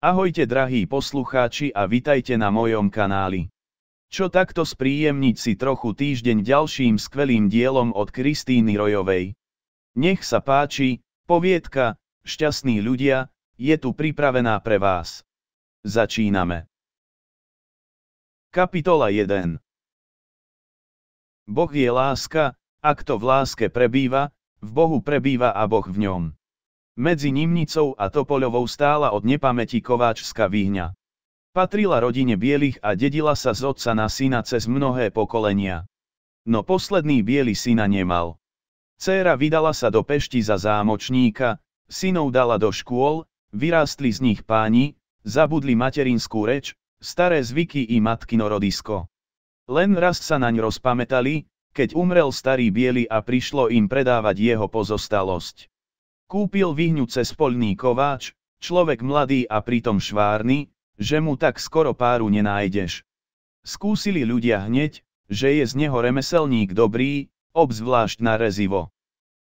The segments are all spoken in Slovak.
Ahojte drahí poslucháči a vitajte na mojom kanáli. Čo takto spríjemniť si trochu týždeň ďalším skvelým dielom od Kristýny Rojovej. Nech sa páči, poviedka, šťastní ľudia, je tu pripravená pre vás. Začíname. Kapitola 1 Boh je láska, ak to v láske prebýva, v Bohu prebýva a Boh v ňom. Medzi Nimnicou a Topoľovou stála od nepamäti kováčska výhňa. Patrila rodine bielých a dedila sa z otca na syna cez mnohé pokolenia. No posledný biely syna nemal. Céra vydala sa do pešti za zámočníka, synov dala do škôl, vyrástli z nich páni, zabudli materinskú reč, staré zvyky i matkino rodisko. Len raz sa naň rozpamätali, keď umrel starý biely a prišlo im predávať jeho pozostalosť. Kúpil vyhňuce spolný kováč, človek mladý a pritom švárny, že mu tak skoro páru nenájdeš. Skúsili ľudia hneď, že je z neho remeselník dobrý, obzvlášť na rezivo.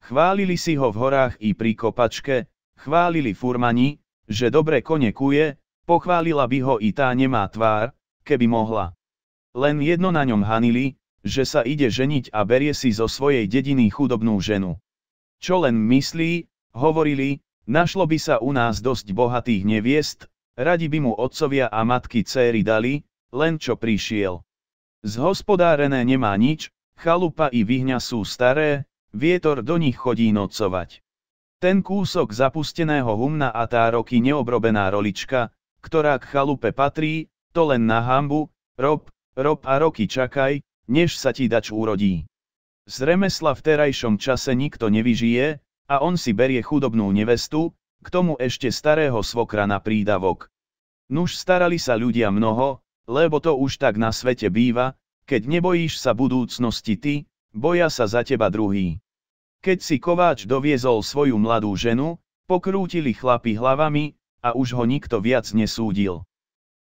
Chválili si ho v horách i pri kopačke, chválili furmani, že dobre konekuje, pochválila by ho i tá nemá tvár, keby mohla. Len jedno na ňom hanili, že sa ide ženiť a berie si zo svojej dediny chudobnú ženu. Čo len myslí, Hovorili, našlo by sa u nás dosť bohatých neviest, radi by mu otcovia a matky céry dali, len čo prišiel. Zhospodárené nemá nič, chalupa i vyhňa sú staré, vietor do nich chodí nocovať. Ten kúsok zapusteného humna a tá roky neobrobená rolička, ktorá k chalupe patrí, to len na hambu, rob, rob a roky čakaj, než sa ti dač urodí. Z remesla v terajšom čase nikto nevyžije, a on si berie chudobnú nevestu, k tomu ešte starého svokra na prídavok. Nuž starali sa ľudia mnoho, lebo to už tak na svete býva, keď nebojíš sa budúcnosti ty, boja sa za teba druhý. Keď si kováč doviezol svoju mladú ženu, pokrútili chlapi hlavami, a už ho nikto viac nesúdil.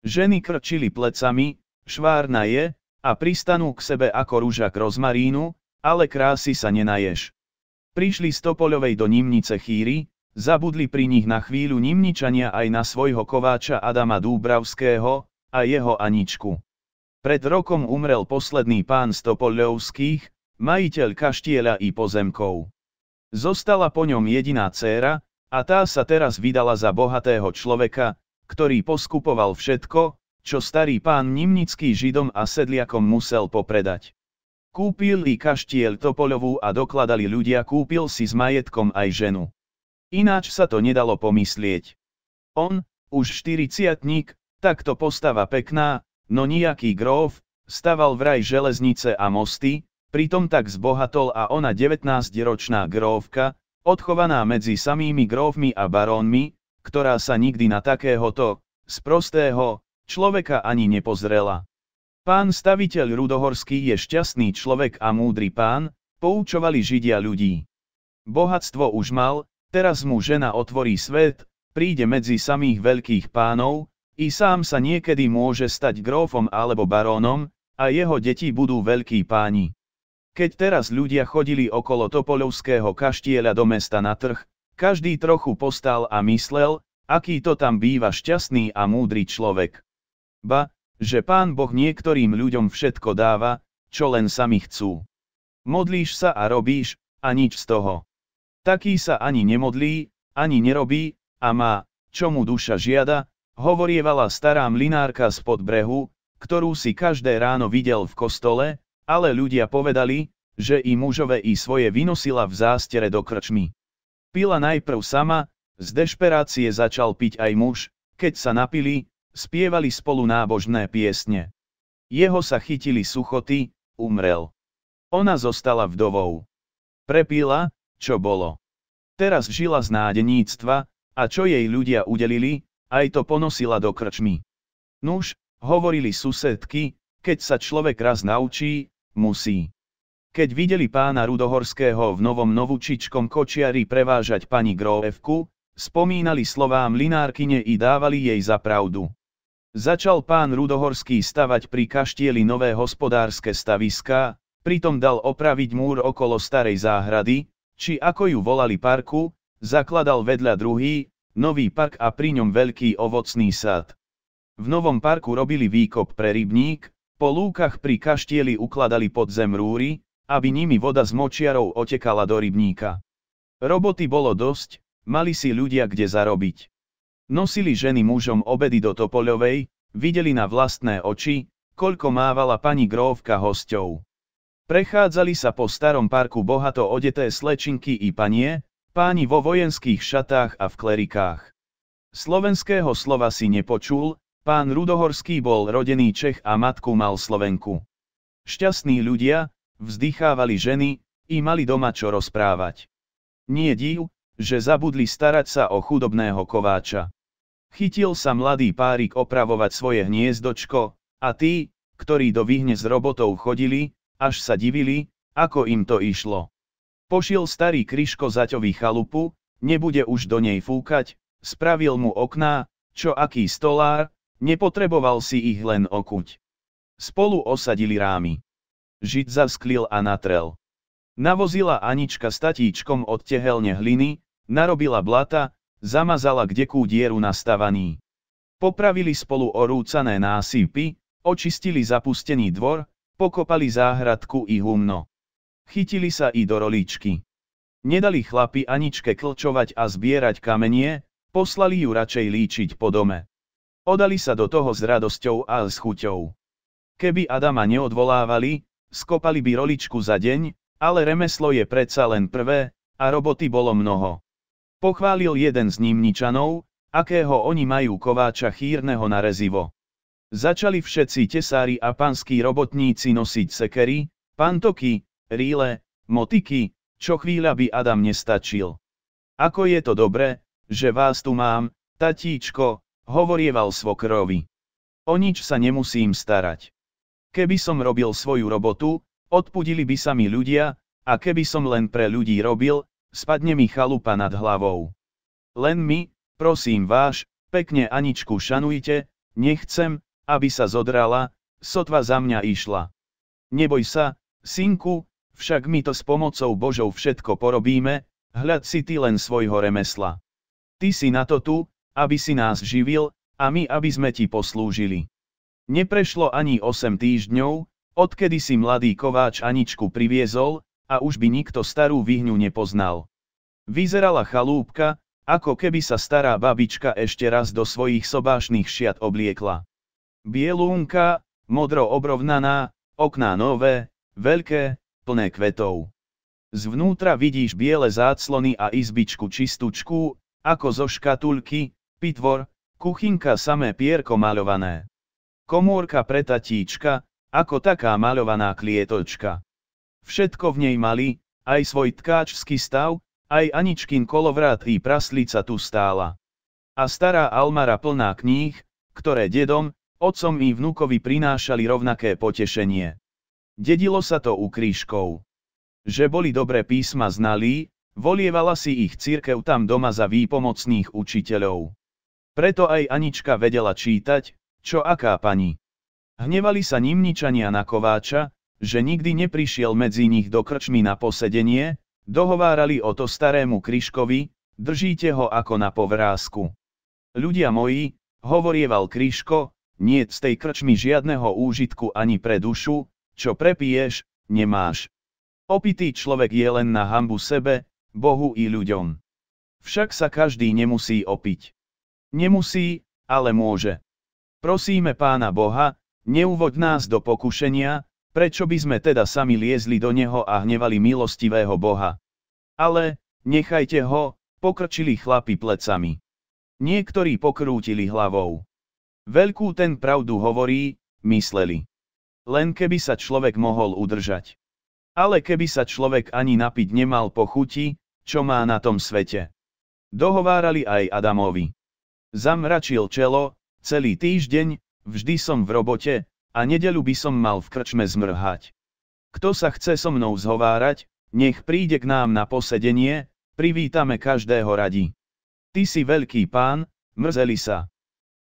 Ženy krčili plecami, švárna je, a pristanú k sebe ako rúža k rozmarínu, ale krásy sa nenaješ. Prišli z Topoľovej do Nimnice Chýry, zabudli pri nich na chvíľu Nimničania aj na svojho kováča Adama Dúbravského, a jeho Aničku. Pred rokom umrel posledný pán Stopoľovských, majiteľ kaštieľa i pozemkov. Zostala po ňom jediná dcéra, a tá sa teraz vydala za bohatého človeka, ktorý poskupoval všetko, čo starý pán Nimnický Židom a sedliakom musel popredať. Kúpil i kaštiel Topolovú a dokladali ľudia kúpil si s majetkom aj ženu. Ináč sa to nedalo pomyslieť. On, už štyriciatník, takto postava pekná, no nejaký gróf, staval vraj železnice a mosty, pritom tak zbohatol a ona 19-ročná grófka, odchovaná medzi samými grófmi a barónmi, ktorá sa nikdy na takéhoto, z prostého, človeka ani nepozrela. Pán staviteľ Rudohorský je šťastný človek a múdry pán, poučovali Židia ľudí. Bohatstvo už mal, teraz mu žena otvorí svet, príde medzi samých veľkých pánov, i sám sa niekedy môže stať grófom alebo barónom, a jeho deti budú veľkí páni. Keď teraz ľudia chodili okolo Topolovského kaštieľa do mesta na trh, každý trochu postal a myslel, aký to tam býva šťastný a múdry človek. Ba, že Pán Boh niektorým ľuďom všetko dáva, čo len sami chcú. Modlíš sa a robíš, a nič z toho. Taký sa ani nemodlí, ani nerobí, a má, čo mu duša žiada, hovorievala stará mlinárka z podbrehu, ktorú si každé ráno videl v kostole, ale ľudia povedali, že i mužové i svoje vynosila v zástere do krčmy. Pila najprv sama, z dešperácie začal piť aj muž, keď sa napili, Spievali spolu nábožné piesne. Jeho sa chytili suchoty, umrel. Ona zostala vdovou. Prepila, čo bolo. Teraz žila z nádeníctva, a čo jej ľudia udelili, aj to ponosila do krčmy. Nuž, hovorili susedky, keď sa človek raz naučí, musí. Keď videli pána Rudohorského v Novom Novučičkom kočiari prevážať pani Gróevku, spomínali slovám mlinárkyne i dávali jej za pravdu. Začal pán Rudohorský stavať pri kaštieli nové hospodárske staviská, pritom dal opraviť múr okolo starej záhrady, či ako ju volali parku, zakladal vedľa druhý, nový park a pri ňom veľký ovocný sad. V novom parku robili výkop pre rybník, po lúkach pri kaštieli ukladali pod zem rúry, aby nimi voda z močiarov otekala do rybníka. Roboty bolo dosť, mali si ľudia kde zarobiť. Nosili ženy mužom obedy do Topoľovej, videli na vlastné oči, koľko mávala pani Gróvka hosťou. Prechádzali sa po starom parku bohato odeté slečinky i panie, páni vo vojenských šatách a v klerikách. Slovenského slova si nepočul, pán Rudohorský bol rodený Čech a matku mal Slovenku. Šťastní ľudia, vzdychávali ženy, i mali doma čo rozprávať. Nie div, že zabudli starať sa o chudobného kováča. Chytil sa mladý párik opravovať svoje hniezdočko, a tí, ktorí do vyhne s robotou chodili, až sa divili, ako im to išlo. Pošiel starý Kryško zaťovi chalupu, nebude už do nej fúkať, spravil mu okná, čo aký stolár, nepotreboval si ich len okuť. Spolu osadili rámy. Žid zasklil a natrel. Navozila Anička statíčkom od tehelne hliny, narobila blata, zamazala kdekú dieru na stavaní. Popravili spolu orúcané násypy, očistili zapustený dvor, pokopali záhradku i humno. Chytili sa i do roličky. Nedali chlapi Aničke klčovať a zbierať kamenie, poslali ju radšej líčiť po dome. Odali sa do toho s radosťou a s chuťou. Keby Adama neodvolávali, skopali by roličku za deň, ale remeslo je predsa len prvé, a roboty bolo mnoho. Pochválil jeden z Nímničanov, akého oni majú kováča chýrneho na rezivo. Začali všetci tesári a panskí robotníci nosiť sekery, pantoky, ríle, motiky, čo chvíľa by Adam nestačil. Ako je to dobré, že vás tu mám, tatíčko, hovorieval svokrovi. O nič sa nemusím starať. Keby som robil svoju robotu, odpudili by sa mi ľudia, a keby som len pre ľudí robil, spadne mi chalupa nad hlavou. Len mi, prosím váš, pekne Aničku šanujte, nechcem, aby sa zodrala, sotva za mňa išla. Neboj sa, synku, však my to s pomocou Božou všetko porobíme, hľad si ty len svojho remesla. Ty si na to tu, aby si nás živil, a my aby sme ti poslúžili. Neprešlo ani 8 týždňov, odkedy si mladý kováč Aničku priviezol, a už by nikto starú vyhňu nepoznal. Vyzerala chalúbka, ako keby sa stará babička ešte raz do svojich sobášnych šiat obliekla. Bielúnka, modro obrovnaná, okná nové, veľké, plné kvetov. Zvnútra vidíš biele záclony a izbičku čistúčku, ako zo škatulky, pitvor, kuchynka samé pierko maľované. Komórka tatíčka, ako taká maľovaná klietočka. Všetko v nej mali, aj svoj tkáčský stav, aj Aničkin kolovrát i praslica tu stála. A stará Almara plná kníh, ktoré dedom, otcom i vnúkovi prinášali rovnaké potešenie. Dedilo sa to u krížkov. Že boli dobré písma znalí, volievala si ich církev tam doma za výpomocných učiteľov. Preto aj Anička vedela čítať, čo aká pani. Hnevali sa nimničania na Kováča, že nikdy neprišiel medzi nich do krčmy na posedenie, dohovárali o to starému Kryškovi, držíte ho ako na povrázku. Ľudia moji, hovorieval Kryško, nie z tej krčmy žiadneho úžitku ani pre dušu, čo prepiješ, nemáš. Opitý človek je len na hambu sebe, Bohu i ľuďom. Však sa každý nemusí opiť. Nemusí, ale môže. Prosíme Pána Boha, neuvoď nás do pokušenia, Prečo by sme teda sami liezli do neho a hnevali milostivého Boha? Ale, nechajte ho, pokrčili chlapi plecami. Niektorí pokrútili hlavou. Veľkú ten pravdu hovorí, mysleli. Len keby sa človek mohol udržať. Ale keby sa človek ani napiť nemal po chuti, čo má na tom svete. Dohovárali aj Adamovi. Zamračil čelo, celý týždeň, vždy som v robote, a nedeľu by som mal v krčme zmrhať. Kto sa chce so mnou zhovárať, nech príde k nám na posedenie, privítame každého radi. Ty si veľký pán, mrzeli sa.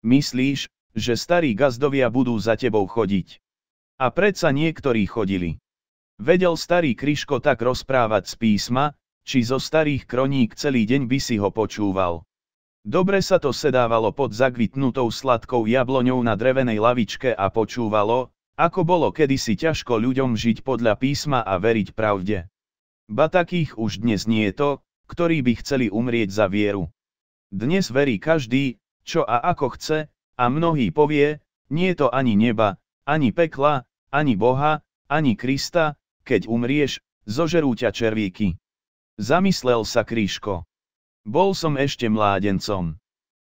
Myslíš, že starí gazdovia budú za tebou chodiť. A predsa niektorí chodili. Vedel starý Kryško tak rozprávať z písma, či zo starých kroník celý deň by si ho počúval. Dobre sa to sedávalo pod zakvitnutou sladkou jabloňou na drevenej lavičke a počúvalo, ako bolo kedysi ťažko ľuďom žiť podľa písma a veriť pravde. Ba takých už dnes nie je to, ktorí by chceli umrieť za vieru. Dnes verí každý, čo a ako chce, a mnohý povie, nie je to ani neba, ani pekla, ani Boha, ani Krista, keď umrieš, zožerú ťa červíky. Zamyslel sa kríško. Bol som ešte mládencom.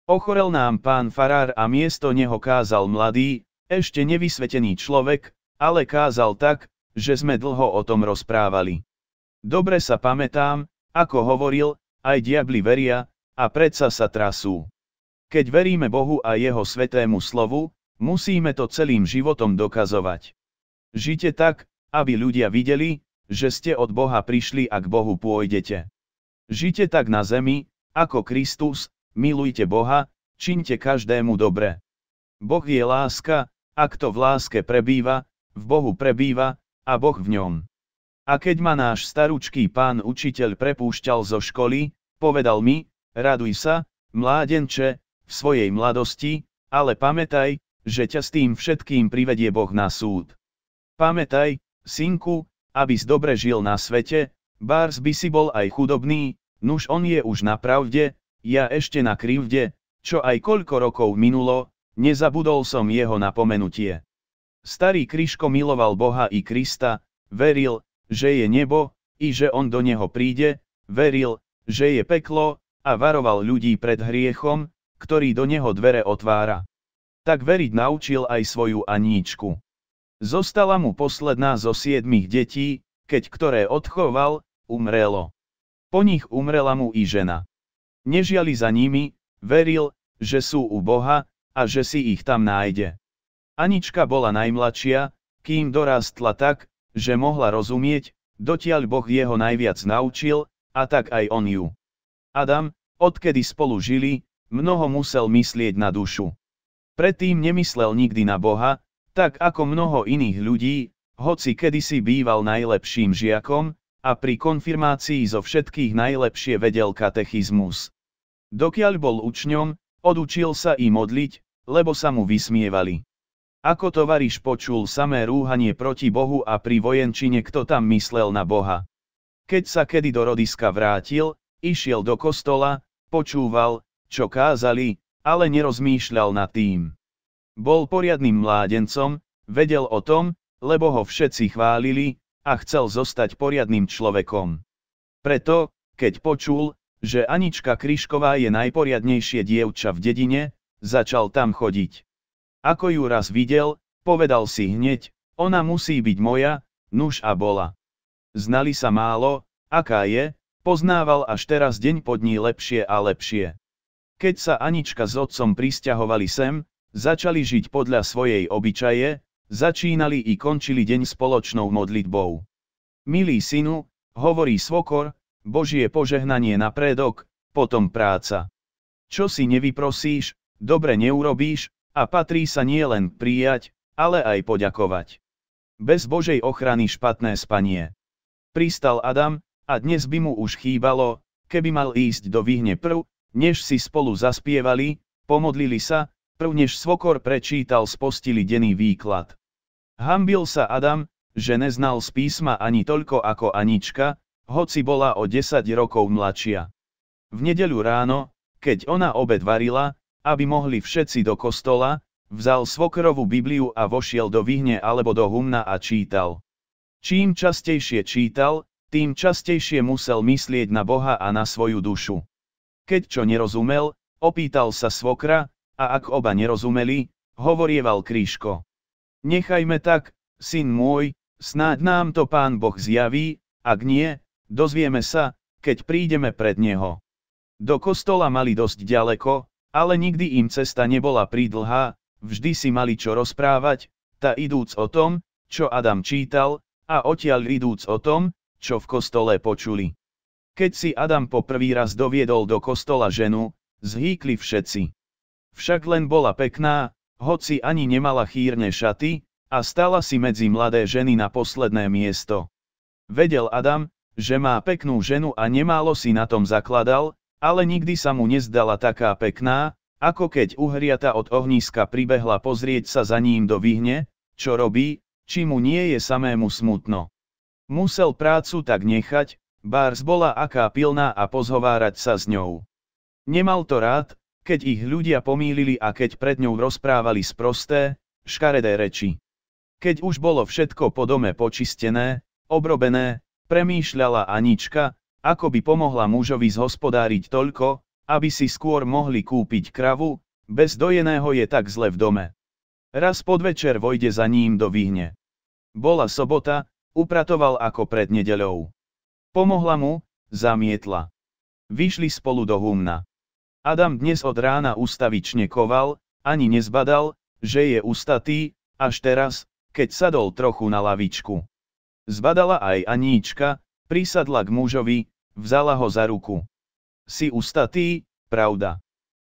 Ochorel nám pán farár a miesto neho kázal mladý, ešte nevysvetený človek, ale kázal tak, že sme dlho o tom rozprávali. Dobre sa pamätám, ako hovoril, aj diabli veria, a predsa sa trasú. Keď veríme Bohu a jeho svetému slovu, musíme to celým životom dokazovať. Žite tak, aby ľudia videli, že ste od Boha prišli a k Bohu pôjdete. Žite tak na zemi, ako Kristus, milujte Boha, činte každému dobre. Boh je láska, a kto v láske prebýva, v Bohu prebýva, a Boh v ňom. A keď ma náš staručký pán učiteľ prepúšťal zo školy, povedal mi, raduj sa, mládenče, v svojej mladosti, ale pamätaj, že ťa s tým všetkým privedie Boh na súd. Pamätaj, synku, aby si dobre žil na svete, bárs by si bol aj chudobný, Nuž on je už na pravde, ja ešte na krivde, čo aj koľko rokov minulo, nezabudol som jeho napomenutie. Starý Kryško miloval Boha i Krista, veril, že je nebo, i že on do neho príde, veril, že je peklo, a varoval ľudí pred hriechom, ktorý do neho dvere otvára. Tak veriť naučil aj svoju Aníčku. Zostala mu posledná zo siedmých detí, keď ktoré odchoval, umrelo. Po nich umrela mu i žena. Nežiali za nimi, veril, že sú u Boha, a že si ich tam nájde. Anička bola najmladšia, kým dorastla tak, že mohla rozumieť, dotiaľ Boh jeho najviac naučil, a tak aj on ju. Adam, odkedy spolu žili, mnoho musel myslieť na dušu. Predtým nemyslel nikdy na Boha, tak ako mnoho iných ľudí, hoci kedysi býval najlepším žiakom, a pri konfirmácii zo všetkých najlepšie vedel katechizmus. Dokiaľ bol učňom, odučil sa i modliť, lebo sa mu vysmievali. Ako tovariš počul samé rúhanie proti Bohu a pri vojenčine kto tam myslel na Boha. Keď sa kedy do rodiska vrátil, išiel do kostola, počúval, čo kázali, ale nerozmýšľal nad tým. Bol poriadnym mládencom, vedel o tom, lebo ho všetci chválili, a chcel zostať poriadnym človekom. Preto, keď počul, že Anička Kryšková je najporiadnejšie dievča v dedine, začal tam chodiť. Ako ju raz videl, povedal si hneď, ona musí byť moja, nuž a bola. Znali sa málo, aká je, poznával až teraz deň pod ní lepšie a lepšie. Keď sa Anička s otcom prisťahovali sem, začali žiť podľa svojej obyčaje, Začínali i končili deň spoločnou modlitbou. Milý synu, hovorí svokor, Božie požehnanie na predok, potom práca. Čo si nevyprosíš, dobre neurobíš, a patrí sa nielen prijať, ale aj poďakovať. Bez Božej ochrany špatné spanie. Pristal Adam, a dnes by mu už chýbalo, keby mal ísť do vyhne prv, než si spolu zaspievali, pomodlili sa, prv než svokor prečítal spostili denný výklad. Hambil sa Adam, že neznal z písma ani toľko ako Anička, hoci bola o 10 rokov mladšia. V nedeľu ráno, keď ona obed varila, aby mohli všetci do kostola, vzal svokrovú Bibliu a vošiel do vyhne alebo do humna a čítal. Čím častejšie čítal, tým častejšie musel myslieť na Boha a na svoju dušu. Keď čo nerozumel, opýtal sa svokra, a ak oba nerozumeli, hovorieval kríško. Nechajme tak, syn môj, snáď nám to pán Boh zjaví, ak nie, dozvieme sa, keď prídeme pred neho. Do kostola mali dosť ďaleko, ale nikdy im cesta nebola prídlhá, vždy si mali čo rozprávať, tá idúc o tom, čo Adam čítal, a odtiaľ idúc o tom, čo v kostole počuli. Keď si Adam poprvý raz doviedol do kostola ženu, zhýkli všetci. Však len bola pekná, hoci ani nemala chýrne šaty, a stala si medzi mladé ženy na posledné miesto. Vedel Adam, že má peknú ženu a nemálo si na tom zakladal, ale nikdy sa mu nezdala taká pekná, ako keď uhriata od ohniska pribehla pozrieť sa za ním do vyhne, čo robí, či mu nie je samému smutno. Musel prácu tak nechať, Bárs bola aká pilná a pozhovárať sa s ňou. Nemal to rád, keď ich ľudia pomýlili a keď pred ňou rozprávali sprosté, škaredé reči. Keď už bolo všetko po dome počistené, obrobené, premýšľala Anička, ako by pomohla mužovi zhospodáriť toľko, aby si skôr mohli kúpiť kravu, bez dojeného je tak zle v dome. Raz podvečer vojde za ním do vyhne. Bola sobota, upratoval ako pred nedeľou. Pomohla mu, zamietla. Vyšli spolu do humna. Adam dnes od rána ustavične koval, ani nezbadal, že je ustatý, až teraz, keď sadol trochu na lavičku. Zbadala aj Aníčka, prisadla k mužovi, vzala ho za ruku. Si ustatý, pravda.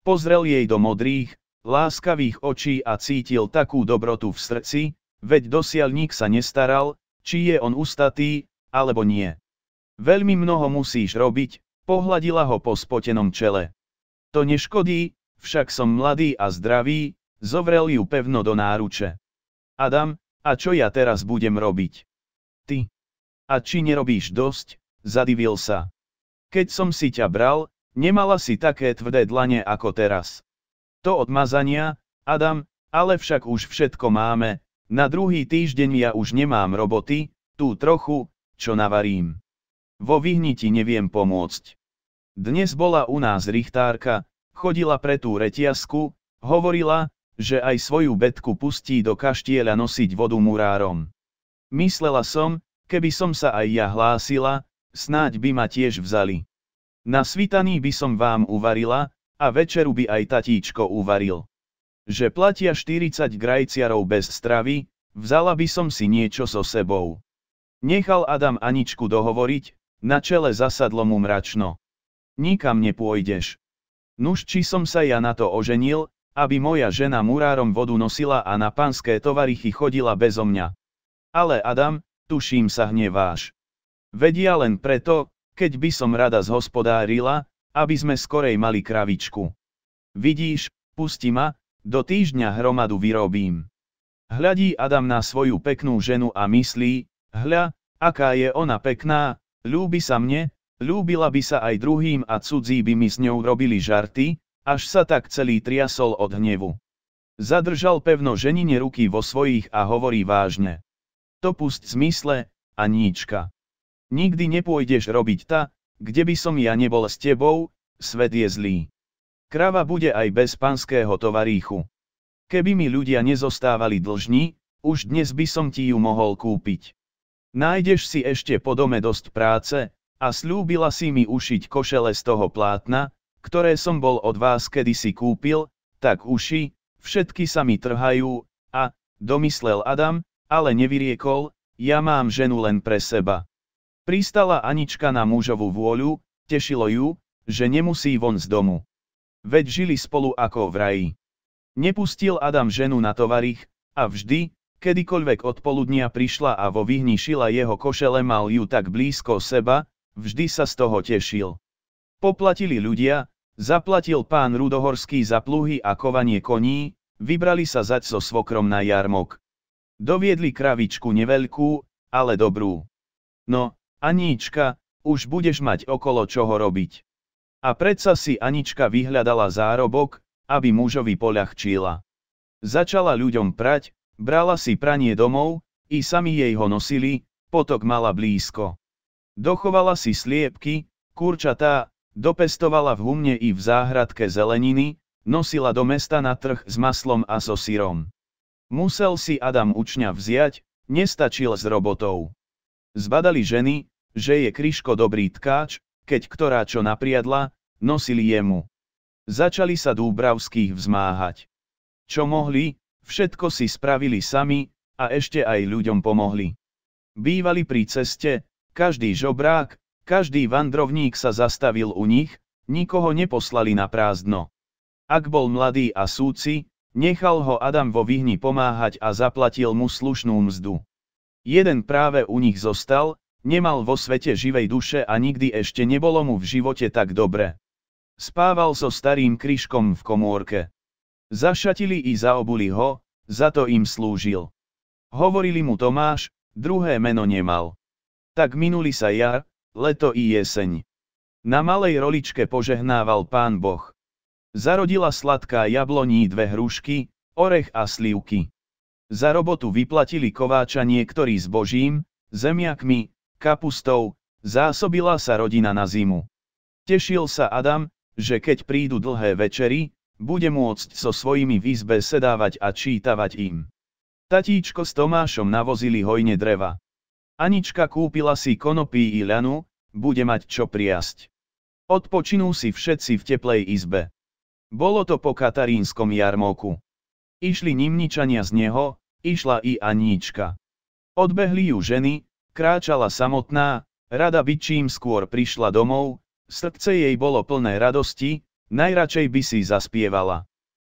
Pozrel jej do modrých, láskavých očí a cítil takú dobrotu v srdci, veď dosiaľ nik sa nestaral, či je on ustatý, alebo nie. Veľmi mnoho musíš robiť, pohľadila ho po spotenom čele. To neškodí, však som mladý a zdravý, zovrel ju pevno do náruče. Adam, a čo ja teraz budem robiť? Ty. A či nerobíš dosť, zadivil sa. Keď som si ťa bral, nemala si také tvrdé dlane ako teraz. To odmazania, Adam, ale však už všetko máme, na druhý týždeň ja už nemám roboty, tú trochu, čo navarím. Vo vyhniti neviem pomôcť. Dnes bola u nás richtárka, chodila pre tú retiasku, hovorila, že aj svoju betku pustí do kaštieľa nosiť vodu murárom. Myslela som, keby som sa aj ja hlásila, snáď by ma tiež vzali. Na svitaní by som vám uvarila, a večeru by aj tatíčko uvaril. Že platia 40 grajciarov bez stravy, vzala by som si niečo so sebou. Nechal Adam Aničku dohovoriť, na čele zasadlo mu mračno. Nikam nepôjdeš. Nuž či som sa ja na to oženil, aby moja žena murárom vodu nosila a na panské tovarichy chodila bezo mňa. Ale Adam, tuším sa hneváš. Vedia len preto, keď by som rada zhospodárila, aby sme skorej mali kravičku. Vidíš, pusti ma, do týždňa hromadu vyrobím. Hľadí Adam na svoju peknú ženu a myslí, hľa, aká je ona pekná, ľúbi sa mne, Lúbila by sa aj druhým a cudzí by mi s ňou robili žarty, až sa tak celý triasol od hnevu. Zadržal pevno ženine ruky vo svojich a hovorí vážne. To pust zmysle, Aníčka. Nikdy nepôjdeš robiť ta, kde by som ja nebol s tebou, svet je zlý. Krava bude aj bez panského tovaríchu. Keby mi ľudia nezostávali dlžní, už dnes by som ti ju mohol kúpiť. Nájdeš si ešte po dome dosť práce, a slúbila si mi ušiť košele z toho plátna, ktoré som bol od vás kedysi kúpil, tak uši, všetky sa mi trhajú, a, domyslel Adam, ale nevyriekol, ja mám ženu len pre seba. Pristala Anička na mužovú vôľu, tešilo ju, že nemusí von z domu. Veď žili spolu ako v raji. Nepustil Adam ženu na tovarich, a vždy, kedykoľvek odpoludnia prišla a vo vyhni šila jeho košele mal ju tak blízko seba, Vždy sa z toho tešil. Poplatili ľudia, zaplatil pán Rudohorský za pluhy a kovanie koní, vybrali sa zať so svokrom na jarmok. Doviedli kravičku neveľkú, ale dobrú. No, Aníčka, už budeš mať okolo čoho robiť. A predsa si Anička vyhľadala zárobok, aby mužovi poľahčila. Začala ľuďom prať, brala si pranie domov, i sami jej ho nosili, potok mala blízko. Dochovala si sliepky, kurčatá, dopestovala v humne i v záhradke zeleniny, nosila do mesta na trh s maslom a so syrom. Musel si Adam učňa vziať, nestačil s robotou. Zbadali ženy, že je Kryško dobrý tkáč, keď ktorá čo napriadla, nosili jemu. Začali sa Dúbravských vzmáhať. Čo mohli, všetko si spravili sami, a ešte aj ľuďom pomohli. Bývali pri ceste, každý žobrák, každý vandrovník sa zastavil u nich, nikoho neposlali na prázdno. Ak bol mladý a súci, nechal ho Adam vo vyhni pomáhať a zaplatil mu slušnú mzdu. Jeden práve u nich zostal, nemal vo svete živej duše a nikdy ešte nebolo mu v živote tak dobre. Spával so starým kryškom v komórke. Zašatili i zaobuli ho, za to im slúžil. Hovorili mu Tomáš, druhé meno nemal. Tak minuli sa jar, leto i jeseň. Na malej roličke požehnával pán Boh. Zarodila sladká jabloní dve hrušky, orech a slivky. Za robotu vyplatili kováča niektorí s božím, zemiakmi, kapustou, zásobila sa rodina na zimu. Tešil sa Adam, že keď prídu dlhé večery, bude môcť so svojimi v izbe sedávať a čítavať im. Tatíčko s Tomášom navozili hojne dreva. Anička kúpila si konopí i ľanu, bude mať čo priasť. Odpočinú si všetci v teplej izbe. Bolo to po katarínskom jarmoku. Išli nimničania z neho, išla i Anička. Odbehli ju ženy, kráčala samotná, rada by čím skôr prišla domov, srdce jej bolo plné radosti, najradšej by si zaspievala.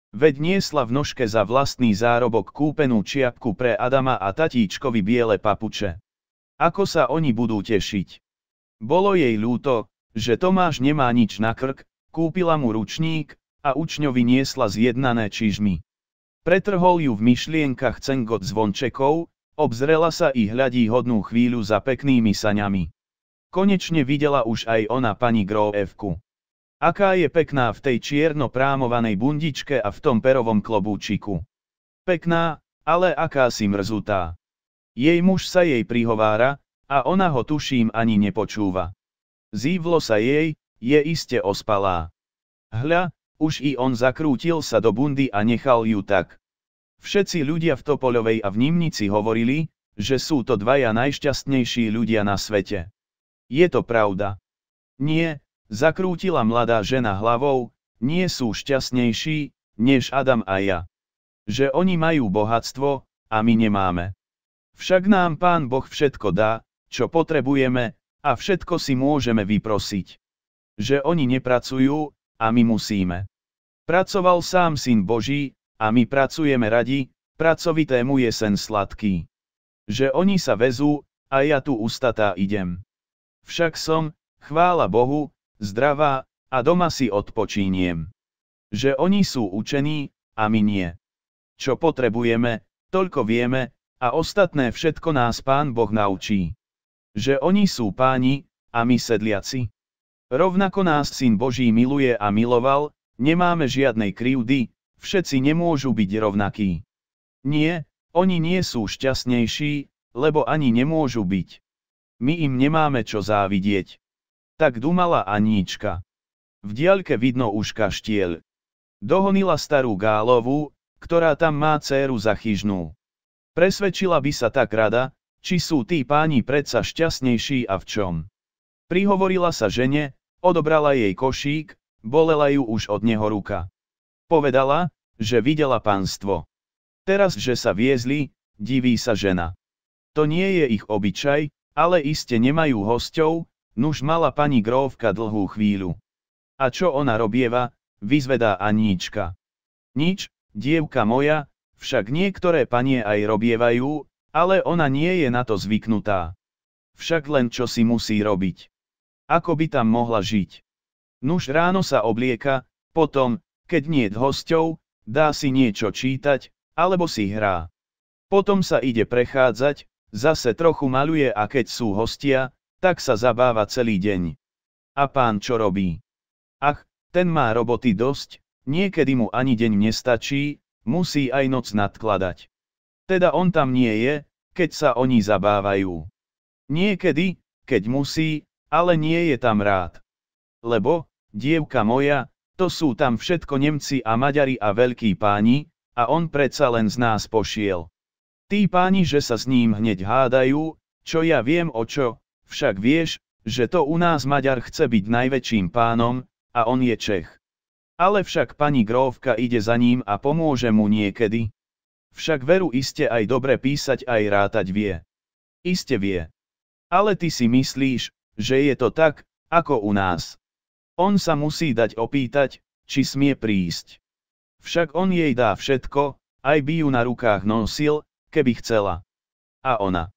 Veď niesla v nožke za vlastný zárobok kúpenú čiapku pre Adama a tatíčkovi biele papuče. Ako sa oni budú tešiť? Bolo jej ľúto, že Tomáš nemá nič na krk, kúpila mu ručník a učňovi niesla zjednané čižmy. Pretrhol ju v myšlienkach cengot zvončekov, obzrela sa i hľadí hodnú chvíľu za peknými saňami. Konečne videla už aj ona pani Grovevku. Aká je pekná v tej čierno prámovanej bundičke a v tom perovom klobúčiku. Pekná, ale aká si mrzutá. Jej muž sa jej prihovára, a ona ho tuším ani nepočúva. Zívlo sa jej, je iste ospalá. Hľa, už i on zakrútil sa do bundy a nechal ju tak. Všetci ľudia v Topoľovej a v Nimnici hovorili, že sú to dvaja najšťastnejší ľudia na svete. Je to pravda. Nie, zakrútila mladá žena hlavou, nie sú šťastnejší, než Adam a ja. Že oni majú bohatstvo, a my nemáme. Však nám Pán Boh všetko dá, čo potrebujeme, a všetko si môžeme vyprosiť. Že oni nepracujú, a my musíme. Pracoval sám Syn Boží, a my pracujeme radi, pracovitému je sen sladký. Že oni sa vezú, a ja tu ustatá idem. Však som, chvála Bohu, zdravá, a doma si odpočíniem. Že oni sú učení, a my nie. Čo potrebujeme, toľko vieme, a ostatné všetko nás Pán Boh naučí. Že oni sú páni, a my sedliaci. Rovnako nás Syn Boží miluje a miloval, nemáme žiadnej krivdy, všetci nemôžu byť rovnakí. Nie, oni nie sú šťastnejší, lebo ani nemôžu byť. My im nemáme čo závidieť. Tak dumala Aníčka. V diaľke vidno už kaštiel. Dohonila starú Gálovú, ktorá tam má céru zachyžnú. Presvedčila by sa tak rada, či sú tí páni predsa šťastnejší a v čom. Prihovorila sa žene, odobrala jej košík, bolela ju už od neho ruka. Povedala, že videla pánstvo. Teraz, že sa viezli, diví sa žena. To nie je ich obyčaj, ale iste nemajú hostov, nuž mala pani Grovka dlhú chvíľu. A čo ona robieva, vyzvedá Aníčka. Nič, dievka moja, však niektoré panie aj robievajú, ale ona nie je na to zvyknutá. Však len čo si musí robiť. Ako by tam mohla žiť. Nuž ráno sa oblieka, potom, keď nie hosťou, dá si niečo čítať, alebo si hrá. Potom sa ide prechádzať, zase trochu maluje a keď sú hostia, tak sa zabáva celý deň. A pán čo robí? Ach, ten má roboty dosť, niekedy mu ani deň nestačí, musí aj noc nadkladať. Teda on tam nie je, keď sa oni zabávajú. Niekedy, keď musí, ale nie je tam rád. Lebo, dievka moja, to sú tam všetko Nemci a Maďari a veľkí páni, a on predsa len z nás pošiel. Tí páni, že sa s ním hneď hádajú, čo ja viem o čo, však vieš, že to u nás Maďar chce byť najväčším pánom, a on je Čech. Ale však pani Grovka ide za ním a pomôže mu niekedy. Však veru iste aj dobre písať aj rátať vie. Iste vie. Ale ty si myslíš, že je to tak, ako u nás. On sa musí dať opýtať, či smie prísť. Však on jej dá všetko, aj by ju na rukách nosil, keby chcela. A ona.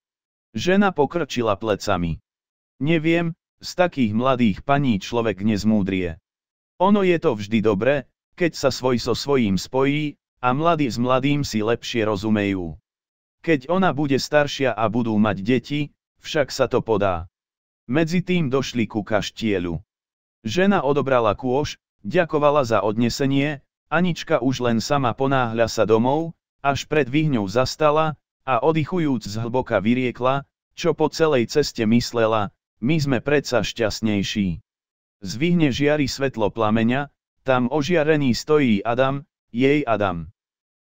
Žena pokrčila plecami. Neviem, z takých mladých paní človek nezmúdrie. Ono je to vždy dobre, keď sa svoj so svojím spojí, a mladý s mladým si lepšie rozumejú. Keď ona bude staršia a budú mať deti, však sa to podá. Medzi tým došli ku kaštielu. Žena odobrala kôž, ďakovala za odnesenie, Anička už len sama ponáhľa sa domov, až pred vyhňou zastala, a oddychujúc zhlboka vyriekla, čo po celej ceste myslela, my sme predsa šťastnejší. Zvihne žiary svetlo plameňa, tam ožiarený stojí Adam, jej Adam.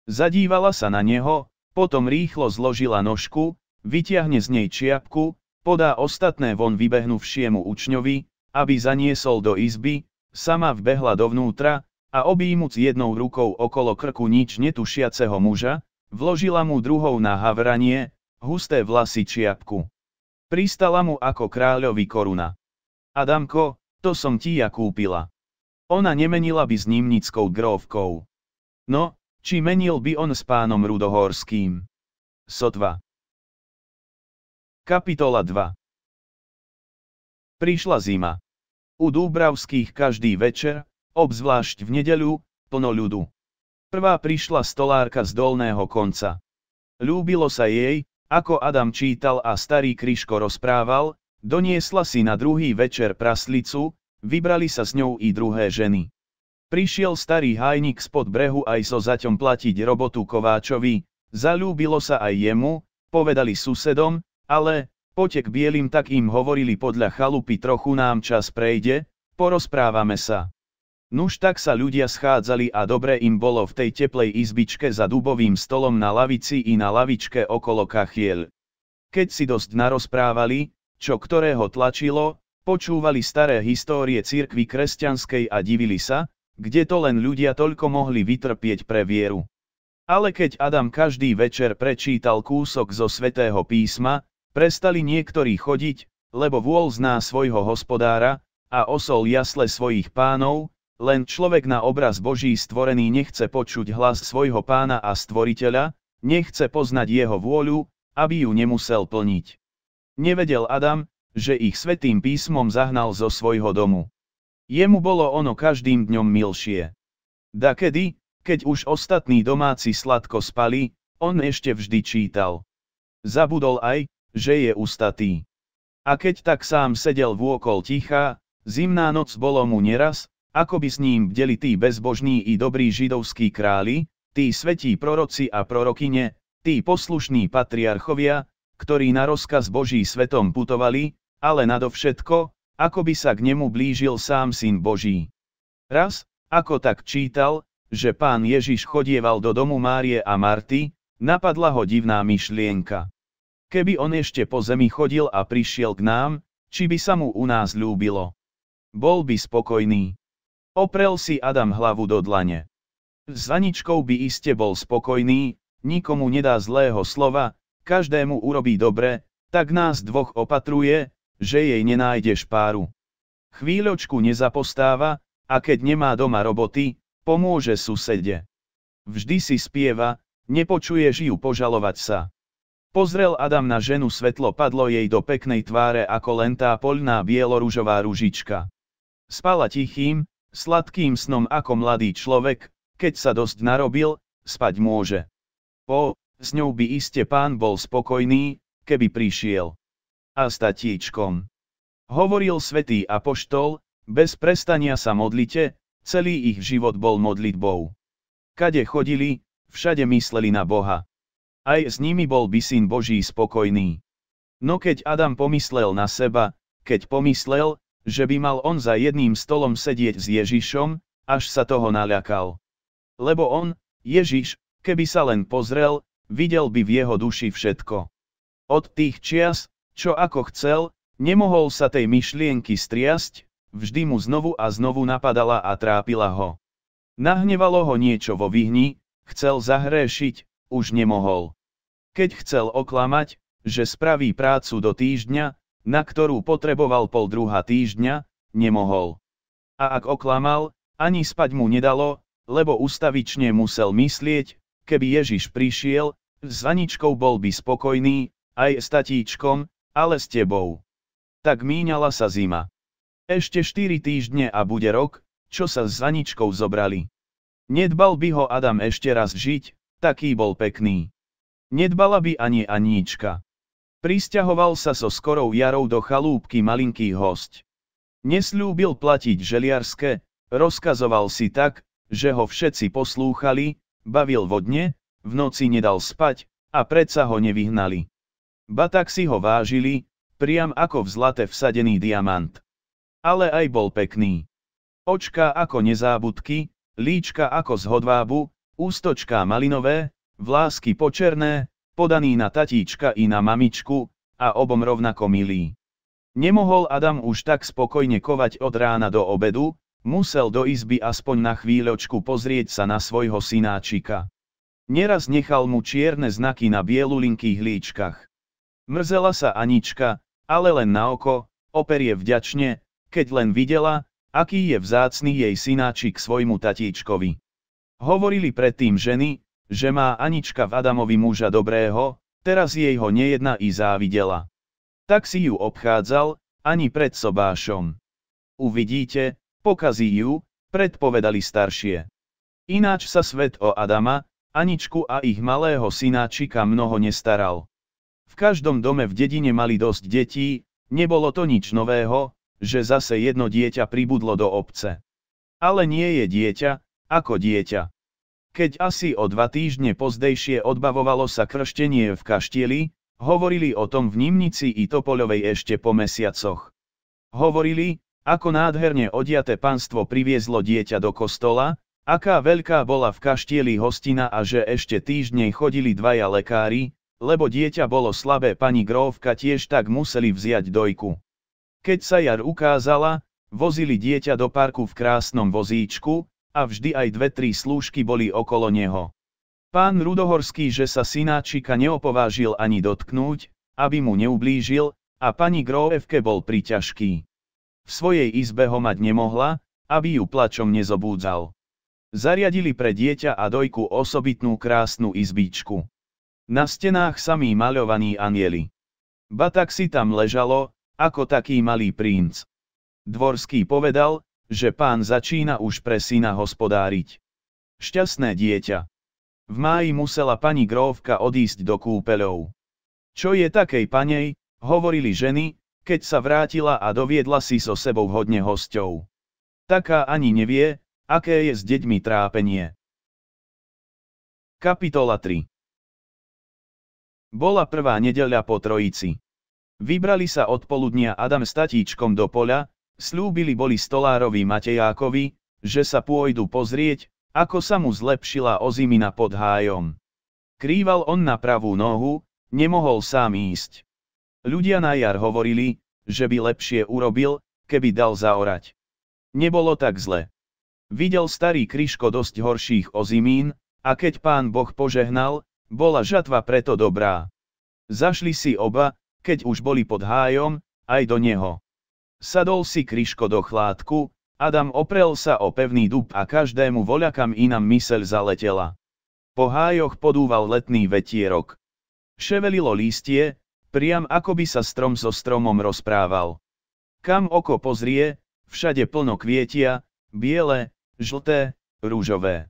Zadívala sa na neho, potom rýchlo zložila nožku, vyťahne z nej čiapku, podá ostatné von vybehnuvšiemu učňovi, aby zaniesol do izby, sama vbehla dovnútra, a objímuc jednou rukou okolo krku nič netušiaceho muža, vložila mu druhou na havranie, husté vlasy čiapku. Pristala mu ako kráľovi koruna. Adamko, to som ti ja kúpila. Ona nemenila by s nímnickou grovkou. No, či menil by on s pánom Rudohorským? Sotva. Kapitola 2 Prišla zima. U Dúbravských každý večer, obzvlášť v nedeľu, plno ľudu. Prvá prišla stolárka z dolného konca. Ľúbilo sa jej, ako Adam čítal a starý Kryško rozprával, Doniesla si na druhý večer praslicu, vybrali sa s ňou i druhé ženy. Prišiel starý hajnik spod brehu aj so zaťom platiť robotu Kováčovi, zalúbilo sa aj jemu, povedali susedom, ale, potek bielým tak im hovorili podľa chalupy trochu nám čas prejde, porozprávame sa. Nuž tak sa ľudia schádzali a dobre im bolo v tej teplej izbičke za dubovým stolom na lavici i na lavičke okolo kachiel. Keď si dosť narozprávali, čo ktorého tlačilo, počúvali staré histórie cirkvy kresťanskej a divili sa, kde to len ľudia toľko mohli vytrpieť pre vieru. Ale keď Adam každý večer prečítal kúsok zo svätého písma, prestali niektorí chodiť, lebo vôľ zná svojho hospodára, a osol jasle svojich pánov, len človek na obraz Boží stvorený nechce počuť hlas svojho pána a stvoriteľa, nechce poznať jeho vôľu, aby ju nemusel plniť. Nevedel Adam, že ich svetým písmom zahnal zo svojho domu. Jemu bolo ono každým dňom milšie. Da kedy, keď už ostatní domáci sladko spali, on ešte vždy čítal. Zabudol aj, že je ustatý. A keď tak sám sedel vôkol tichá, zimná noc bolo mu neraz, ako by s ním bdeli tí bezbožní i dobrí židovskí králi, tí svetí proroci a prorokyne, tí poslušní patriarchovia, ktorí na rozkaz Boží svetom putovali, ale nadovšetko, ako by sa k nemu blížil sám Syn Boží. Raz, ako tak čítal, že pán Ježiš chodieval do domu Márie a Marty, napadla ho divná myšlienka. Keby on ešte po zemi chodil a prišiel k nám, či by sa mu u nás ľúbilo. Bol by spokojný. Oprel si Adam hlavu do dlane. S Aničkou by iste bol spokojný, nikomu nedá zlého slova, každému urobí dobre, tak nás dvoch opatruje, že jej nenájdeš páru. Chvíľočku nezapostáva, a keď nemá doma roboty, pomôže susede. Vždy si spieva, nepočuješ ju požalovať sa. Pozrel Adam na ženu svetlo padlo jej do peknej tváre ako len tá poľná bieloružová ružička. Spala tichým, sladkým snom ako mladý človek, keď sa dosť narobil, spať môže. O, s ňou by iste pán bol spokojný, keby prišiel. A statíčkom. Hovoril svätý Apoštol, bez prestania sa modlite, celý ich život bol modlitbou. Kade chodili, všade mysleli na Boha. Aj s nimi bol by syn Boží spokojný. No keď Adam pomyslel na seba, keď pomyslel, že by mal on za jedným stolom sedieť s Ježišom, až sa toho naľakal. Lebo on, Ježiš, keby sa len pozrel, videl by v jeho duši všetko. Od tých čias, čo ako chcel, nemohol sa tej myšlienky striasť, vždy mu znovu a znovu napadala a trápila ho. Nahnevalo ho niečo vo vyhni, chcel zahrešiť, už nemohol. Keď chcel oklamať, že spraví prácu do týždňa, na ktorú potreboval pol druhá týždňa, nemohol. A ak oklamal, ani spať mu nedalo, lebo ustavične musel myslieť, keby Ježiš prišiel, s Aničkou bol by spokojný, aj s tatíčkom, ale s tebou. Tak míňala sa zima. Ešte 4 týždne a bude rok, čo sa s Aničkou zobrali. Nedbal by ho Adam ešte raz žiť, taký bol pekný. Nedbala by ani Aníčka. Pristahoval sa so skorou jarou do chalúbky malinký host. Nesľúbil platiť želiarské, rozkazoval si tak, že ho všetci poslúchali, bavil vodne, v noci nedal spať, a predsa ho nevyhnali. Ba tak si ho vážili, priam ako v zlate vsadený diamant. Ale aj bol pekný. Očka ako nezábudky, líčka ako z hodvábu, ústočka malinové, vlásky počerné, podaný na tatíčka i na mamičku, a obom rovnako milý. Nemohol Adam už tak spokojne kovať od rána do obedu, musel do izby aspoň na chvíľočku pozrieť sa na svojho synáčika. Nieraz nechal mu čierne znaky na bielulinkých líčkach. Mrzela sa Anička, ale len na oko, operie vďačne, keď len videla, aký je vzácný jej synáčik svojmu tatíčkovi. Hovorili predtým ženy, že má Anička v Adamovi muža dobrého, teraz jej ho nejedna i závidela. Tak si ju obchádzal, ani pred sobášom. Uvidíte, pokazí ju, predpovedali staršie. Ináč sa svet o Adama, Aničku a ich malého synáčika mnoho nestaral. V každom dome v dedine mali dosť detí, nebolo to nič nového, že zase jedno dieťa pribudlo do obce. Ale nie je dieťa, ako dieťa. Keď asi o dva týždne pozdejšie odbavovalo sa krštenie v kaštieli, hovorili o tom v Nimnici i Topoľovej ešte po mesiacoch. Hovorili, ako nádherne odiate panstvo priviezlo dieťa do kostola, Aká veľká bola v kaštieli hostina a že ešte týždeň chodili dvaja lekári, lebo dieťa bolo slabé pani Grovka tiež tak museli vziať dojku. Keď sa jar ukázala, vozili dieťa do parku v krásnom vozíčku, a vždy aj dve tri slúžky boli okolo neho. Pán Rudohorský že sa synáčika neopovážil ani dotknúť, aby mu neublížil, a pani Grovevke bol priťažký. V svojej izbe ho mať nemohla, aby ju plačom nezobúdzal. Zariadili pre dieťa a dojku osobitnú krásnu izbíčku. Na stenách samí maľovaní anieli. Batak si tam ležalo, ako taký malý princ. Dvorský povedal, že pán začína už pre syna hospodáriť. Šťastné dieťa. V máji musela pani Grovka odísť do kúpeľov. Čo je takej panej, hovorili ženy, keď sa vrátila a doviedla si so sebou hodne hostov. Taká ani nevie, Aké je s deťmi trápenie? Kapitola 3 Bola prvá nedeľa po trojici. Vybrali sa od poludnia Adam s tatíčkom do poľa, slúbili boli stolárovi Matejákovi, že sa pôjdu pozrieť, ako sa mu zlepšila ozimina pod hájom. Krýval on na pravú nohu, nemohol sám ísť. Ľudia na jar hovorili, že by lepšie urobil, keby dal zaorať. Nebolo tak zle. Videl starý Kryško dosť horších ozimín, a keď pán Boh požehnal, bola žatva preto dobrá. Zašli si oba, keď už boli pod hájom, aj do neho. Sadol si Kryško do chládku, Adam oprel sa o pevný dub a každému voľakam inam myseľ zaletela. Po hájoch podúval letný vetierok. Ševelilo lístie, priam ako by sa strom so stromom rozprával. Kam oko pozrie, všade plno kvietia, biele, žlté, rúžové.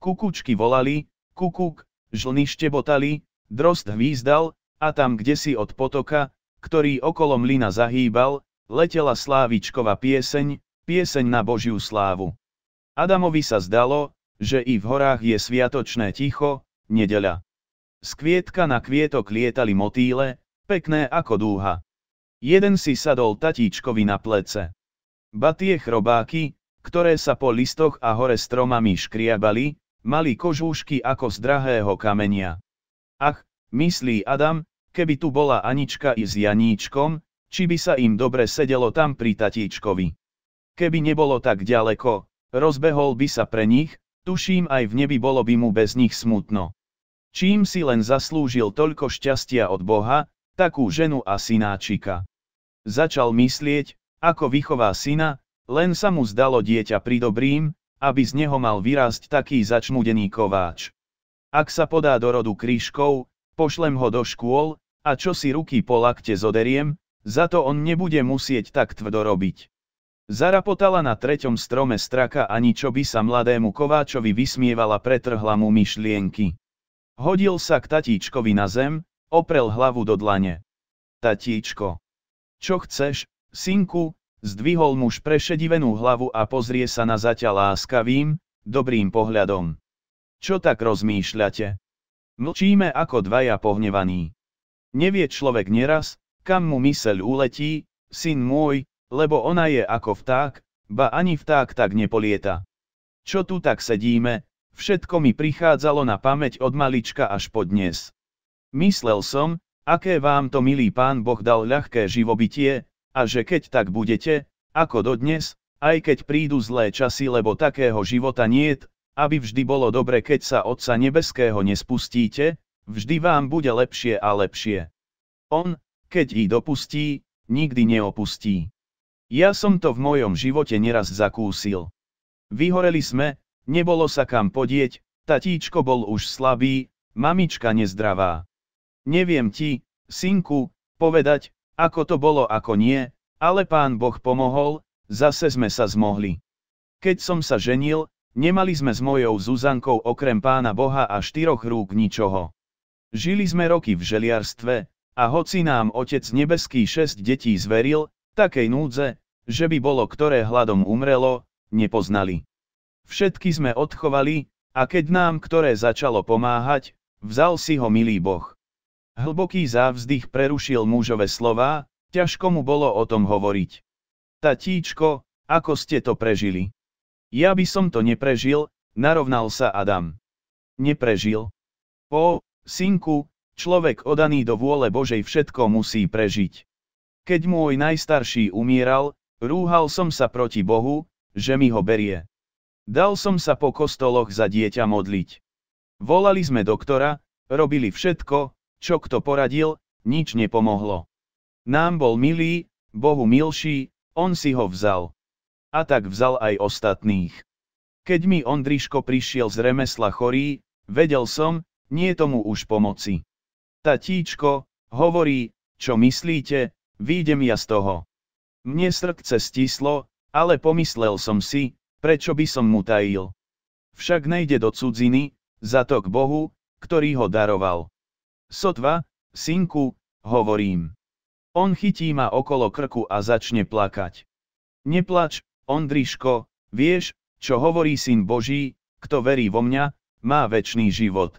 Kukučky volali, kukuk, žlny štebotali, drost hvízdal, a tam kde si od potoka, ktorý okolo mlyna zahýbal, letela slávičková pieseň, pieseň na Božiu slávu. Adamovi sa zdalo, že i v horách je sviatočné ticho, nedeľa. Z kvietka na kvietok lietali motýle, pekné ako dúha. Jeden si sadol tatíčkovi na plece. Batie chrobáky, ktoré sa po listoch a hore stromami škriabali, mali kožúšky ako z drahého kamenia. Ach, myslí Adam, keby tu bola Anička i s Janíčkom, či by sa im dobre sedelo tam pri tatíčkovi. Keby nebolo tak ďaleko, rozbehol by sa pre nich, tuším aj v nebi bolo by mu bez nich smutno. Čím si len zaslúžil toľko šťastia od Boha, takú ženu a synáčika. Začal myslieť, ako vychová syna, len sa mu zdalo dieťa dobrým, aby z neho mal vyrásť taký začmudený kováč. Ak sa podá do rodu krížkov, pošlem ho do škôl, a čo si ruky po lakte zoderiem, za to on nebude musieť tak tvrdo robiť. Zarapotala na treťom strome straka a ničo by sa mladému Kováčovi vysmievala pretrhla mu myšlienky. Hodil sa k tatíčkovi na zem, oprel hlavu do dlane. Tatíčko. Čo chceš, synku, Zdvihol muž prešedivenú hlavu a pozrie sa na zaťa láskavým, dobrým pohľadom. Čo tak rozmýšľate? Mlčíme ako dvaja pohnevaní. Nevie človek neraz, kam mu myseľ uletí, syn môj, lebo ona je ako vták, ba ani vták tak nepolieta. Čo tu tak sedíme, všetko mi prichádzalo na pamäť od malička až po dnes. Myslel som, aké vám to milý pán Boh dal ľahké živobytie, a že keď tak budete, ako dodnes, aj keď prídu zlé časy, lebo takého života niet, aby vždy bolo dobre, keď sa Otca Nebeského nespustíte, vždy vám bude lepšie a lepšie. On, keď ich dopustí, nikdy neopustí. Ja som to v mojom živote neraz zakúsil. Vyhoreli sme, nebolo sa kam podieť, tatíčko bol už slabý, mamička nezdravá. Neviem ti, synku, povedať, ako to bolo ako nie, ale pán Boh pomohol, zase sme sa zmohli. Keď som sa ženil, nemali sme s mojou Zuzankou okrem pána Boha a štyroch rúk ničoho. Žili sme roky v želiarstve, a hoci nám Otec Nebeský šesť detí zveril, takej núdze, že by bolo ktoré hladom umrelo, nepoznali. Všetky sme odchovali, a keď nám ktoré začalo pomáhať, vzal si ho milý Boh. Hlboký závzdych prerušil mužové slová, ťažko mu bolo o tom hovoriť. Tatíčko, ako ste to prežili? Ja by som to neprežil, narovnal sa Adam. Neprežil. O, synku, človek odaný do vôle Božej všetko musí prežiť. Keď môj najstarší umieral, rúhal som sa proti Bohu, že mi ho berie. Dal som sa po kostoloch za dieťa modliť. Volali sme doktora, robili všetko, čo kto poradil, nič nepomohlo. Nám bol milý, Bohu milší, on si ho vzal. A tak vzal aj ostatných. Keď mi Ondriško prišiel z remesla chorý, vedel som, nie tomu už pomoci. Tatíčko, hovorí, čo myslíte, výjdem ja z toho. Mne srdce stislo, ale pomyslel som si, prečo by som mu tajil. Však nejde do cudziny, za to k Bohu, ktorý ho daroval. Sotva, synku, hovorím. On chytí ma okolo krku a začne plakať. Neplač, Ondriško, vieš, čo hovorí syn Boží, kto verí vo mňa, má väčší život.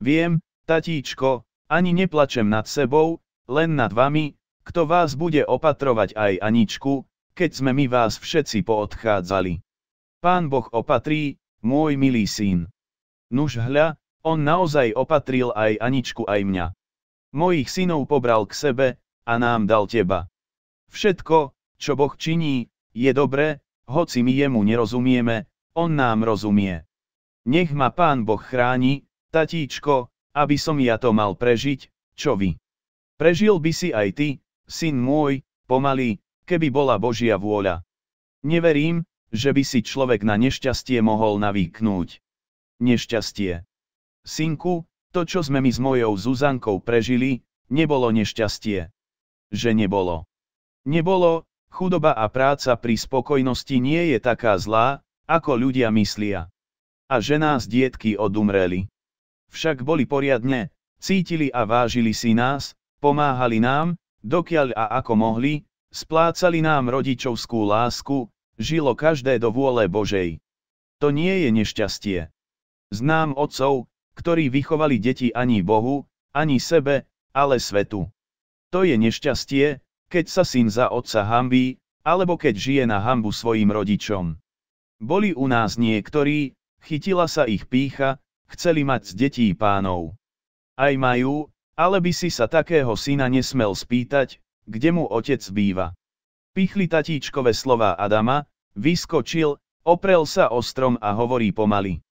Viem, tatíčko, ani neplačem nad sebou, len nad vami, kto vás bude opatrovať aj Aničku, keď sme my vás všetci poodchádzali. Pán Boh opatrí, môj milý syn. Nuž hľa, on naozaj opatril aj Aničku aj mňa. Mojich synov pobral k sebe, a nám dal teba. Všetko, čo Boh činí, je dobré, hoci my jemu nerozumieme, on nám rozumie. Nech ma pán Boh chráni, tatíčko, aby som ja to mal prežiť, čo vy. Prežil by si aj ty, syn môj, pomaly, keby bola Božia vôľa. Neverím, že by si človek na nešťastie mohol navýknúť. Nešťastie synku, to čo sme my s mojou Zuzankou prežili, nebolo nešťastie. Že nebolo. Nebolo, chudoba a práca pri spokojnosti nie je taká zlá, ako ľudia myslia. A že nás dietky odumreli. Však boli poriadne, cítili a vážili si nás, pomáhali nám, dokiaľ a ako mohli, splácali nám rodičovskú lásku, žilo každé do vôle Božej. To nie je nešťastie. Znám otcov, ktorí vychovali deti ani Bohu, ani sebe, ale svetu. To je nešťastie, keď sa syn za otca hambí, alebo keď žije na hambu svojim rodičom. Boli u nás niektorí, chytila sa ich pícha, chceli mať z detí pánov. Aj majú, ale by si sa takého syna nesmel spýtať, kde mu otec býva. Pichli tatíčkové slova Adama, vyskočil, oprel sa o strom a hovorí pomaly.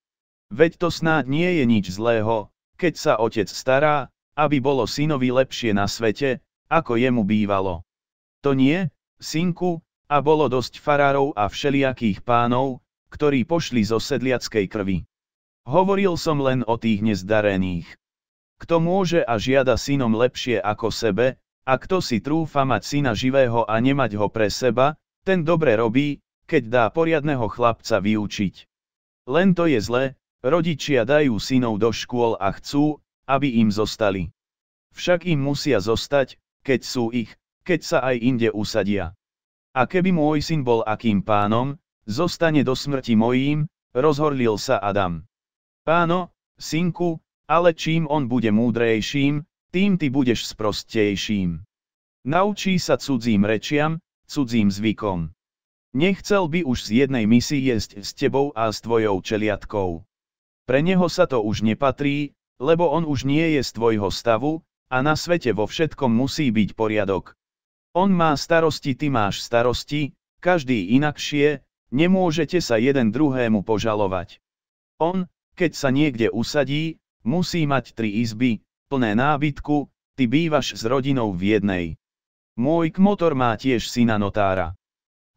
Veď to snáď nie je nič zlého, keď sa otec stará, aby bolo synovi lepšie na svete, ako jemu bývalo. To nie, synku, a bolo dosť farárov a všelijakých pánov, ktorí pošli zo sedliackej krvi. Hovoril som len o tých nezdarených. Kto môže a žiada synom lepšie ako sebe, a kto si trúfa mať syna živého a nemať ho pre seba, ten dobre robí, keď dá poriadneho chlapca vyučiť. Len to je zle, Rodičia dajú synov do škôl a chcú, aby im zostali. Však im musia zostať, keď sú ich, keď sa aj inde usadia. A keby môj syn bol akým pánom, zostane do smrti mojím, rozhorlil sa Adam. Páno, synku, ale čím on bude múdrejším, tým ty budeš sprostejším. Naučí sa cudzím rečiam, cudzím zvykom. Nechcel by už z jednej misi jesť s tebou a s tvojou čeliatkou. Pre neho sa to už nepatrí, lebo on už nie je z tvojho stavu, a na svete vo všetkom musí byť poriadok. On má starosti, ty máš starosti, každý inakšie, nemôžete sa jeden druhému požalovať. On, keď sa niekde usadí, musí mať tri izby, plné nábytku, ty bývaš s rodinou v jednej. Môj kmotor má tiež syna notára.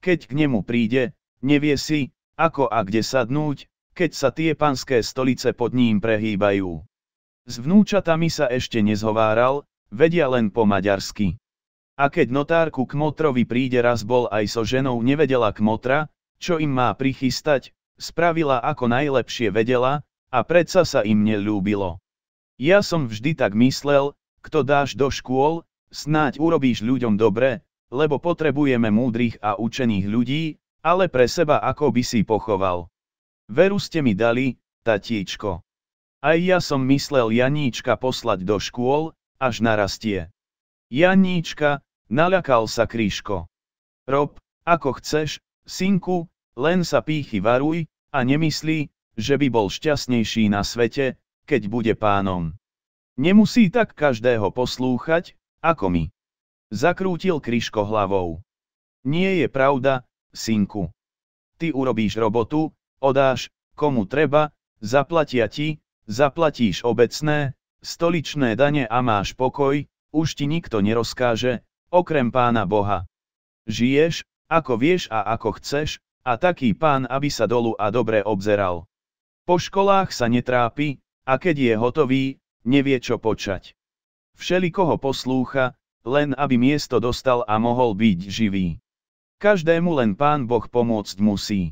Keď k nemu príde, nevie si, ako a kde sadnúť, keď sa tie panské stolice pod ním prehýbajú. S vnúčatami sa ešte nezhováral, vedia len po maďarsky. A keď notárku k motrovi príde raz bol aj so ženou nevedela k motra, čo im má prichystať, spravila ako najlepšie vedela, a predsa sa im nelúbilo. Ja som vždy tak myslel, kto dáš do škôl, snáď urobíš ľuďom dobre, lebo potrebujeme múdrych a učených ľudí, ale pre seba ako by si pochoval. Veru ste mi dali, tatíčko. Aj ja som myslel Janíčka poslať do škôl, až narastie. Janíčka, naľakal sa Kríško. Rob, ako chceš, synku, len sa pýchy varuj, a nemyslí, že by bol šťastnejší na svete, keď bude pánom. Nemusí tak každého poslúchať, ako my. Zakrútil Kryško hlavou. Nie je pravda, synku. Ty urobíš robotu, odáš, komu treba, zaplatia ti, zaplatíš obecné, stoličné dane a máš pokoj, už ti nikto nerozkáže, okrem pána Boha. Žiješ, ako vieš a ako chceš, a taký pán, aby sa dolu a dobre obzeral. Po školách sa netrápi, a keď je hotový, nevie čo počať. Všeli koho poslúcha, len aby miesto dostal a mohol byť živý. Každému len pán Boh pomôcť musí.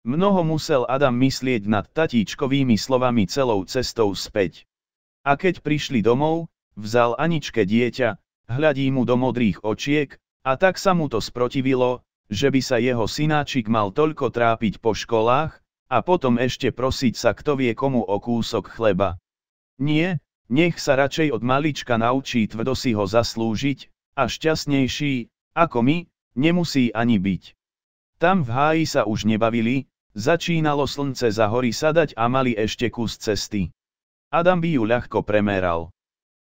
Mnoho musel Adam myslieť nad tatíčkovými slovami celou cestou späť. A keď prišli domov, vzal Aničke dieťa, hľadí mu do modrých očiek, a tak sa mu to sprotivilo, že by sa jeho synáčik mal toľko trápiť po školách, a potom ešte prosiť sa kto vie komu o kúsok chleba. Nie, nech sa radšej od malička naučí tvrdo si ho zaslúžiť, a šťastnejší, ako my, nemusí ani byť. Tam v háji sa už nebavili, Začínalo slnce za hory sadať a mali ešte kus cesty. Adam by ju ľahko premeral.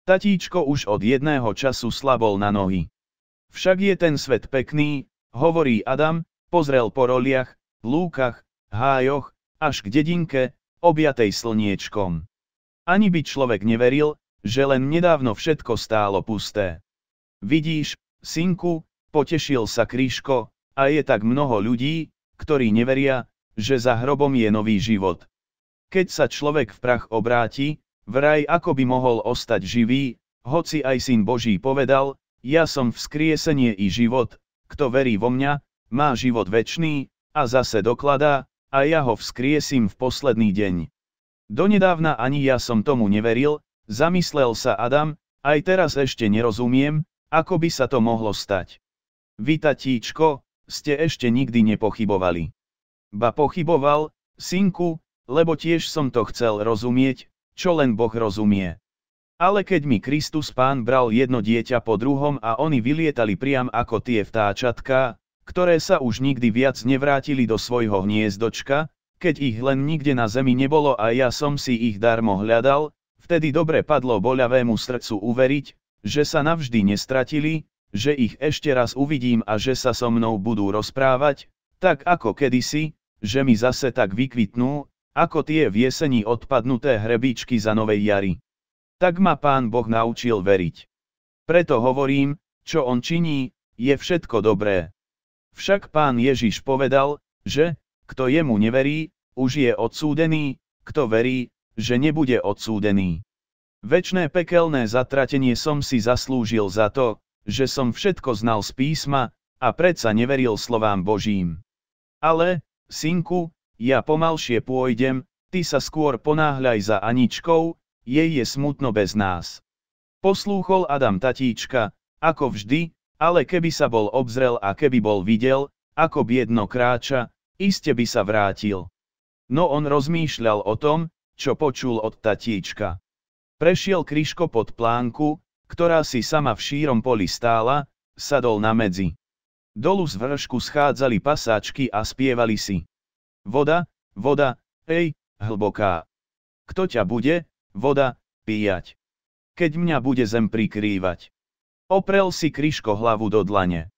Tatíčko už od jedného času slabol na nohy. Však je ten svet pekný, hovorí Adam, pozrel po roliach, lúkach, hájoch, až k dedinke, objatej slniečkom. Ani by človek neveril, že len nedávno všetko stálo pusté. Vidíš, synku, potešil sa Kríško, a je tak mnoho ľudí, ktorí neveria, že za hrobom je nový život. Keď sa človek v prach obráti, vraj ako by mohol ostať živý, hoci aj syn Boží povedal, ja som vzkriesenie i život, kto verí vo mňa, má život väčší, a zase dokladá, a ja ho vzkriesím v posledný deň. Donedávna ani ja som tomu neveril, zamyslel sa Adam, aj teraz ešte nerozumiem, ako by sa to mohlo stať. Vy tatíčko, ste ešte nikdy nepochybovali ba pochyboval, synku, lebo tiež som to chcel rozumieť, čo len Boh rozumie. Ale keď mi Kristus pán bral jedno dieťa po druhom a oni vylietali priam ako tie vtáčatká, ktoré sa už nikdy viac nevrátili do svojho hniezdočka, keď ich len nikde na zemi nebolo a ja som si ich darmo hľadal, vtedy dobre padlo boľavému srdcu uveriť, že sa navždy nestratili, že ich ešte raz uvidím a že sa so mnou budú rozprávať, tak ako kedysi, že mi zase tak vykvitnú, ako tie v jeseni odpadnuté hrebíčky za novej jary. Tak ma pán Boh naučil veriť. Preto hovorím, čo on činí, je všetko dobré. Však pán Ježiš povedal, že, kto jemu neverí, už je odsúdený, kto verí, že nebude odsúdený. Večné pekelné zatratenie som si zaslúžil za to, že som všetko znal z písma, a predsa neveril slovám Božím. Ale, Synku, ja pomalšie pôjdem, ty sa skôr ponáhľaj za Aničkou, jej je smutno bez nás. Poslúchol Adam tatíčka, ako vždy, ale keby sa bol obzrel a keby bol videl, ako biedno kráča, iste by sa vrátil. No on rozmýšľal o tom, čo počul od tatíčka. Prešiel kryško pod plánku, ktorá si sama v šírom poli stála, sadol na medzi. Dolu z vršku schádzali pasáčky a spievali si. Voda, voda, ej, hlboká. Kto ťa bude, voda, píjať. Keď mňa bude zem prikrývať. Oprel si Kryško hlavu do dlane.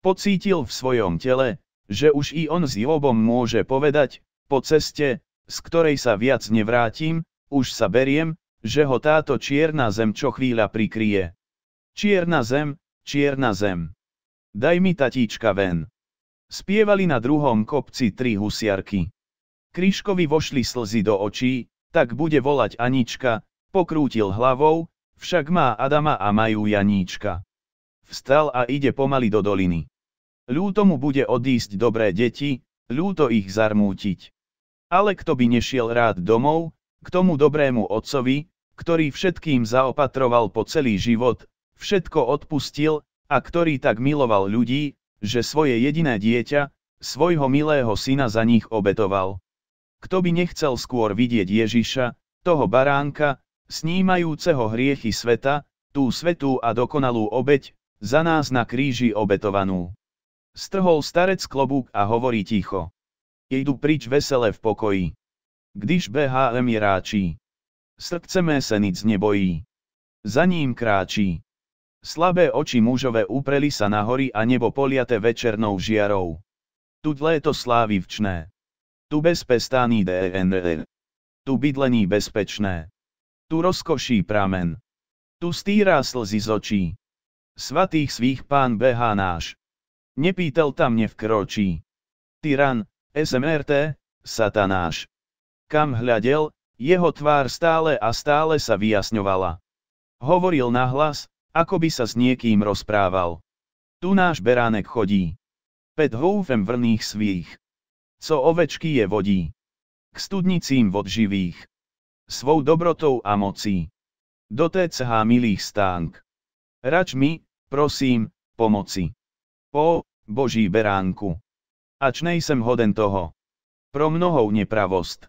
Pocítil v svojom tele, že už i on s Jobom môže povedať, po ceste, z ktorej sa viac nevrátim, už sa beriem, že ho táto čierna zem čo chvíľa prikryje. Čierna zem, čierna zem. Daj mi tatíčka ven. Spievali na druhom kopci tri husiarky. Kryškovi vošli slzy do očí, tak bude volať Anička, pokrútil hlavou, však má Adama a majú Janíčka. Vstal a ide pomaly do doliny. Ľúto mu bude odísť dobré deti, ľúto ich zarmútiť. Ale kto by nešiel rád domov, k tomu dobrému otcovi, ktorý všetkým zaopatroval po celý život, všetko odpustil, a ktorý tak miloval ľudí, že svoje jediné dieťa, svojho milého syna za nich obetoval. Kto by nechcel skôr vidieť Ježiša, toho baránka, snímajúceho hriechy sveta, tú svetú a dokonalú obeď, za nás na kríži obetovanú. Strhol starec klobúk a hovorí ticho. Idú prič vesele v pokoji. Když BHM je ráčí. Srdce mé se nic nebojí. Za ním kráčí. Slabé oči mužové úpreli sa na hory a nebo poliate večernou žiarou. Tu léto slávy včné. Tu bezpestáný DNR. Tu bydlení bezpečné. Tu rozkoší pramen. Tu stýrá slzy z očí. Svatých svých pán behá náš. Nepítel tam nevkročí. Tyran, SMRT, satanáš. Kam hľadel, jeho tvár stále a stále sa vyjasňovala. Hovoril nahlas, ako by sa s niekým rozprával. Tu náš beránek chodí. Pet houfem vrných svých. Co ovečky je vodí. K studnicím vod živých. Svou dobrotou a mocí. Do TCH milých stánk. Rač mi, prosím, pomoci. O boží beránku. Ač nejsem hoden toho. Pro mnohou nepravost.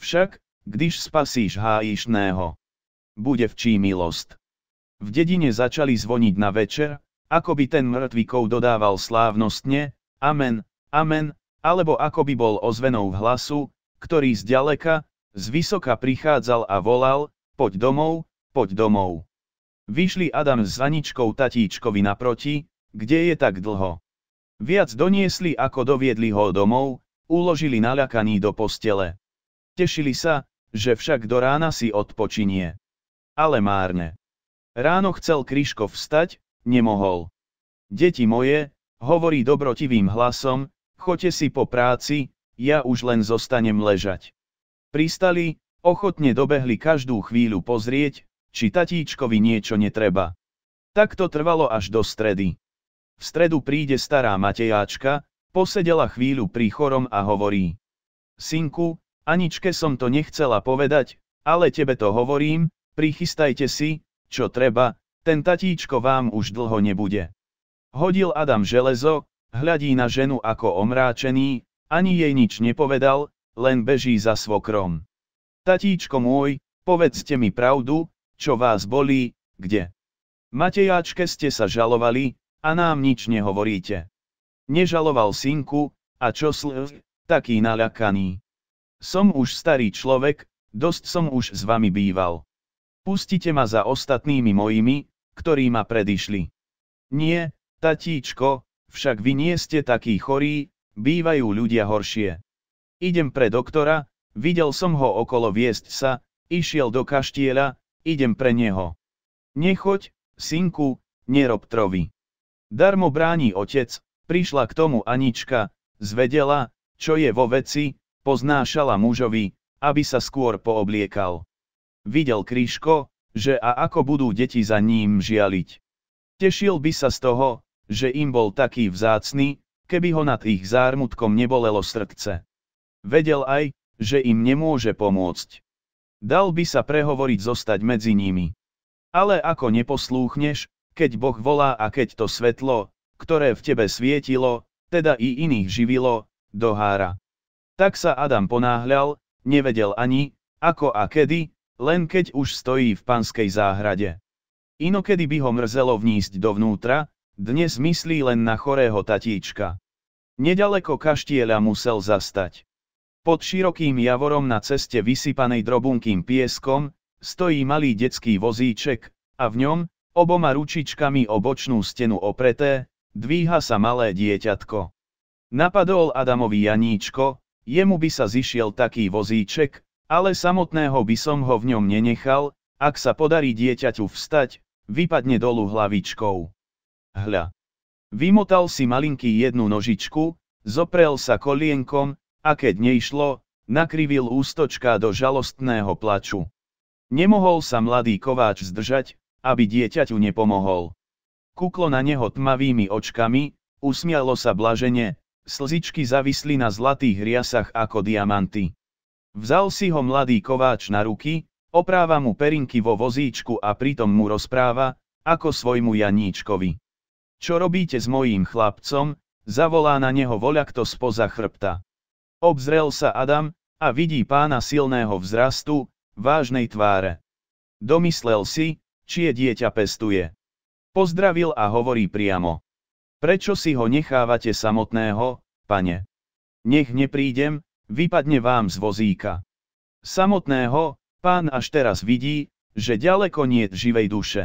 Však, když spasíš hájišného. Bude v čí milost v dedine začali zvoniť na večer, ako by ten mŕtvikov dodával slávnostne, amen, amen, alebo ako by bol ozvenou hlasu, ktorý z ďaleka, z vysoka prichádzal a volal, poď domov, poď domov. Vyšli Adam s Aničkou tatíčkovi naproti, kde je tak dlho. Viac doniesli ako doviedli ho domov, uložili naľakaný do postele. Tešili sa, že však do rána si odpočinie. Ale márne. Ráno chcel Kryško vstať, nemohol. Deti moje, hovorí dobrotivým hlasom, chote si po práci, ja už len zostanem ležať. Pristali, ochotne dobehli každú chvíľu pozrieť, či tatíčkovi niečo netreba. Tak to trvalo až do stredy. V stredu príde stará Matejáčka, posedela chvíľu pri chorom a hovorí. Synku, Aničke som to nechcela povedať, ale tebe to hovorím, prichystajte si, čo treba, ten tatíčko vám už dlho nebude. Hodil Adam železo, hľadí na ženu ako omráčený, ani jej nič nepovedal, len beží za svokrom. Tatíčko môj, povedzte mi pravdu, čo vás bolí, kde? Matejáčke ste sa žalovali, a nám nič nehovoríte. Nežaloval synku, a čo sl, taký naľakaný. Som už starý človek, dosť som už s vami býval. Pustite ma za ostatnými mojimi, ktorí ma predišli. Nie, tatíčko, však vy nie ste takí chorí, bývajú ľudia horšie. Idem pre doktora, videl som ho okolo viesť sa, išiel do kaštieľa, idem pre neho. Nechoď, synku, nerob trovi. Darmo bráni otec, prišla k tomu Anička, zvedela, čo je vo veci, poznášala mužovi, aby sa skôr poobliekal videl kríško, že a ako budú deti za ním žialiť. Tešil by sa z toho, že im bol taký vzácný, keby ho nad ich zármutkom nebolelo srdce. Vedel aj, že im nemôže pomôcť. Dal by sa prehovoriť zostať medzi nimi. Ale ako neposlúchneš, keď Boh volá a keď to svetlo, ktoré v tebe svietilo, teda i iných živilo, dohára. Tak sa Adam ponáhľal, nevedel ani, ako a kedy, len keď už stojí v panskej záhrade. Inokedy by ho mrzelo vnísť dovnútra, dnes myslí len na chorého tatíčka. Nedaleko kaštieľa musel zastať. Pod širokým javorom na ceste vysypanej drobunkým pieskom, stojí malý detský vozíček, a v ňom, oboma ručičkami o bočnú stenu opreté, dvíha sa malé dieťatko. Napadol Adamovi Janíčko, jemu by sa zišiel taký vozíček, ale samotného by som ho v ňom nenechal, ak sa podarí dieťaťu vstať, vypadne dolu hlavičkou. Hľa. Vymotal si malinký jednu nožičku, zoprel sa kolienkom, a keď neišlo, nakrivil ústočka do žalostného plaču. Nemohol sa mladý kováč zdržať, aby dieťaťu nepomohol. Kuklo na neho tmavými očkami, usmialo sa blažene, slzičky zavisli na zlatých riasach ako diamanty. Vzal si ho mladý kováč na ruky, opráva mu perinky vo vozíčku a pritom mu rozpráva, ako svojmu Janíčkovi. Čo robíte s mojím chlapcom, zavolá na neho voľakto spoza chrbta. Obzrel sa Adam, a vidí pána silného vzrastu, vážnej tváre. Domyslel si, čie dieťa pestuje. Pozdravil a hovorí priamo. Prečo si ho nechávate samotného, pane? Nech neprídem, vypadne vám z vozíka. Samotného, pán až teraz vidí, že ďaleko nie živej duše.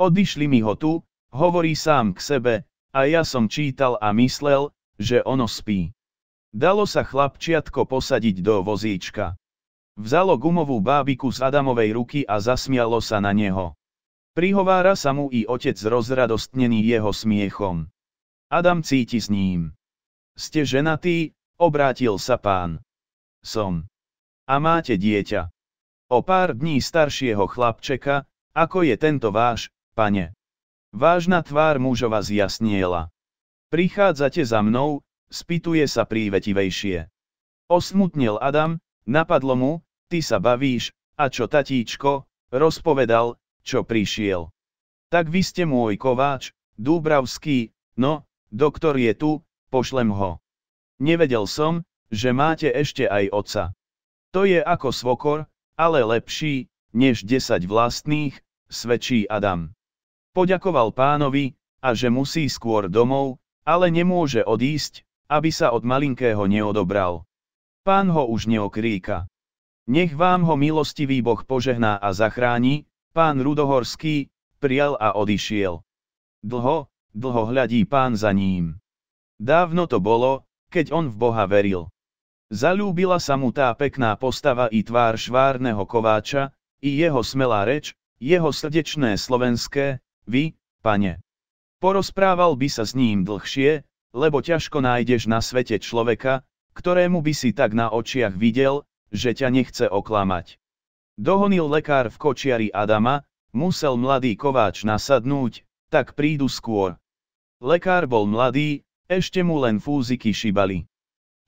Odišli mi ho tu, hovorí sám k sebe, a ja som čítal a myslel, že ono spí. Dalo sa chlapčiatko posadiť do vozíčka. Vzalo gumovú bábiku z Adamovej ruky a zasmialo sa na neho. Prihovára sa mu i otec rozradostnený jeho smiechom. Adam cíti s ním. Ste ženatí, Obrátil sa pán. Som. A máte dieťa. O pár dní staršieho chlapčeka, ako je tento váš, pane. Vážna tvár mužova zjasniela. Prichádzate za mnou, spýtuje sa prívetivejšie. Osmutnil Adam, napadlo mu, ty sa bavíš, a čo tatíčko, rozpovedal, čo prišiel. Tak vy ste môj kováč, Dúbravský, no, doktor je tu, pošlem ho. Nevedel som, že máte ešte aj oca. To je ako svokor, ale lepší, než 10 vlastných, svedčí Adam. Poďakoval pánovi, a že musí skôr domov, ale nemôže odísť, aby sa od malinkého neodobral. Pán ho už neokríka. Nech vám ho milostivý Boh požehná a zachráni, pán Rudohorský, prijal a odišiel. Dlho, dlho hľadí pán za ním. Dávno to bolo, keď on v Boha veril. Zalúbila sa mu tá pekná postava i tvár švárneho kováča, i jeho smelá reč, jeho srdečné slovenské, vy, pane. Porozprával by sa s ním dlhšie, lebo ťažko nájdeš na svete človeka, ktorému by si tak na očiach videl, že ťa nechce oklamať. Dohonil lekár v kočiari Adama, musel mladý kováč nasadnúť, tak prídu skôr. Lekár bol mladý, ešte mu len fúziky šibali.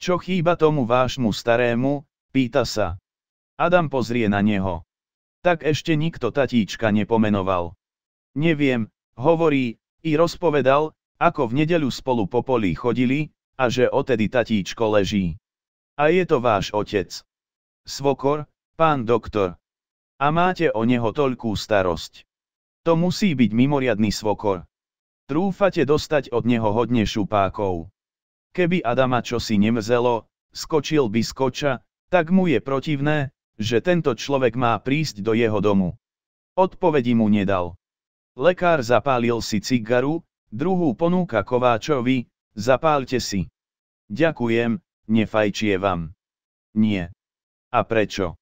Čo chýba tomu vášmu starému, pýta sa. Adam pozrie na neho. Tak ešte nikto tatíčka nepomenoval. Neviem, hovorí, i rozpovedal, ako v nedeľu spolu po poli chodili, a že odtedy tatíčko leží. A je to váš otec. Svokor, pán doktor. A máte o neho toľkú starosť. To musí byť mimoriadný svokor. Trúfate dostať od neho hodne šupákov. Keby Adama čosi nemrzelo, skočil by skoča, tak mu je protivné, že tento človek má prísť do jeho domu. Odpovedi mu nedal. Lekár zapálil si cigaru, druhú ponúka Kováčovi, zapálte si. Ďakujem, nefajčie vám. Nie. A prečo?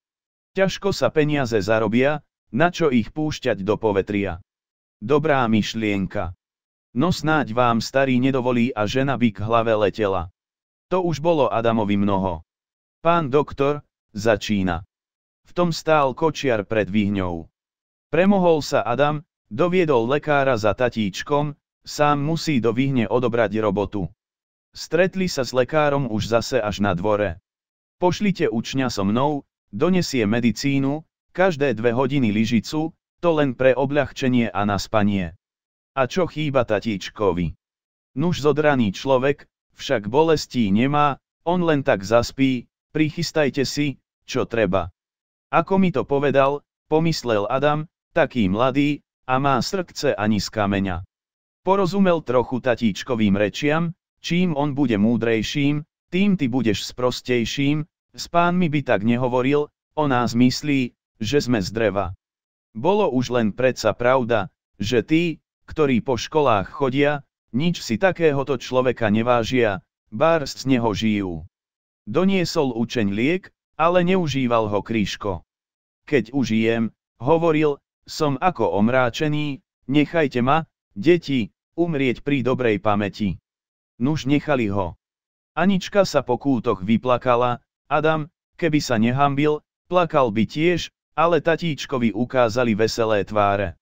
Ťažko sa peniaze zarobia, na čo ich púšťať do povetria. Dobrá myšlienka. No snáď vám starý nedovolí a žena by k hlave letela. To už bolo Adamovi mnoho. Pán doktor, začína. V tom stál kočiar pred výhňou. Premohol sa Adam, doviedol lekára za tatíčkom, sám musí do výhne odobrať robotu. Stretli sa s lekárom už zase až na dvore. Pošlite učňa so mnou, donesie medicínu, každé dve hodiny lyžicu, to len pre obľahčenie a naspanie. spanie. A čo chýba tatíčkovi? Nuž zodraný človek, však bolestí nemá, on len tak zaspí, prichystajte si, čo treba. Ako mi to povedal, pomyslel Adam, taký mladý, a má srdce ani z kameňa. Porozumel trochu tatíčkovým rečiam, čím on bude múdrejším, tým ty budeš sprostejším, s pánmi by tak nehovoril, o nás myslí, že sme z dreva. Bolo už len predsa pravda, že ty, ktorí po školách chodia, nič si takéhoto človeka nevážia, bár z neho žijú. Doniesol učeň liek, ale neužíval ho kríško. Keď užijem, hovoril, som ako omráčený, nechajte ma, deti, umrieť pri dobrej pamäti. Nuž nechali ho. Anička sa po kútoch vyplakala, Adam, keby sa nehambil, plakal by tiež, ale tatíčkovi ukázali veselé tváre.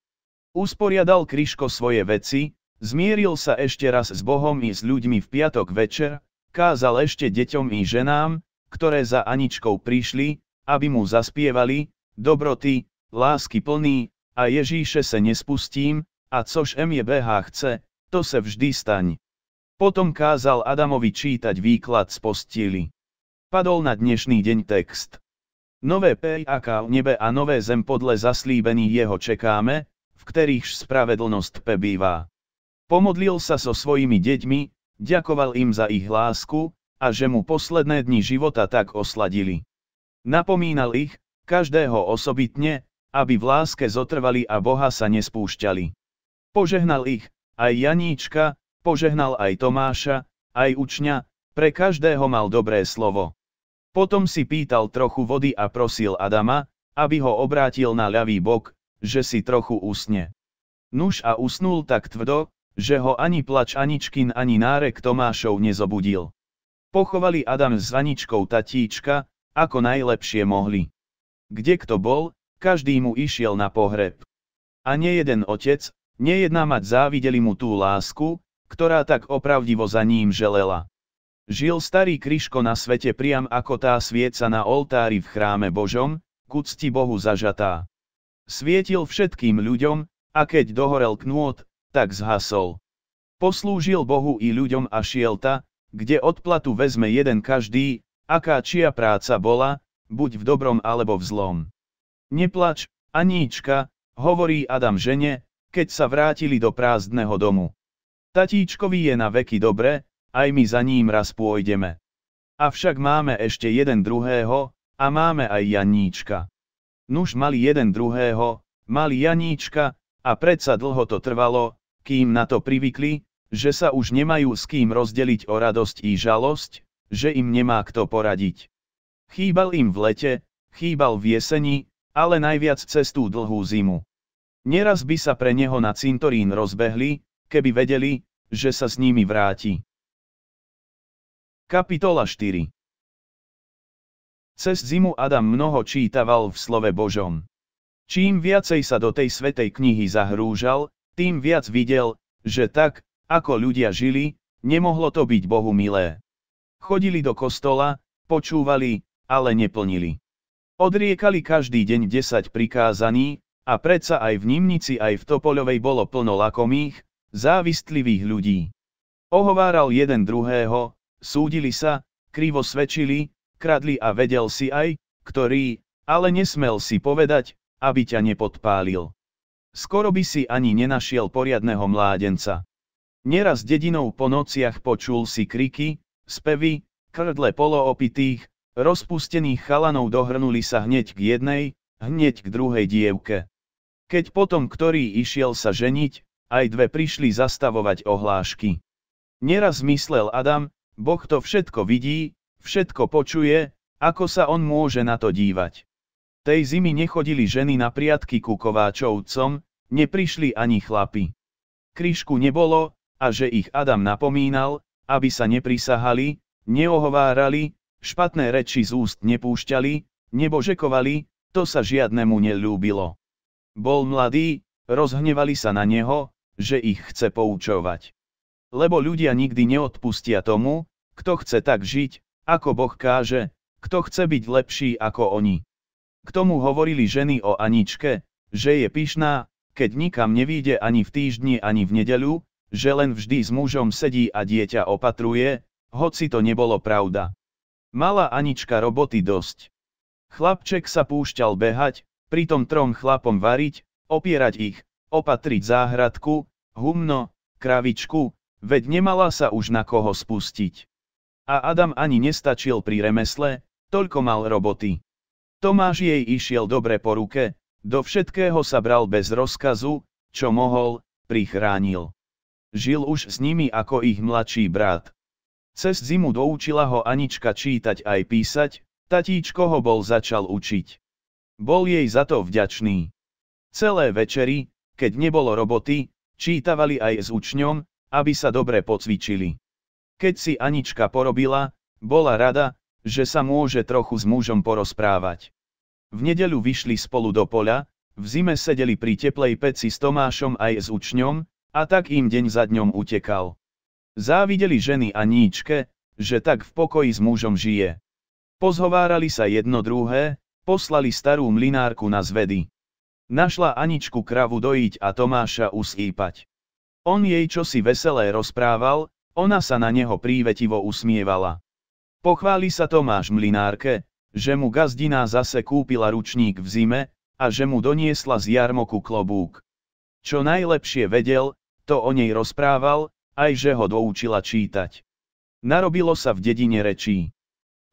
Usporiadal Kryško svoje veci, zmieril sa ešte raz s Bohom i s ľuďmi v piatok večer, kázal ešte deťom i ženám, ktoré za Aničkou prišli, aby mu zaspievali, dobroty, lásky plný, a Ježíše se nespustím, a což M. je chce, to se vždy staň. Potom kázal Adamovi čítať výklad z postily. Padol na dnešný deň text. Nové PAK v nebe a nové zem podle zaslíbení jeho čekáme, v ktorých spravedlnosť pebýva. Pomodlil sa so svojimi deťmi, ďakoval im za ich lásku, a že mu posledné dni života tak osladili. Napomínal ich, každého osobitne, aby v láske zotrvali a Boha sa nespúšťali. Požehnal ich, aj Janíčka, požehnal aj Tomáša, aj učňa, pre každého mal dobré slovo. Potom si pýtal trochu vody a prosil Adama, aby ho obrátil na ľavý bok, že si trochu usne. Nuž a usnul tak tvrdo, že ho ani plač Aničkin ani nárek Tomášov nezobudil. Pochovali Adam s Aničkou tatíčka, ako najlepšie mohli. Kde kto bol, každý mu išiel na pohreb. A nie jeden otec, nie jedna mať závideli mu tú lásku, ktorá tak opravdivo za ním želela. Žil starý Kryško na svete priam ako tá svieca na oltári v chráme Božom, k úcti Bohu zažatá. Svietil všetkým ľuďom, a keď dohorel knôt, tak zhasol. Poslúžil Bohu i ľuďom a šiel ta, kde odplatu vezme jeden každý, aká čia práca bola, buď v dobrom alebo v zlom. Neplač, Aníčka, hovorí Adam žene, keď sa vrátili do prázdneho domu. Tatíčkovi je na veky dobre, aj my za ním raz pôjdeme. Avšak máme ešte jeden druhého, a máme aj Janíčka. Nuž mali jeden druhého, mali Janíčka, a predsa dlho to trvalo, kým na to privykli, že sa už nemajú s kým rozdeliť o radosť i žalosť, že im nemá kto poradiť. Chýbal im v lete, chýbal v jeseni, ale najviac cez tú dlhú zimu. Neraz by sa pre neho na cintorín rozbehli, keby vedeli, že sa s nimi vráti. Kapitola 4 cez zimu Adam mnoho čítaval v slove Božom. Čím viacej sa do tej svetej knihy zahrúžal, tým viac videl, že tak, ako ľudia žili, nemohlo to byť Bohu milé. Chodili do kostola, počúvali, ale neplnili. Odriekali každý deň 10 prikázaní, a predsa aj v Nimnici aj v Topoľovej bolo plno lakomých, závistlivých ľudí. Ohováral jeden druhého, súdili sa, krivo svedčili, kradli a vedel si aj, ktorý, ale nesmel si povedať, aby ťa nepodpálil. Skoro by si ani nenašiel poriadného mládenca. Neraz dedinou po nociach počul si kriky, spevy, krdle poloopitých, rozpustených chalanov dohrnuli sa hneď k jednej, hneď k druhej dievke. Keď potom ktorý išiel sa ženiť, aj dve prišli zastavovať ohlášky. Neraz myslel Adam, Boh to všetko vidí, všetko počuje, ako sa on môže na to dívať. Tej zimy nechodili ženy na priatky ku kováčovcom, neprišli ani chlapi. Kryšku nebolo, a že ich Adam napomínal, aby sa neprisahali, neohovárali, špatné reči z úst nepúšťali, nebožekovali, to sa žiadnemu nelúbilo. Bol mladý, rozhnevali sa na neho, že ich chce poučovať. Lebo ľudia nikdy neodpustia tomu, kto chce tak žiť, ako Boh káže, kto chce byť lepší ako oni. K tomu hovorili ženy o Aničke, že je pyšná, keď nikam nevíde ani v týždni ani v nedeľu, že len vždy s mužom sedí a dieťa opatruje, hoci to nebolo pravda. Mala Anička roboty dosť. Chlapček sa púšťal behať, pritom trom chlapom variť, opierať ich, opatriť záhradku, humno, kravičku, veď nemala sa už na koho spustiť. A Adam ani nestačil pri remesle, toľko mal roboty. Tomáš jej išiel dobre po ruke, do všetkého sa bral bez rozkazu, čo mohol, prichránil. Žil už s nimi ako ich mladší brat. Cez zimu doučila ho Anička čítať aj písať, tatíčko ho bol začal učiť. Bol jej za to vďačný. Celé večery, keď nebolo roboty, čítavali aj s učňom, aby sa dobre pocvičili. Keď si Anička porobila, bola rada, že sa môže trochu s mužom porozprávať. V nedeľu vyšli spolu do poľa, v zime sedeli pri teplej peci s Tomášom aj s učňom, a tak im deň za dňom utekal. Závideli ženy aničke, že tak v pokoji s mužom žije. Pozhovárali sa jedno druhé, poslali starú mlinárku na zvedy. Našla Aničku kravu dojiť a Tomáša usýpať. On jej čosi veselé rozprával, ona sa na neho prívetivo usmievala. Pochváli sa Tomáš mlinárke, že mu gazdina zase kúpila ručník v zime, a že mu doniesla z jarmoku klobúk. Čo najlepšie vedel, to o nej rozprával, aj že ho doučila čítať. Narobilo sa v dedine rečí.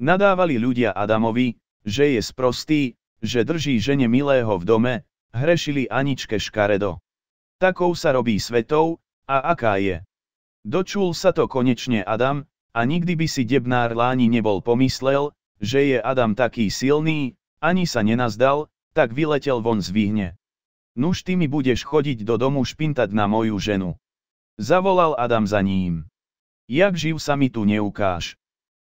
Nadávali ľudia Adamovi, že je sprostý, že drží žene milého v dome, hrešili Aničke škaredo. Takou sa robí svetov, a aká je. Dočul sa to konečne Adam, a nikdy by si debnár Láni nebol pomyslel, že je Adam taký silný, ani sa nenazdal, tak vyletel von z výhne. Nuž ty mi budeš chodiť do domu špintať na moju ženu. Zavolal Adam za ním. Jak živ sa mi tu neukáž.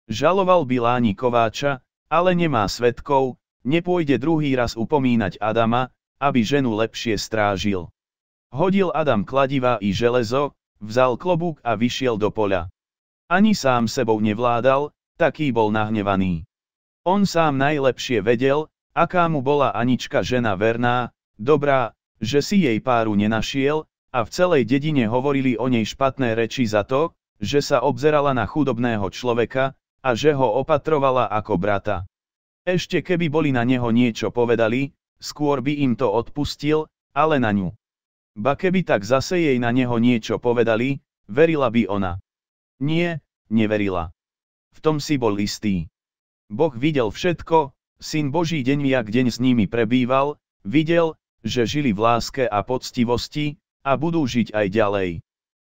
Žaloval by Láni Kováča, ale nemá svetkov, nepôjde druhý raz upomínať Adama, aby ženu lepšie strážil. Hodil Adam kladiva i železo, Vzal klobúk a vyšiel do poľa. Ani sám sebou nevládal, taký bol nahnevaný. On sám najlepšie vedel, aká mu bola Anička žena verná, dobrá, že si jej páru nenašiel, a v celej dedine hovorili o nej špatné reči za to, že sa obzerala na chudobného človeka, a že ho opatrovala ako brata. Ešte keby boli na neho niečo povedali, skôr by im to odpustil, ale na ňu. Ba keby tak zase jej na neho niečo povedali, verila by ona. Nie, neverila. V tom si bol istý. Boh videl všetko, Syn Boží deň jak deň s nimi prebýval, videl, že žili v láske a poctivosti, a budú žiť aj ďalej.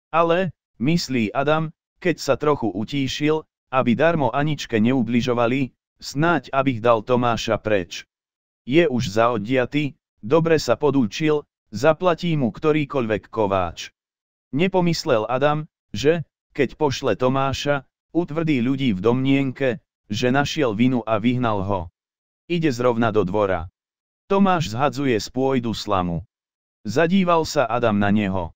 Ale, myslí Adam, keď sa trochu utíšil, aby darmo Aničke neubližovali, snáď abych dal Tomáša preč. Je už zaodiatý, dobre sa podúčil, Zaplatí mu ktorýkoľvek kováč. Nepomyslel Adam, že, keď pošle Tomáša, utvrdí ľudí v domnienke, že našiel vinu a vyhnal ho. Ide zrovna do dvora. Tomáš zhadzuje z pôjdu slamu. Zadíval sa Adam na neho.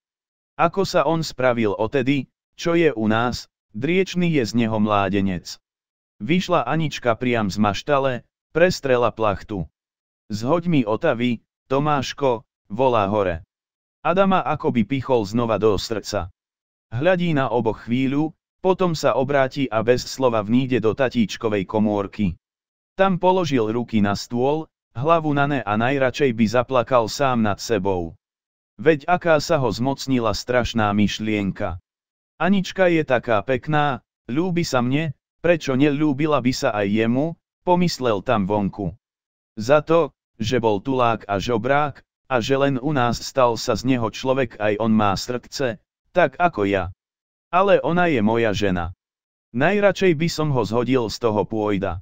Ako sa on spravil otedy, čo je u nás, driečný je z neho mládenec. Vyšla Anička priam z maštale, prestrela plachtu. Zhoď mi otavy, Tomáško, volá hore. Adama akoby pichol znova do srdca. Hľadí na oboch chvíľu, potom sa obráti a bez slova vníde do tatíčkovej komórky. Tam položil ruky na stôl, hlavu na ne a najradšej by zaplakal sám nad sebou. Veď aká sa ho zmocnila strašná myšlienka. Anička je taká pekná, ľúbi sa mne, prečo nelúbila by sa aj jemu, pomyslel tam vonku. Za to, že bol tulák a žobrák, a že len u nás stal sa z neho človek aj on má srdce, tak ako ja. Ale ona je moja žena. Najradšej by som ho zhodil z toho pôjda.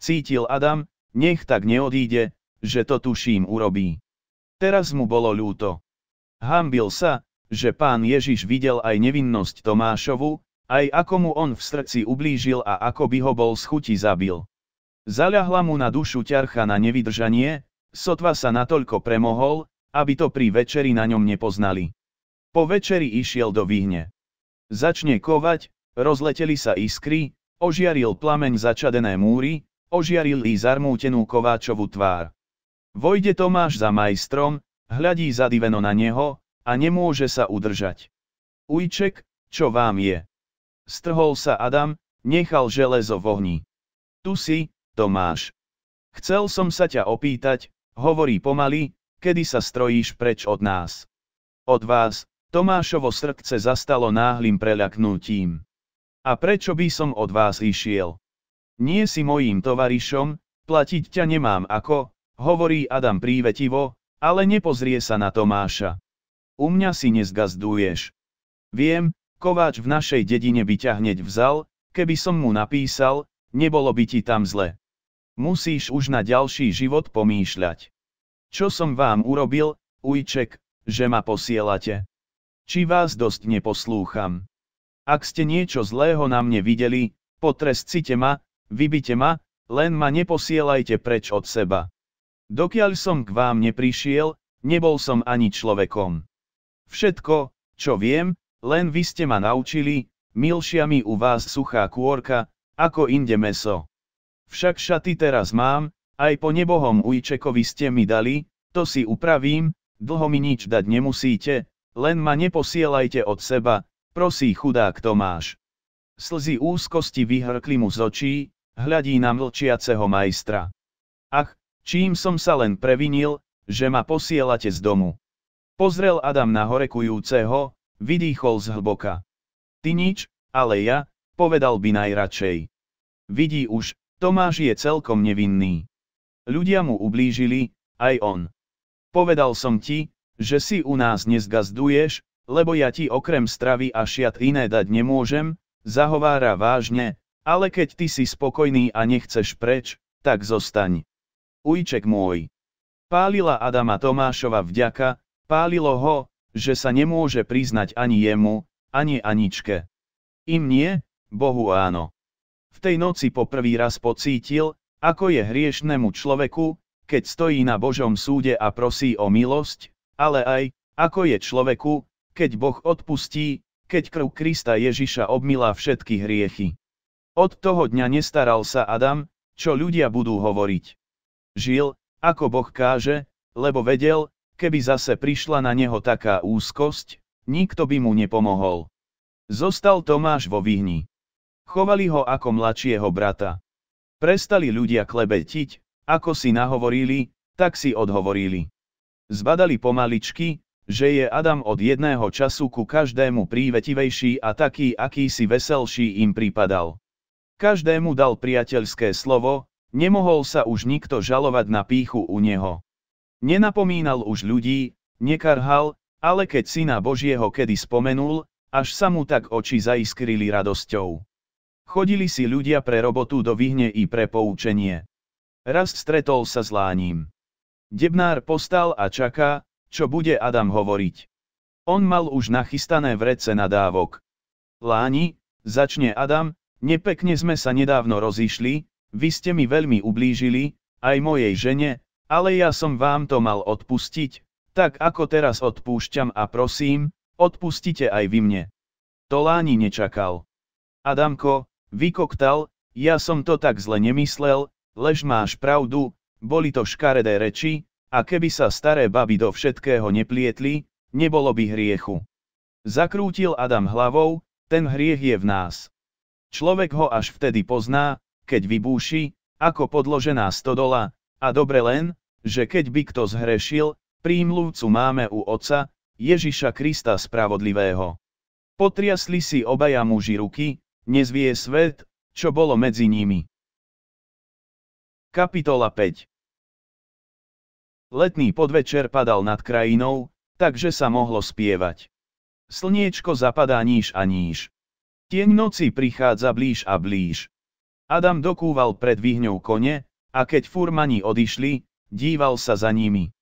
Cítil Adam, nech tak neodíde, že to tuším urobí. Teraz mu bolo ľúto. Hambil sa, že pán Ježiš videl aj nevinnosť Tomášovu, aj ako mu on v srdci ublížil a ako by ho bol z chuti zabil. Zaľahla mu na dušu ťarcha na nevydržanie, Sotva sa natoľko premohol, aby to pri večeri na ňom nepoznali. Po večeri išiel do výhne. Začne kovať, rozleteli sa iskry, ožiaril plameň začadené múry, ožiaril i zarmútenú kováčovú tvár. Vojde Tomáš za majstrom, hľadí zadiveno na neho, a nemôže sa udržať. Ujček, čo vám je? Strhol sa Adam, nechal železo v ohni. Tu si, Tomáš. Chcel som sa ťa opýtať, hovorí pomaly, kedy sa strojíš preč od nás. Od vás, Tomášovo srdce zastalo náhlym preľaknutím. A prečo by som od vás išiel? Nie si mojím tovarišom, platiť ťa nemám ako, hovorí Adam prívetivo, ale nepozrie sa na Tomáša. U mňa si nezgazduješ. Viem, kováč v našej dedine by ťa hneď vzal, keby som mu napísal, nebolo by ti tam zle. Musíš už na ďalší život pomýšľať. Čo som vám urobil, ujček, že ma posielate? Či vás dosť neposlúcham? Ak ste niečo zlého na mne videli, potrescite ma, vybite ma, len ma neposielajte preč od seba. Dokiaľ som k vám neprišiel, nebol som ani človekom. Všetko, čo viem, len vy ste ma naučili, milšia mi u vás suchá kôrka, ako inde meso. Však šaty teraz mám, aj po nebohom Ujčekovi ste mi dali, to si upravím, dlho mi nič dať nemusíte, len ma neposielajte od seba, prosí chudák Tomáš. Slzy úzkosti vyhrkli mu z očí, hľadí na mlčiaceho majstra. Ach, čím som sa len previnil, že ma posielate z domu. Pozrel Adam na horekujúceho, vydýchol zhlboka. Ty nič, ale ja, povedal by najradšej. Vidí už, Tomáš je celkom nevinný. Ľudia mu ublížili, aj on. Povedal som ti, že si u nás nezgazduješ, lebo ja ti okrem stravy a šiat iné dať nemôžem, zahovára vážne, ale keď ty si spokojný a nechceš preč, tak zostaň. Ujček môj. Pálila Adama Tomášova vďaka, pálilo ho, že sa nemôže priznať ani jemu, ani Aničke. Im nie, Bohu áno. V tej noci poprvý raz pocítil, ako je hriešnému človeku, keď stojí na Božom súde a prosí o milosť, ale aj, ako je človeku, keď Boh odpustí, keď krv Krista Ježiša obmila všetky hriechy. Od toho dňa nestaral sa Adam, čo ľudia budú hovoriť. Žil, ako Boh káže, lebo vedel, keby zase prišla na neho taká úzkosť, nikto by mu nepomohol. Zostal Tomáš vo vyhni. Chovali ho ako mladšieho brata. Prestali ľudia klebetiť, ako si nahovorili, tak si odhovorili. Zbadali pomaličky, že je Adam od jedného času ku každému prívetivejší a taký aký si veselší im pripadal. Každému dal priateľské slovo, nemohol sa už nikto žalovať na píchu u neho. Nenapomínal už ľudí, nekarhal, ale keď syna Božieho kedy spomenul, až sa mu tak oči zaiskrili radosťou. Chodili si ľudia pre robotu do vyhne i pre poučenie. Raz stretol sa s láním. Debnár postal a čaká, čo bude Adam hovoriť. On mal už nachystané vrece nadávok. Láni, začne Adam, nepekne sme sa nedávno rozišli, vy ste mi veľmi ublížili, aj mojej žene, ale ja som vám to mal odpustiť, tak ako teraz odpúšťam a prosím, odpustite aj vy mne. To Láni nečakal. Adamko, Vykoktal, ja som to tak zle nemyslel, lež máš pravdu, boli to škaredé reči, a keby sa staré baby do všetkého neplietli, nebolo by hriechu. Zakrútil Adam hlavou, ten hriech je v nás. Človek ho až vtedy pozná, keď vybúši, ako podložená stodola, a dobre len, že keď by kto zhrešil, príjmluvcu máme u Otca, Ježiša Krista Spravodlivého. Potriasli si obaja muži ruky, nezvie svet, čo bolo medzi nimi. Kapitola 5 Letný podvečer padal nad krajinou, takže sa mohlo spievať. Slniečko zapadá níž a níž. Tieň noci prichádza blíž a blíž. Adam dokúval pred vyhňou kone, a keď furmani odišli, díval sa za nimi.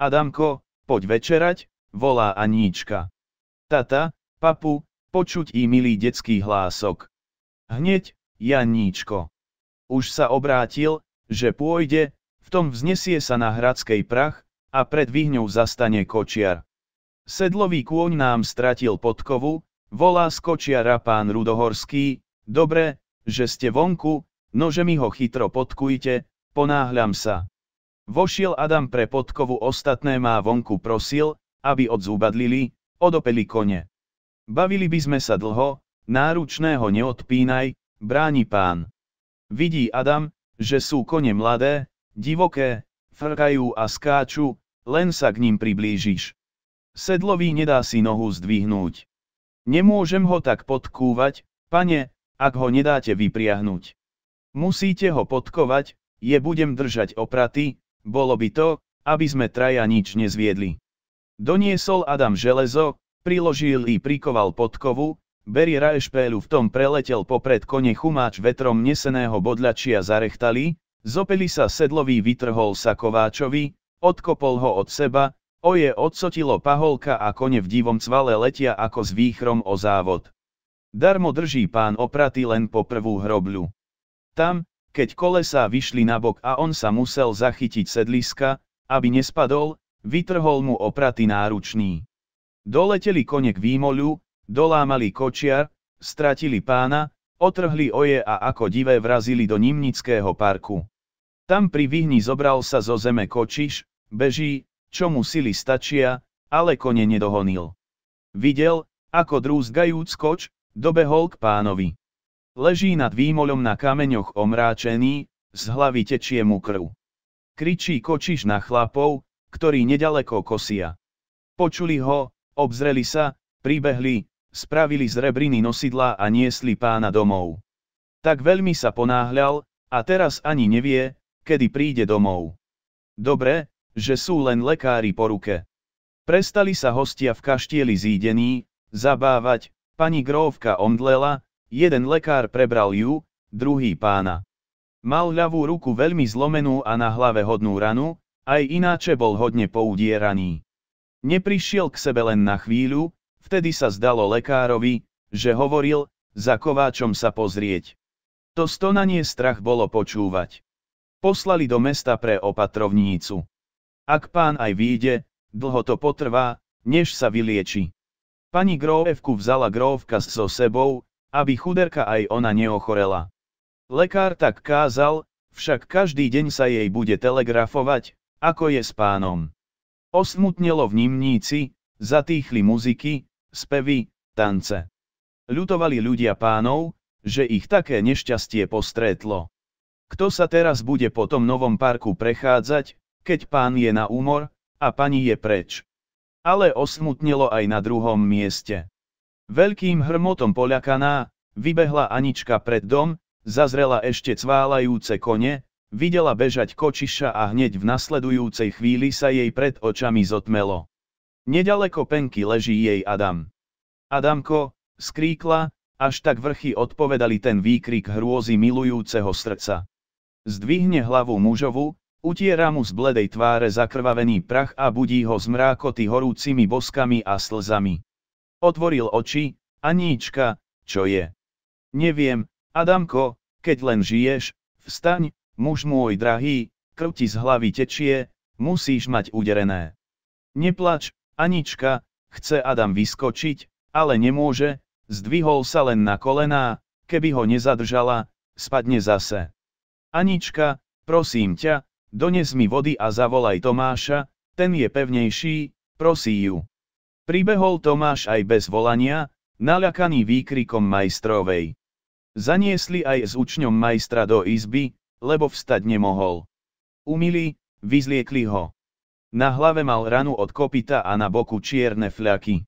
Adamko, poď večerať, volá Aníčka. Tata, papu, Počuť i milý detský hlások. Hneď, Janíčko. Už sa obrátil, že pôjde, v tom vznesie sa na hradskej prach, a pred vyhňou zastane kočiar. Sedlový kôň nám stratil podkovu, volá z kočiara pán Rudohorský, dobre, že ste vonku, nože mi ho chytro podkujte, ponáhľam sa. Vošiel Adam pre podkovu ostatné má vonku prosil, aby odzúbadlili, odopeli kone. Bavili by sme sa dlho, náručného neodpínaj, bráni pán. Vidí Adam, že sú kone mladé, divoké, frkajú a skáču, len sa k ním priblížiš. Sedlový nedá si nohu zdvihnúť. Nemôžem ho tak podkúvať, pane, ak ho nedáte vypriahnuť. Musíte ho podkovať, je budem držať opraty, bolo by to, aby sme traja nič nezviedli. Doniesol Adam železo, Priložil i prikoval podkovu, Beri Raešpélu v tom preletel popred kone chumáč vetrom neseného bodľačia zarechtali, zopeli sa sedlový vytrhol sa kováčovi, odkopol ho od seba, oje odsotilo paholka a kone v divom cvale letia ako s výchrom o závod. Darmo drží pán opratý len po prvú hrobľu. Tam, keď kolesá vyšli nabok a on sa musel zachytiť sedliska, aby nespadol, vytrhol mu opratý náručný. Doleteli kone k výmolu, dolámali kočiar, stratili pána, otrhli oje a ako divé vrazili do Nimnického parku. Tam pri vyhni zobral sa zo zeme kočiš, beží, čo mu sily stačia, ale kone nedohonil. Videl, ako drúzgajúc koč, dobehol k pánovi. Leží nad výmolom na kameňoch omráčený, z hlavy tečie mu krv. Kričí kočiš na chlapov, ktorí nedaleko kosia. Počuli ho, Obzreli sa, pribehli, spravili z rebriny nosidla a niesli pána domov. Tak veľmi sa ponáhľal, a teraz ani nevie, kedy príde domov. Dobre, že sú len lekári po ruke. Prestali sa hostia v kaštieli zídení, zabávať, pani Grovka omdlela, jeden lekár prebral ju, druhý pána. Mal ľavú ruku veľmi zlomenú a na hlave hodnú ranu, aj ináče bol hodne poudieraný. Neprišiel k sebe len na chvíľu, vtedy sa zdalo lekárovi, že hovoril, za kováčom sa pozrieť. To stonanie strach bolo počúvať. Poslali do mesta pre opatrovnícu. Ak pán aj výjde, dlho to potrvá, než sa vylieči. Pani Grovevku vzala Grovka so sebou, aby chuderka aj ona neochorela. Lekár tak kázal, však každý deň sa jej bude telegrafovať, ako je s pánom. Osmutnelo v Nimníci, zatýchli muziky, spevy, tance. Ľutovali ľudia pánov, že ich také nešťastie postrétlo. Kto sa teraz bude po tom novom parku prechádzať, keď pán je na úmor, a pani je preč. Ale osmutnelo aj na druhom mieste. Veľkým hrmotom poľakaná, vybehla Anička pred dom, zazrela ešte cválajúce kone, Videla bežať kočiša a hneď v nasledujúcej chvíli sa jej pred očami zotmelo. Nedaleko penky leží jej Adam. Adamko, skríkla, až tak vrchy odpovedali ten výkrik hrôzy milujúceho srdca. Zdvihne hlavu mužovu, utiera mu z bledej tváre zakrvavený prach a budí ho z mrákoty horúcimi boskami a slzami. Otvoril oči, Aníčka, čo je? Neviem, Adamko, keď len žiješ, vstaň, Muž môj drahý, krv ti z hlavy tečie, musíš mať uderené. Neplač, Anička, chce Adam vyskočiť, ale nemôže, zdvihol sa len na kolená, keby ho nezadržala, spadne zase. Anička, prosím ťa, dones mi vody a zavolaj Tomáša, ten je pevnejší, prosí ju. Pribehol Tomáš aj bez volania, naľakaný výkrikom majstrovej. Zaniesli aj s učňom majstra do izby, lebo vstať nemohol. Umili, vyzliekli ho. Na hlave mal ranu od kopita a na boku čierne fľaky.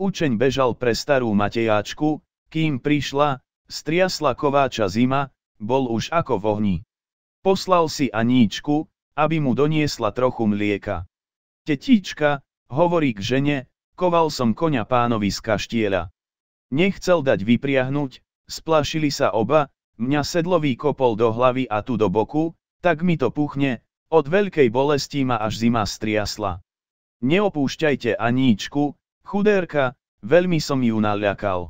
Učeň bežal pre starú Matejáčku, kým prišla, striasla kováča zima, bol už ako v ohni. Poslal si Aníčku, aby mu doniesla trochu mlieka. Tetíčka, hovorí k žene, koval som koňa pánovi z kaštieľa. Nechcel dať vypriahnuť, splašili sa oba, Mňa sedlový kopol do hlavy a tu do boku, tak mi to puchne, od veľkej bolesti ma až zima striasla. Neopúšťajte aničku, chudérka, veľmi som ju naľakal.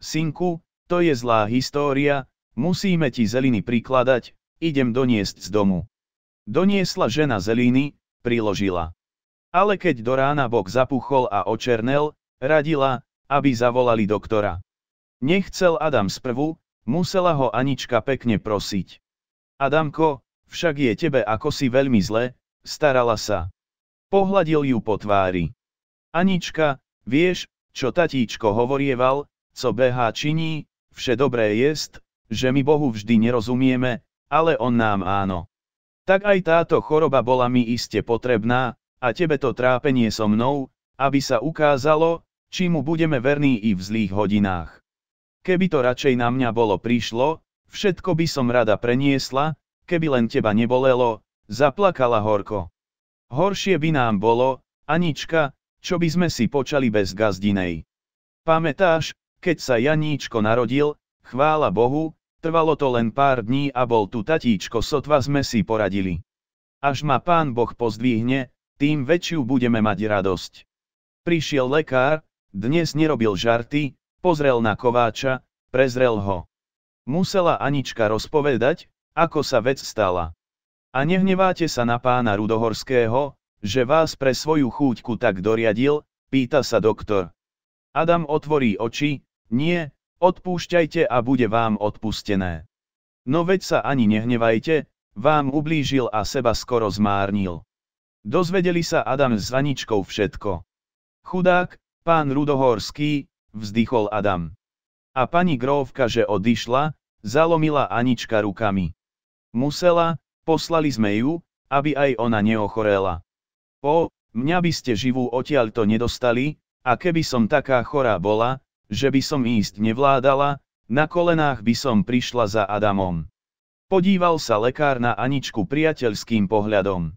Synku, to je zlá história, musíme ti zeliny prikladať, idem doniesť z domu. Doniesla žena zeliny, priložila. Ale keď do rána bok zapuchol a očernel, radila, aby zavolali doktora. Nechcel Adam sprvu, Musela ho Anička pekne prosiť. Adamko, však je tebe ako si veľmi zle, starala sa. Pohladil ju po tvári. Anička, vieš, čo tatíčko hovorieval, co BH činí, vše dobré jest, že my Bohu vždy nerozumieme, ale on nám áno. Tak aj táto choroba bola mi iste potrebná, a tebe to trápenie so mnou, aby sa ukázalo, či mu budeme verní i v zlých hodinách. Keby to radšej na mňa bolo prišlo, všetko by som rada preniesla, keby len teba nebolelo, zaplakala horko. Horšie by nám bolo, Anička, čo by sme si počali bez gazdinej. Pamätáš, keď sa Janíčko narodil, chvála Bohu, trvalo to len pár dní a bol tu tatíčko sotva sme si poradili. Až ma pán Boh pozdvihne, tým väčšiu budeme mať radosť. Prišiel lekár, dnes nerobil žarty, Pozrel na Kováča, prezrel ho. Musela Anička rozpovedať, ako sa vec stala. A nehneváte sa na pána Rudohorského, že vás pre svoju chúťku tak doriadil, pýta sa doktor. Adam otvorí oči, nie, odpúšťajte a bude vám odpustené. No veď sa ani nehnevajte, vám ublížil a seba skoro zmárnil. Dozvedeli sa Adam s Aničkou všetko. Chudák, pán Rudohorský, vzdychol Adam. A pani Grovka, že odišla, zalomila Anička rukami. Musela, poslali sme ju, aby aj ona neochorela. O, mňa by ste živú to nedostali, a keby som taká chorá bola, že by som ísť nevládala, na kolenách by som prišla za Adamom. Podíval sa lekár na Aničku priateľským pohľadom.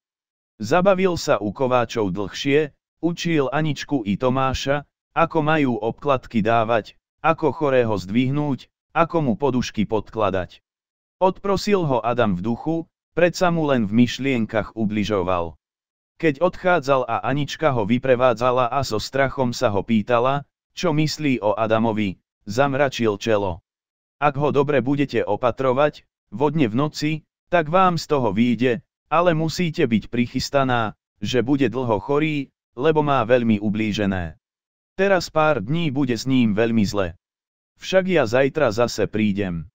Zabavil sa u kováčov dlhšie, učil Aničku i Tomáša, ako majú obkladky dávať, ako chorého zdvihnúť, ako mu podušky podkladať. Odprosil ho Adam v duchu, predsa mu len v myšlienkach ubližoval. Keď odchádzal a Anička ho vyprevádzala a so strachom sa ho pýtala, čo myslí o Adamovi, zamračil čelo. Ak ho dobre budete opatrovať, vodne v noci, tak vám z toho vyjde, ale musíte byť prichystaná, že bude dlho chorý, lebo má veľmi ublížené. Teraz pár dní bude s ním veľmi zle. Však ja zajtra zase prídem.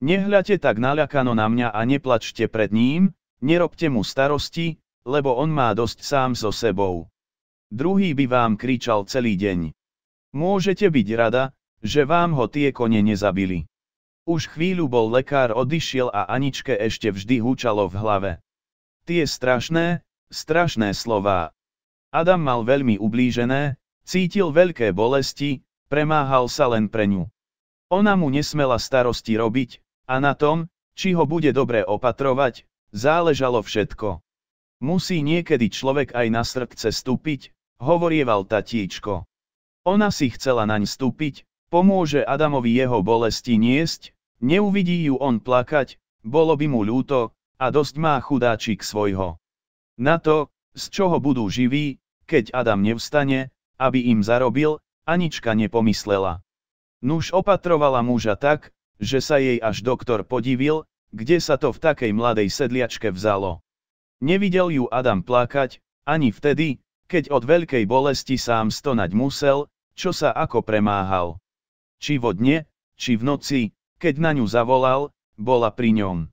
Nehľate tak naľakano na mňa a neplačte pred ním, nerobte mu starosti, lebo on má dosť sám so sebou. Druhý by vám kričal celý deň. Môžete byť rada, že vám ho tie kone nezabili. Už chvíľu bol lekár odišiel a Aničke ešte vždy húčalo v hlave. Tie strašné, strašné slová. Adam mal veľmi ublížené, Cítil veľké bolesti, premáhal sa len pre ňu. Ona mu nesmela starosti robiť, a na tom, či ho bude dobre opatrovať, záležalo všetko. Musí niekedy človek aj na srdce stúpiť, hovorieval tatíčko. Ona si chcela naň stúpiť, pomôže Adamovi jeho bolesti niesť, neuvidí ju on plakať, bolo by mu ľúto, a dosť má chudáčik svojho. Na to, z čoho budú živí, keď Adam nevstane, aby im zarobil, Anička nepomyslela. Nuž opatrovala muža tak, že sa jej až doktor podivil, kde sa to v takej mladej sedliačke vzalo. Nevidel ju Adam plakať, ani vtedy, keď od veľkej bolesti sám stonať musel, čo sa ako premáhal. Či vo dne, či v noci, keď na ňu zavolal, bola pri ňom.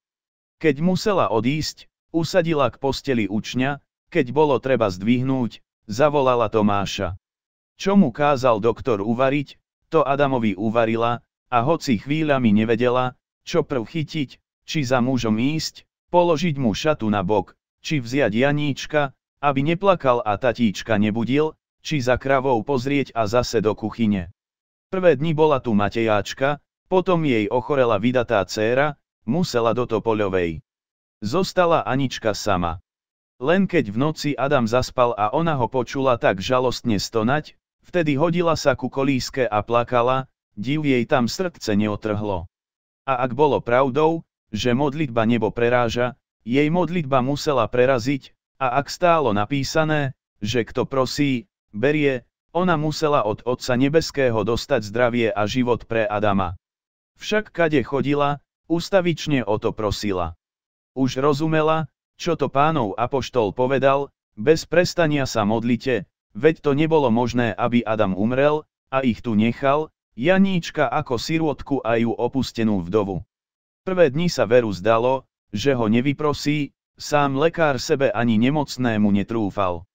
Keď musela odísť, usadila k posteli učňa, keď bolo treba zdvihnúť, zavolala Tomáša. Čo mu kázal doktor uvariť, to Adamovi uvarila, a hoci chvíľami nevedela, čo prv chytiť, či za mužom ísť, položiť mu šatu na bok, či vziať Janíčka, aby neplakal a tatíčka nebudil, či za kravou pozrieť a zase do kuchyne. Prvé dni bola tu Matejáčka, potom jej ochorela vydatá dcéra, musela do Topoľovej. Zostala Anička sama. Len keď v noci Adam zaspal a ona ho počula tak žalostne stonať, Vtedy hodila sa ku kolíske a plakala, div jej tam srdce neotrhlo. A ak bolo pravdou, že modlitba nebo preráža, jej modlitba musela preraziť, a ak stálo napísané, že kto prosí, berie, ona musela od Otca Nebeského dostať zdravie a život pre Adama. Však kade chodila, ustavične o to prosila. Už rozumela, čo to pánov apoštol povedal, bez prestania sa modlite, Veď to nebolo možné, aby Adam umrel, a ich tu nechal, Janíčka ako sirotku a ju opustenú vdovu. Prvé dni sa Veru zdalo, že ho nevyprosí, sám lekár sebe ani nemocnému netrúfal.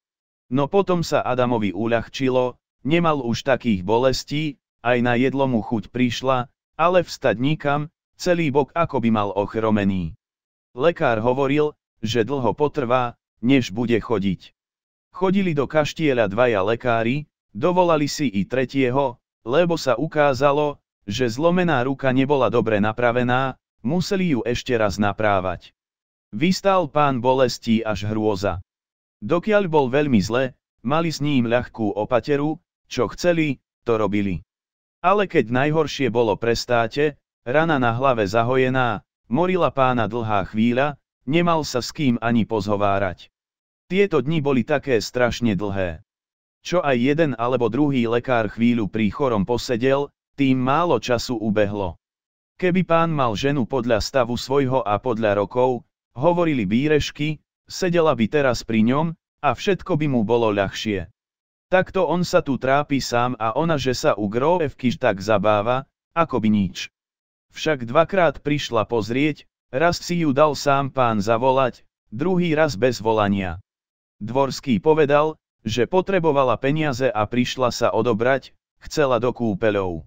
No potom sa Adamovi uľahčilo, nemal už takých bolestí, aj na jedlo mu chuť prišla, ale vstať nikam, celý bok ako by mal ochromený. Lekár hovoril, že dlho potrvá, než bude chodiť. Chodili do kaštieľa dvaja lekári, dovolali si i tretieho, lebo sa ukázalo, že zlomená ruka nebola dobre napravená, museli ju ešte raz naprávať. Vystal pán bolestí až hrôza. Dokiaľ bol veľmi zle, mali s ním ľahkú opateru, čo chceli, to robili. Ale keď najhoršie bolo prestáte, rana na hlave zahojená, morila pána dlhá chvíľa, nemal sa s kým ani pozhovárať. Tieto dni boli také strašne dlhé. Čo aj jeden alebo druhý lekár chvíľu pri chorom posedel, tým málo času ubehlo. Keby pán mal ženu podľa stavu svojho a podľa rokov, hovorili bírešky, sedela by teraz pri ňom, a všetko by mu bolo ľahšie. Takto on sa tu trápi sám a ona že sa u gróevkyž tak zabáva, ako by nič. Však dvakrát prišla pozrieť, raz si ju dal sám pán zavolať, druhý raz bez volania. Dvorský povedal, že potrebovala peniaze a prišla sa odobrať, chcela do kúpeľov.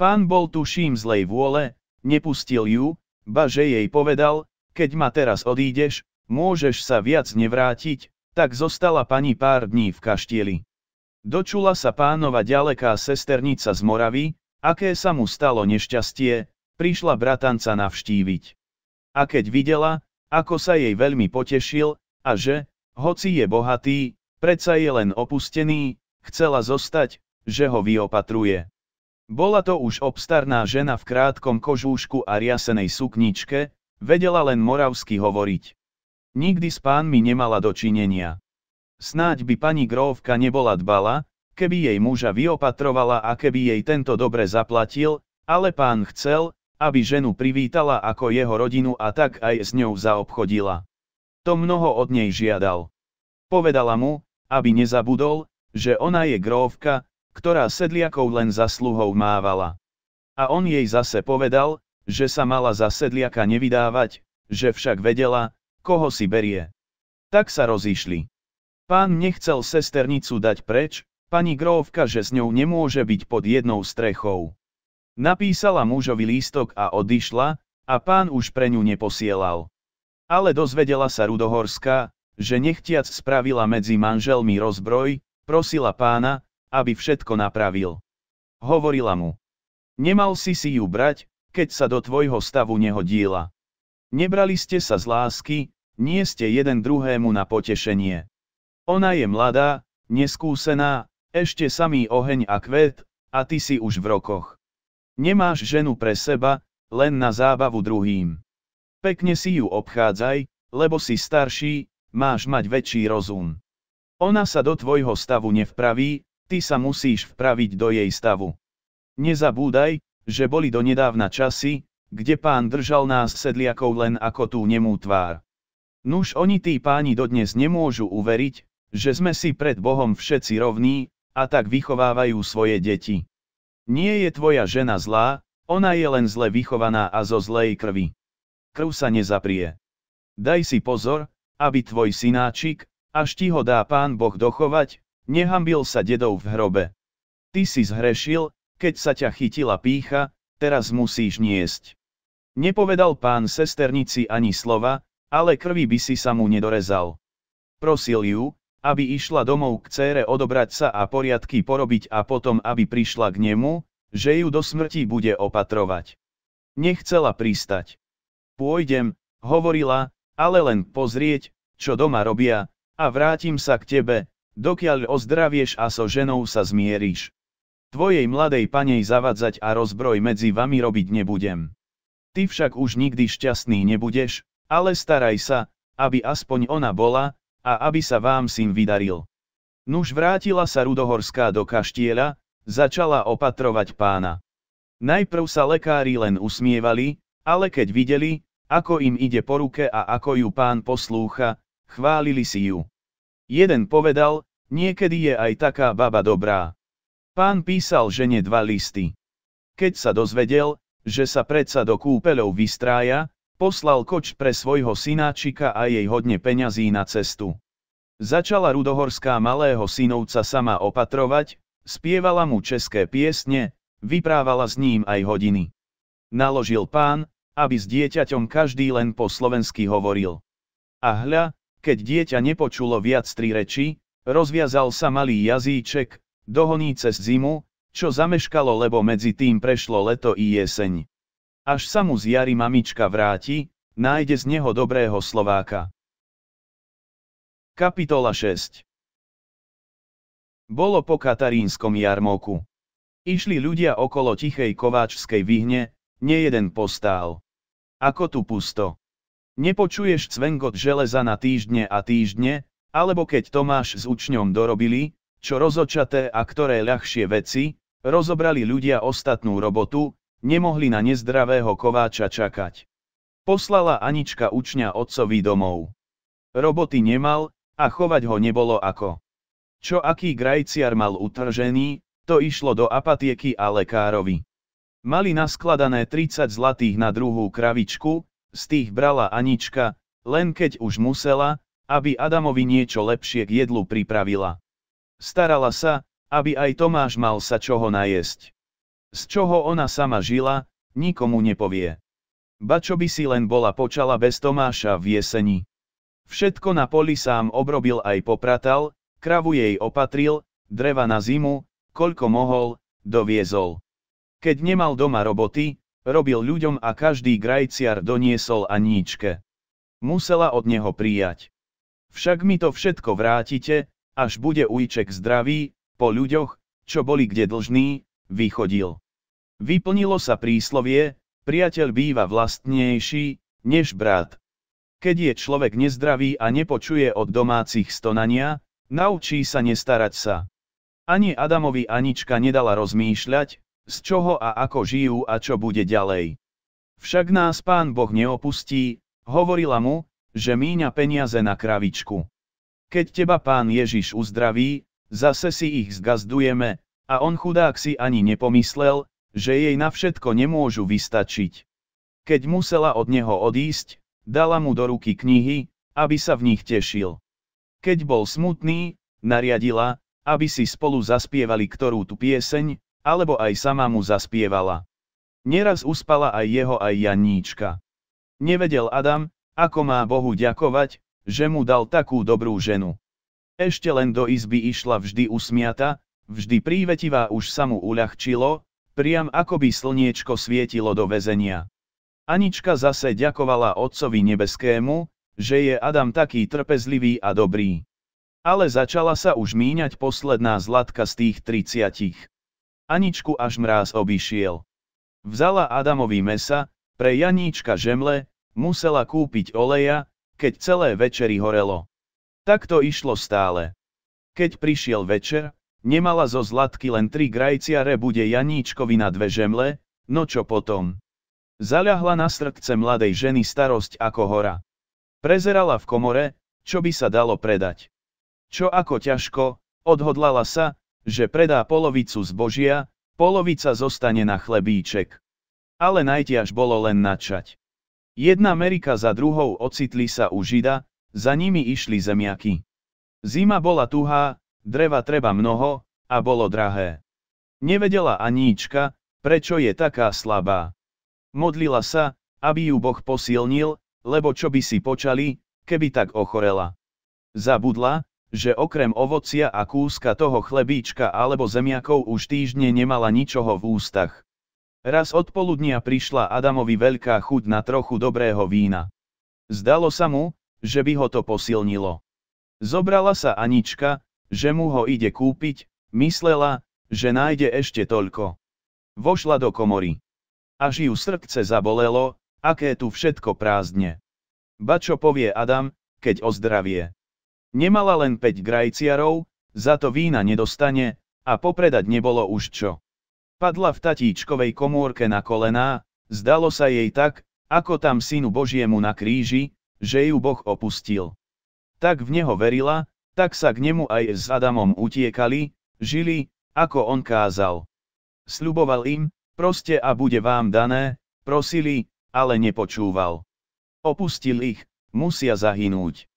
Pán bol tuším zlej vôle, nepustil ju, ba že jej povedal, keď ma teraz odídeš, môžeš sa viac nevrátiť, tak zostala pani pár dní v kaštieli. Dočula sa pánova ďaleká sesternica z Moravy, aké sa mu stalo nešťastie, prišla bratanca navštíviť. A keď videla, ako sa jej veľmi potešil, a že, hoci je bohatý, predsa je len opustený, chcela zostať, že ho vyopatruje. Bola to už obstarná žena v krátkom kožúšku a riasenej sukničke, vedela len moravsky hovoriť. Nikdy s pánmi nemala dočinenia. Snáď by pani Grovka nebola dbala, keby jej muža vyopatrovala a keby jej tento dobre zaplatil, ale pán chcel, aby ženu privítala ako jeho rodinu a tak aj s ňou zaobchodila to mnoho od nej žiadal. Povedala mu, aby nezabudol, že ona je grófka, ktorá sedliakov len za sluhou mávala. A on jej zase povedal, že sa mala za sedliaka nevydávať, že však vedela, koho si berie. Tak sa rozišli. Pán nechcel sesternicu dať preč, pani grófka, že s ňou nemôže byť pod jednou strechou. Napísala mužovi lístok a odišla, a pán už pre ňu neposielal. Ale dozvedela sa Rudohorská, že nechtiac spravila medzi manželmi rozbroj, prosila pána, aby všetko napravil. Hovorila mu. Nemal si si ju brať, keď sa do tvojho stavu nehodíla. Nebrali ste sa z lásky, nie ste jeden druhému na potešenie. Ona je mladá, neskúsená, ešte samý oheň a kvet, a ty si už v rokoch. Nemáš ženu pre seba, len na zábavu druhým. Pekne si ju obchádzaj, lebo si starší, máš mať väčší rozum. Ona sa do tvojho stavu nevpraví, ty sa musíš vpraviť do jej stavu. Nezabúdaj, že boli donedávna časy, kde pán držal nás sedliakov len ako tú nemú tvár. Nuž oni tí páni dodnes nemôžu uveriť, že sme si pred Bohom všetci rovní, a tak vychovávajú svoje deti. Nie je tvoja žena zlá, ona je len zle vychovaná a zo zlej krvi krv sa nezaprie. Daj si pozor, aby tvoj synáčik, až ti ho dá pán Boh dochovať, nehambil sa dedov v hrobe. Ty si zhrešil, keď sa ťa chytila pícha, teraz musíš niesť. Nepovedal pán sesternici ani slova, ale krvi by si sa mu nedorezal. Prosil ju, aby išla domov k cére odobrať sa a poriadky porobiť a potom aby prišla k nemu, že ju do smrti bude opatrovať. Nechcela pristať pôjdem, hovorila, ale len pozrieť, čo doma robia, a vrátim sa k tebe, dokiaľ ozdravieš a so ženou sa zmieríš. Tvojej mladej panej zavadzať a rozbroj medzi vami robiť nebudem. Ty však už nikdy šťastný nebudeš, ale staraj sa, aby aspoň ona bola, a aby sa vám syn vydaril. Nuž vrátila sa Rudohorská do kaštieľa, začala opatrovať pána. Najprv sa lekári len usmievali, ale keď videli, ako im ide po ruke a ako ju pán poslúcha, chválili si ju. Jeden povedal, niekedy je aj taká baba dobrá. Pán písal žene dva listy. Keď sa dozvedel, že sa predsa do kúpeľov vystrája, poslal koč pre svojho synáčika a jej hodne peňazí na cestu. Začala Rudohorská malého synovca sama opatrovať, spievala mu české piesne, vyprávala s ním aj hodiny. Naložil pán, aby s dieťaťom každý len po slovensky hovoril. A hľa, keď dieťa nepočulo viac tri reči, rozviazal sa malý jazyček, dohoní cez zimu, čo zameškalo, lebo medzi tým prešlo leto i jeseň. Až sa mu z jary mamička vráti, nájde z neho dobrého Slováka. Kapitola 6 Bolo po katarínskom jarmoku. Išli ľudia okolo tichej kováčskej vyhne, nejeden postál. Ako tu pusto. Nepočuješ cvengot železa na týždne a týždne, alebo keď Tomáš s učňom dorobili, čo rozočaté a ktoré ľahšie veci, rozobrali ľudia ostatnú robotu, nemohli na nezdravého kováča čakať. Poslala Anička učňa otcovi domov. Roboty nemal, a chovať ho nebolo ako. Čo aký grajciar mal utržený, to išlo do apatieky a lekárovi. Mali naskladané 30 zlatých na druhú kravičku, z tých brala Anička, len keď už musela, aby Adamovi niečo lepšie k jedlu pripravila. Starala sa, aby aj Tomáš mal sa čoho najesť. Z čoho ona sama žila, nikomu nepovie. Ba čo by si len bola počala bez Tomáša v jeseni. Všetko na poli sám obrobil aj popratal, kravu jej opatril, dreva na zimu, koľko mohol, doviezol. Keď nemal doma roboty, robil ľuďom a každý grajciar doniesol Aníčke. Musela od neho prijať. Však mi to všetko vrátite, až bude ujček zdravý, po ľuďoch, čo boli kde dlžní, vychodil. Vyplnilo sa príslovie, priateľ býva vlastnejší, než brat. Keď je človek nezdravý a nepočuje od domácich stonania, naučí sa nestarať sa. Ani Adamovi Anička nedala rozmýšľať, z čoho a ako žijú a čo bude ďalej. Však nás pán Boh neopustí, hovorila mu, že míňa peniaze na kravičku. Keď teba pán Ježiš uzdraví, zase si ich zgazdujeme, a on chudák si ani nepomyslel, že jej na všetko nemôžu vystačiť. Keď musela od neho odísť, dala mu do ruky knihy, aby sa v nich tešil. Keď bol smutný, nariadila, aby si spolu zaspievali ktorú tu pieseň, alebo aj sama mu zaspievala. Neraz uspala aj jeho aj Janíčka. Nevedel Adam, ako má Bohu ďakovať, že mu dal takú dobrú ženu. Ešte len do izby išla vždy usmiata, vždy prívetivá už sa mu uľahčilo, priam ako by slniečko svietilo do väzenia. Anička zase ďakovala Otcovi Nebeskému, že je Adam taký trpezlivý a dobrý. Ale začala sa už míňať posledná zlatka z tých 30. Aničku až mráz obišiel. Vzala Adamovi mesa, pre Janíčka žemle, musela kúpiť oleja, keď celé večery horelo. Tak to išlo stále. Keď prišiel večer, nemala zo zlatky len tri grajciare bude Janíčkovi na dve žemle, no čo potom? Zaľahla na srdce mladej ženy starosť ako hora. Prezerala v komore, čo by sa dalo predať. Čo ako ťažko, odhodlala sa, že predá polovicu zbožia, polovica zostane na chlebíček. Ale najťaž bolo len načať. Jedna Merika za druhou ocitli sa u Žida, za nimi išli zemiaky. Zima bola tuhá, dreva treba mnoho, a bolo drahé. Nevedela Aníčka, prečo je taká slabá. Modlila sa, aby ju Boh posilnil, lebo čo by si počali, keby tak ochorela. Zabudla, že okrem ovocia a kúska toho chlebíčka alebo zemiakov už týždne nemala ničoho v ústach. Raz odpoludnia prišla Adamovi veľká chuť na trochu dobrého vína. Zdalo sa mu, že by ho to posilnilo. Zobrala sa Anička, že mu ho ide kúpiť, myslela, že nájde ešte toľko. Vošla do komory. Až ju srdce zabolelo, aké tu všetko prázdne. Ba čo povie Adam, keď ozdravie. Nemala len 5 grajciarov, za to vína nedostane, a popredať nebolo už čo. Padla v tatíčkovej komórke na kolená, zdalo sa jej tak, ako tam synu Božiemu na kríži, že ju Boh opustil. Tak v neho verila, tak sa k nemu aj s Adamom utiekali, žili, ako on kázal. Sľuboval im, proste a bude vám dané, prosili, ale nepočúval. Opustil ich, musia zahynúť.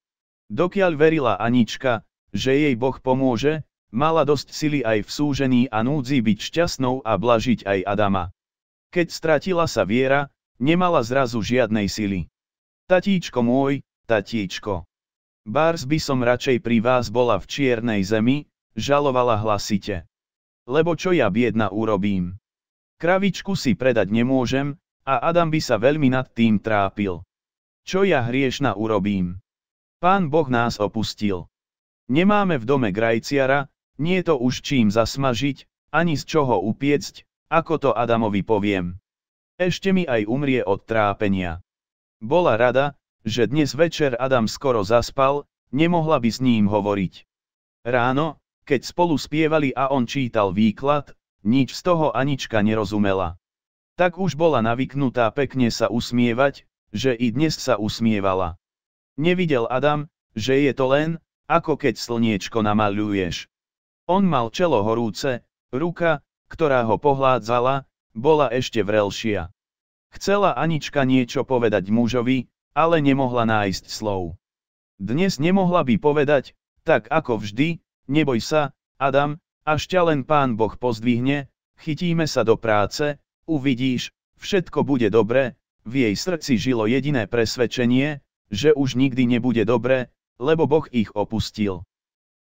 Dokiaľ verila Anička, že jej Boh pomôže, mala dosť sily aj v súžení a núdzi byť šťastnou a blažiť aj Adama. Keď stratila sa viera, nemala zrazu žiadnej sily. Tatíčko môj, tatíčko. Bárs by som radšej pri vás bola v čiernej zemi, žalovala hlasite. Lebo čo ja biedna urobím? Kravičku si predať nemôžem, a Adam by sa veľmi nad tým trápil. Čo ja hriešna urobím? Pán Boh nás opustil. Nemáme v dome grajciara, nie je to už čím zasmažiť, ani z čoho upiecť, ako to Adamovi poviem. Ešte mi aj umrie od trápenia. Bola rada, že dnes večer Adam skoro zaspal, nemohla by s ním hovoriť. Ráno, keď spolu spievali a on čítal výklad, nič z toho Anička nerozumela. Tak už bola navyknutá pekne sa usmievať, že i dnes sa usmievala. Nevidel Adam, že je to len, ako keď slniečko namaluješ. On mal čelo horúce, ruka, ktorá ho pohládzala, bola ešte vrelšia. Chcela Anička niečo povedať mužovi, ale nemohla nájsť slov. Dnes nemohla by povedať, tak ako vždy, neboj sa, Adam, až ťa len pán Boh pozdvihne, chytíme sa do práce, uvidíš, všetko bude dobre, v jej srdci žilo jediné presvedčenie, že už nikdy nebude dobre, lebo Boh ich opustil.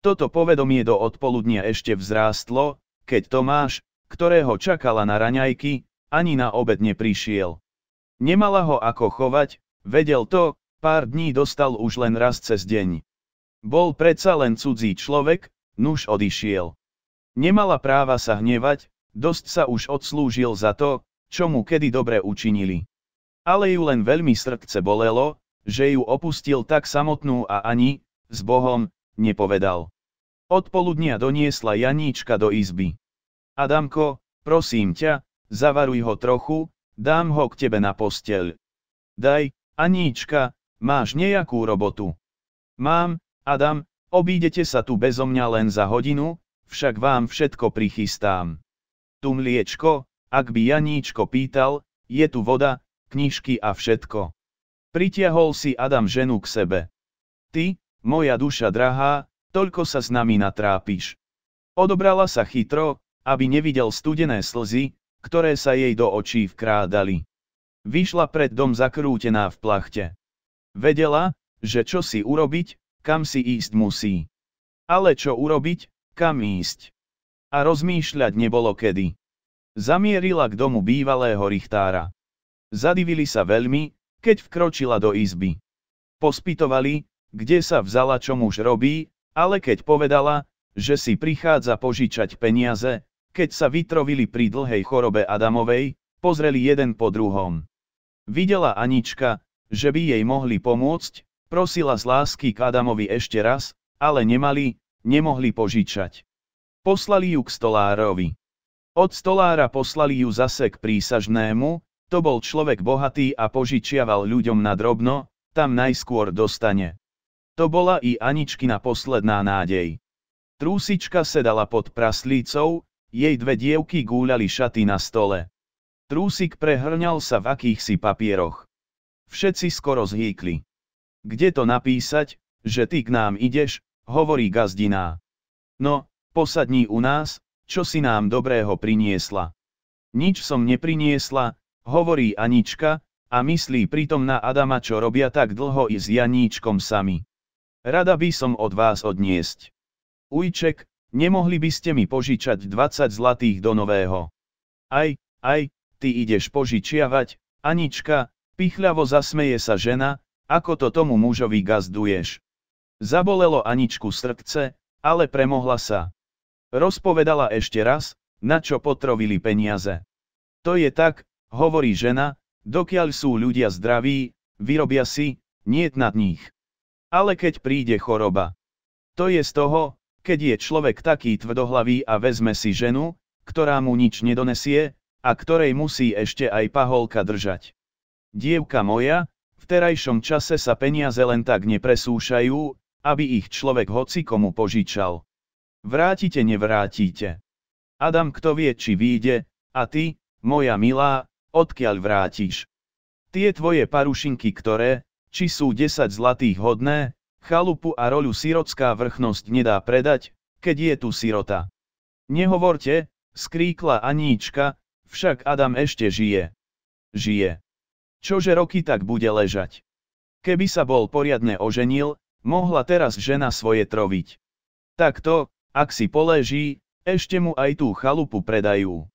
Toto povedomie do odpoludnia ešte vzrástlo, keď Tomáš, ktorého čakala na raňajky, ani na obed neprišiel. Nemala ho ako chovať, vedel to, pár dní dostal už len raz cez deň. Bol predsa len cudzí človek, nuž odišiel. Nemala práva sa hnevať, dosť sa už odslúžil za to, čo mu kedy dobre učinili. Ale ju len veľmi srdce bolelo, že ju opustil tak samotnú a ani, s Bohom, nepovedal. Odpoludnia doniesla Janíčka do izby. Adamko, prosím ťa, zavaruj ho trochu, dám ho k tebe na posteľ. Daj, Aníčka, máš nejakú robotu. Mám, Adam, obídete sa tu bezo mňa len za hodinu, však vám všetko prichystám. Tu mliečko, ak by Janíčko pýtal, je tu voda, knižky a všetko. Pritiahol si Adam ženu k sebe. Ty, moja duša drahá, toľko sa s nami natrápiš. Odobrala sa chytro, aby nevidel studené slzy, ktoré sa jej do očí vkrádali. Vyšla pred dom zakrútená v plachte. Vedela, že čo si urobiť, kam si ísť musí. Ale čo urobiť, kam ísť. A rozmýšľať nebolo kedy. Zamierila k domu bývalého Richtára. Zadivili sa veľmi, keď vkročila do izby. Pospytovali, kde sa vzala čo muž robí, ale keď povedala, že si prichádza požičať peniaze, keď sa vytrovili pri dlhej chorobe Adamovej, pozreli jeden po druhom. Videla Anička, že by jej mohli pomôcť, prosila z lásky k Adamovi ešte raz, ale nemali, nemohli požičať. Poslali ju k stolárovi. Od stolára poslali ju zase k prísažnému, to bol človek bohatý a požičiaval ľuďom na drobno, tam najskôr dostane. To bola i Aničkina posledná nádej. Trúsička sedala pod praslícou, jej dve dievky gúľali šaty na stole. Trúsik prehrňal sa v akýchsi papieroch. Všetci skoro zhýkli. Kde to napísať, že ty k nám ideš, hovorí gazdiná. No, posadní u nás, čo si nám dobrého priniesla. Nič som nepriniesla, hovorí Anička, a myslí pritom na Adama, čo robia tak dlho i s Janíčkom sami. Rada by som od vás odniesť. Ujček, nemohli by ste mi požičať 20 zlatých do nového. Aj, aj, ty ideš požičiavať, Anička, pichľavo zasmeje sa žena, ako to tomu mužovi gazduješ. Zabolelo Aničku srdce, ale premohla sa. Rozpovedala ešte raz, na čo potrovili peniaze. To je tak, hovorí žena, dokiaľ sú ľudia zdraví, vyrobia si, niet nad nich. Ale keď príde choroba. To je z toho, keď je človek taký tvrdohlavý a vezme si ženu, ktorá mu nič nedonesie, a ktorej musí ešte aj paholka držať. Dievka moja, v terajšom čase sa peniaze len tak nepresúšajú, aby ich človek hoci komu požičal. Vrátite nevrátite. Adam kto vie či výjde, a ty, moja milá, odkiaľ vrátiš. Tie tvoje parušinky, ktoré, či sú 10 zlatých hodné, chalupu a roľu sirotská vrchnosť nedá predať, keď je tu sirota. Nehovorte, skríkla Aníčka, však Adam ešte žije. Žije. Čože roky tak bude ležať. Keby sa bol poriadne oženil, mohla teraz žena svoje troviť. Takto, ak si poleží, ešte mu aj tú chalupu predajú.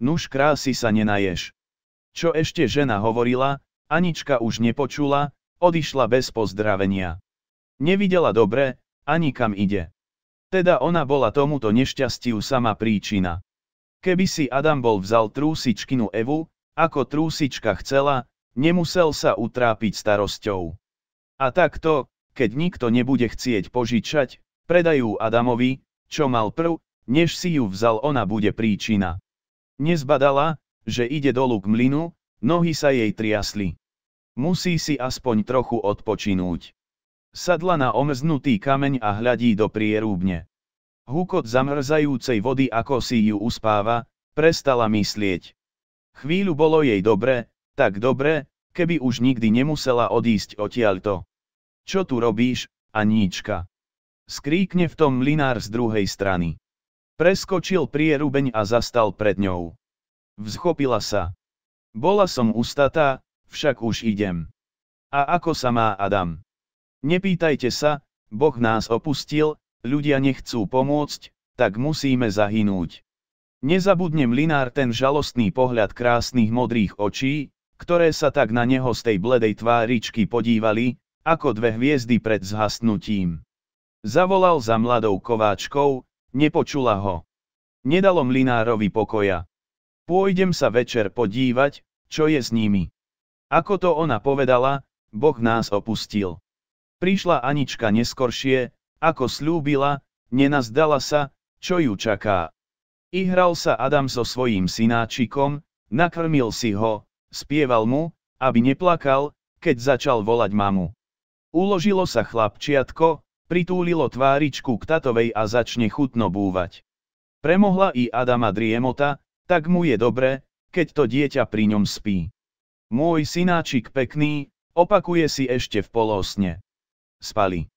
Nuž krásy sa nenaješ. Čo ešte žena hovorila, Anička už nepočula, odišla bez pozdravenia. Nevidela dobre, ani kam ide. Teda ona bola tomuto nešťastiu sama príčina. Keby si Adam bol vzal trúsičkinu Evu, ako trúsička chcela, nemusel sa utrápiť starosťou. A takto, keď nikto nebude chcieť požičať, predajú Adamovi, čo mal prv, než si ju vzal ona bude príčina. Nezbadala, že ide dolu k mlynu, nohy sa jej triasli. Musí si aspoň trochu odpočinúť. Sadla na omrznutý kameň a hľadí do prierúbne. Húkot zamrzajúcej vody ako si ju uspáva, prestala myslieť. Chvíľu bolo jej dobre, tak dobre, keby už nikdy nemusela odísť odtiaľto. Čo tu robíš, Aníčka? Skríkne v tom mlinár z druhej strany. Preskočil prierubeň a zastal pred ňou. Vzchopila sa. Bola som ustatá, však už idem. A ako sa má Adam? Nepýtajte sa, Boh nás opustil, ľudia nechcú pomôcť, tak musíme zahynúť. Nezabudne mlinár ten žalostný pohľad krásnych modrých očí, ktoré sa tak na neho z tej bledej tváričky podívali, ako dve hviezdy pred zhasnutím. Zavolal za mladou kováčkou, nepočula ho. Nedalo Linárovi pokoja. Pôjdem sa večer podívať, čo je s nimi. Ako to ona povedala, Boh nás opustil. Prišla Anička neskoršie, ako slúbila, nenazdala sa, čo ju čaká. Ihral sa Adam so svojím synáčikom, nakrmil si ho, spieval mu, aby neplakal, keď začal volať mamu. Uložilo sa chlapčiatko, pritúlilo tváričku k tatovej a začne chutno búvať. Premohla i Adama driemota, tak mu je dobre, keď to dieťa pri ňom spí. Môj synáčik pekný, opakuje si ešte v polosne. Spali.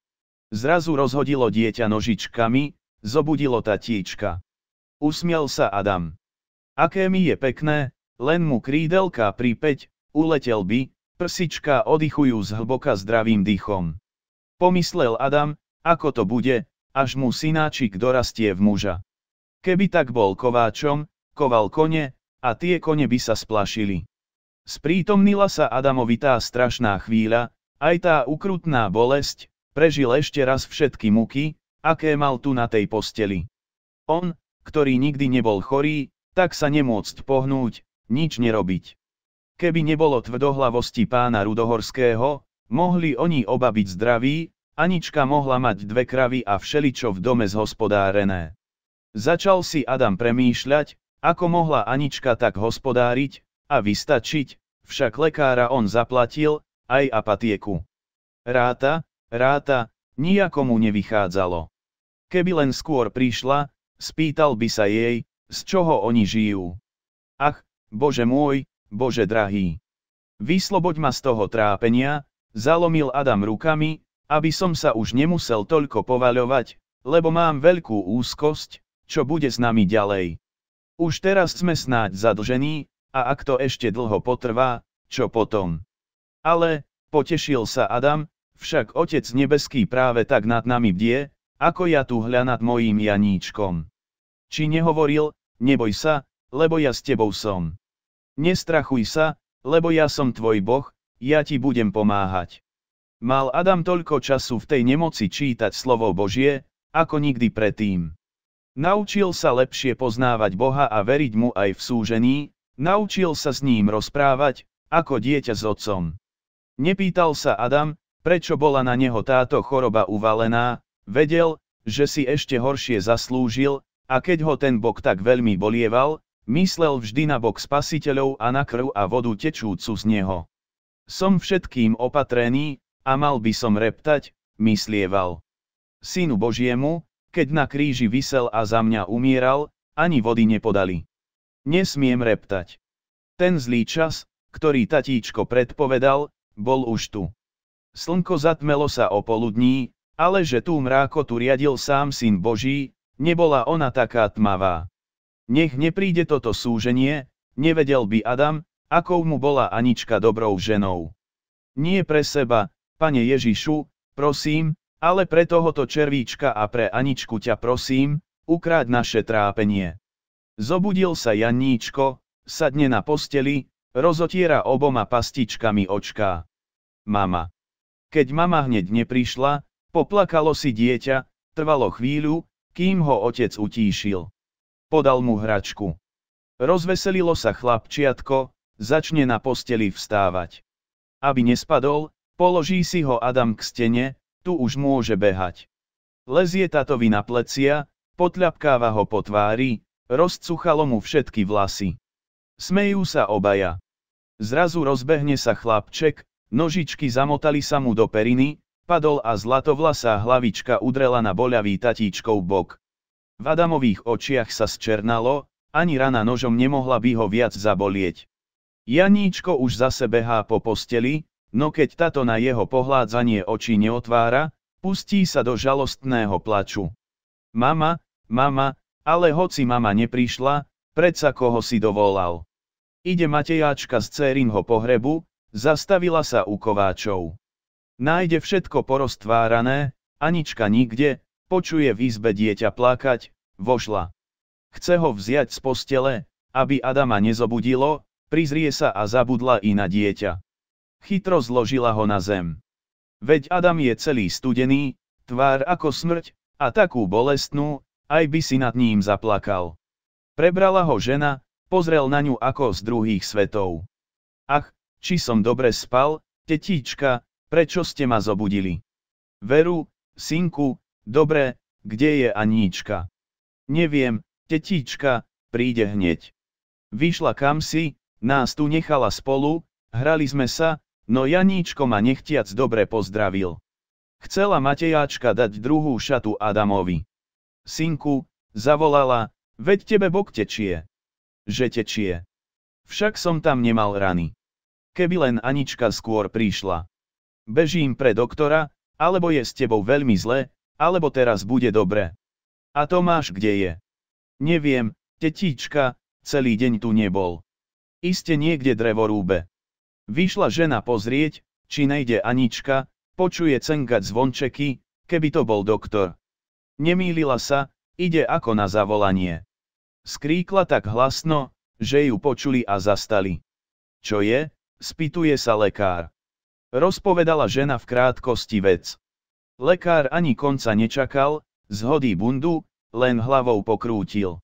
Zrazu rozhodilo dieťa nožičkami, zobudilo tatíčka. Usmiel sa Adam. Aké mi je pekné, len mu krídelka pripeť, uletel by, prsička oddychujú zhlboka zdravým dýchom. Pomyslel Adam, ako to bude, až mu synáčik dorastie v muža. Keby tak bol kováčom, koval kone, a tie kone by sa splašili. Sprítomnila sa Adamovi tá strašná chvíľa, aj tá ukrutná bolesť, prežil ešte raz všetky muky, aké mal tu na tej posteli. On, ktorý nikdy nebol chorý, tak sa nemôcť pohnúť, nič nerobiť. Keby nebolo tvrdohlavosti pána Rudohorského, mohli oni oba byť zdraví, Anička mohla mať dve kravy a všeličo v dome zhospodárené. Začal si Adam premýšľať, ako mohla Anička tak hospodáriť, a vystačiť, však lekára on zaplatil, aj apatieku. Ráta, ráta, nijakomu nevychádzalo. Keby len skôr prišla, spýtal by sa jej, z čoho oni žijú. Ach, bože môj, bože drahý. Vysloboď ma z toho trápenia, zalomil Adam rukami, aby som sa už nemusel toľko povaľovať, lebo mám veľkú úzkosť, čo bude s nami ďalej. Už teraz sme snáď zadlžení, a ak to ešte dlho potrvá, čo potom? Ale, potešil sa Adam, však Otec Nebeský práve tak nad nami bdie, ako ja tu hľa nad mojím Janíčkom. Či nehovoril, neboj sa, lebo ja s tebou som. Nestrachuj sa, lebo ja som tvoj Boh, ja ti budem pomáhať. Mal Adam toľko času v tej nemoci čítať slovo Božie, ako nikdy predtým. Naučil sa lepšie poznávať Boha a veriť mu aj v súžení, naučil sa s ním rozprávať, ako dieťa s otcom. Nepýtal sa Adam, prečo bola na neho táto choroba uvalená, vedel, že si ešte horšie zaslúžil, a keď ho ten bok tak veľmi bolieval, myslel vždy na bok spasiteľov a na krv a vodu tečúcu z neho. Som všetkým opatrený, a mal by som reptať, myslieval. Synu Božiemu, keď na kríži vysel a za mňa umieral, ani vody nepodali. Nesmiem reptať. Ten zlý čas, ktorý tatíčko predpovedal, bol už tu. Slnko zatmelo sa o poludní, ale že tú tu riadil sám syn Boží, nebola ona taká tmavá. Nech nepríde toto súženie, nevedel by Adam, akou mu bola Anička dobrou ženou. Nie pre seba, pane Ježišu, prosím, ale pre tohoto červíčka a pre Aničku ťa prosím, ukráť naše trápenie. Zobudil sa Janíčko, sadne na posteli, rozotiera oboma pastičkami očká. Mama. Keď mama hneď neprišla, poplakalo si dieťa, trvalo chvíľu, kým ho otec utíšil. Podal mu hračku. Rozveselilo sa chlapčiatko, začne na posteli vstávať. Aby nespadol, položí si ho Adam k stene, tu už môže behať. Lezie tatovi na plecia, potľapkáva ho po tvári, rozcuchalo mu všetky vlasy. Smejú sa obaja. Zrazu rozbehne sa chlapček, nožičky zamotali sa mu do periny, padol a zlatovlasá hlavička udrela na boľavý tatíčkov bok. V Adamových očiach sa zčernalo, ani rana nožom nemohla by ho viac zabolieť. Janíčko už zase behá po posteli, No keď táto na jeho pohládzanie oči neotvára, pustí sa do žalostného plaču. Mama, mama, ale hoci mama neprišla, predsa koho si dovolal. Ide Matejáčka z cérinho pohrebu, zastavila sa u kováčov. Nájde všetko poroztvárané, Anička nikde, počuje v izbe dieťa plakať, vošla. Chce ho vziať z postele, aby Adama nezobudilo, prizrie sa a zabudla i na dieťa. Chytro zložila ho na zem. Veď Adam je celý studený, tvár ako smrť, a takú bolestnú, aj by si nad ním zaplakal. Prebrala ho žena, pozrel na ňu ako z druhých svetov. Ach, či som dobre spal, tetíčka, prečo ste ma zobudili? Veru, synku, dobre, kde je Aníčka? Neviem, tetíčka, príde hneď. Vyšla kam si, nás tu nechala spolu, hrali sme sa, No Janíčko ma nechtiac dobre pozdravil. Chcela Matejáčka dať druhú šatu Adamovi. Synku, zavolala, veď tebe bok tečie. Že tečie. Však som tam nemal rany. Keby len Anička skôr prišla. Bežím pre doktora, alebo je s tebou veľmi zle, alebo teraz bude dobre. A tomáš kde je. Neviem, tetíčka, celý deň tu nebol. Iste niekde drevorúbe. Vyšla žena pozrieť, či nejde Anička, počuje cengať zvončeky, keby to bol doktor. Nemýlila sa, ide ako na zavolanie. Skríkla tak hlasno, že ju počuli a zastali. Čo je? spýtuje sa lekár. Rozpovedala žena v krátkosti vec. Lekár ani konca nečakal, zhodí bundu, len hlavou pokrútil.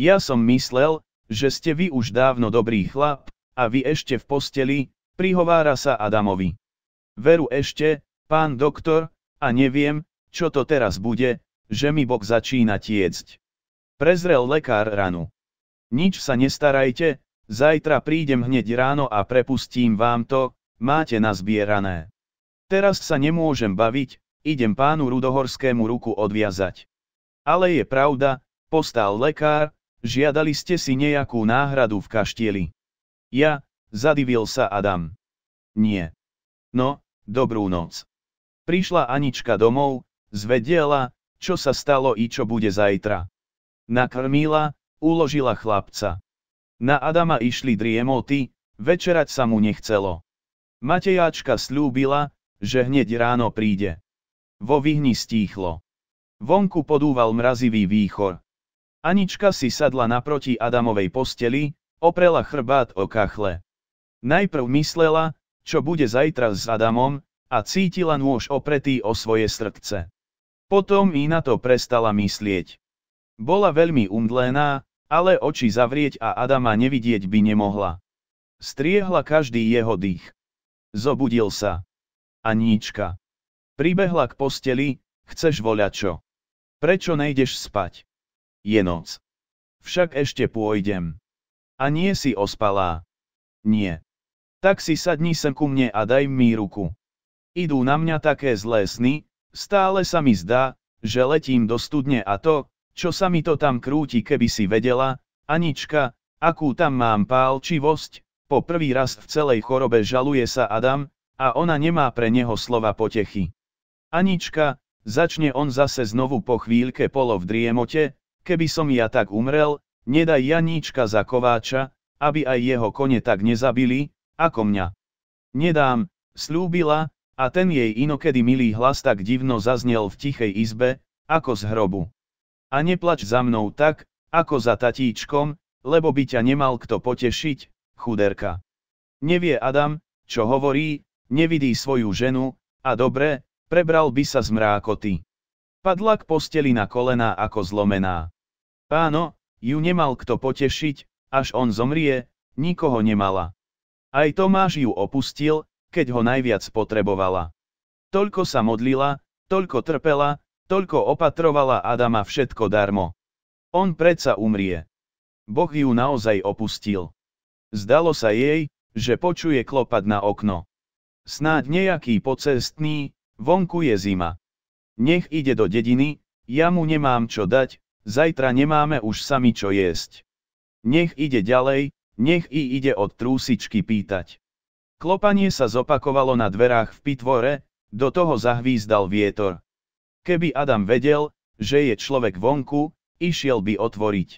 Ja som myslel, že ste vy už dávno dobrý chlap, a vy ešte v posteli, Prihovára sa Adamovi. Veru ešte, pán doktor, a neviem, čo to teraz bude, že mi bok začína tiecť. Prezrel lekár ranu. Nič sa nestarajte, zajtra prídem hneď ráno a prepustím vám to, máte nazbierané. Teraz sa nemôžem baviť, idem pánu Rudohorskému ruku odviazať. Ale je pravda, postal lekár, žiadali ste si nejakú náhradu v kaštieli. Ja, Zadivil sa Adam. Nie. No, dobrú noc. Prišla Anička domov, zvedela, čo sa stalo i čo bude zajtra. Nakrmila, uložila chlapca. Na Adama išli driemoty, večerať sa mu nechcelo. Matejáčka slúbila, že hneď ráno príde. Vo vyhni stíchlo. Vonku podúval mrazivý výchor. Anička si sadla naproti Adamovej posteli, oprela chrbát o kachle. Najprv myslela, čo bude zajtra s Adamom, a cítila nôž opretý o svoje srdce. Potom i na to prestala myslieť. Bola veľmi umdlená, ale oči zavrieť a Adama nevidieť by nemohla. Striehla každý jeho dých. Zobudil sa. Aníčka. Pribehla k posteli, chceš voľačo. Prečo nejdeš spať? Je noc. Však ešte pôjdem. A nie si ospalá. Nie. Tak si sadni sem ku mne a daj mi ruku. Idú na mňa také zlé sny, stále sa mi zdá, že letím do studne a to, čo sa mi to tam krúti keby si vedela, Anička, akú tam mám pálčivosť, po prvý raz v celej chorobe žaluje sa Adam, a ona nemá pre neho slova potechy. Anička, začne on zase znovu po chvíľke polo v driemote, keby som ja tak umrel, nedaj Janíčka za kováča, aby aj jeho kone tak nezabili, ako mňa. Nedám, slúbila, a ten jej inokedy milý hlas tak divno zaznel v tichej izbe, ako z hrobu. A neplač za mnou tak, ako za tatíčkom, lebo by ťa nemal kto potešiť, chuderka. Nevie Adam, čo hovorí, nevidí svoju ženu, a dobre, prebral by sa z mrákoty. Padla k posteli na kolená ako zlomená. Áno, ju nemal kto potešiť, až on zomrie, nikoho nemala. Aj Tomáš ju opustil, keď ho najviac potrebovala. Toľko sa modlila, toľko trpela, toľko opatrovala Adama všetko darmo. On predsa umrie. Boh ju naozaj opustil. Zdalo sa jej, že počuje klopať na okno. Snáď nejaký pocestný, vonku je zima. Nech ide do dediny, ja mu nemám čo dať, zajtra nemáme už sami čo jesť. Nech ide ďalej, nech i ide od trúsičky pýtať. Klopanie sa zopakovalo na dverách v pitvore, do toho zahvízdal vietor. Keby Adam vedel, že je človek vonku, išiel by otvoriť.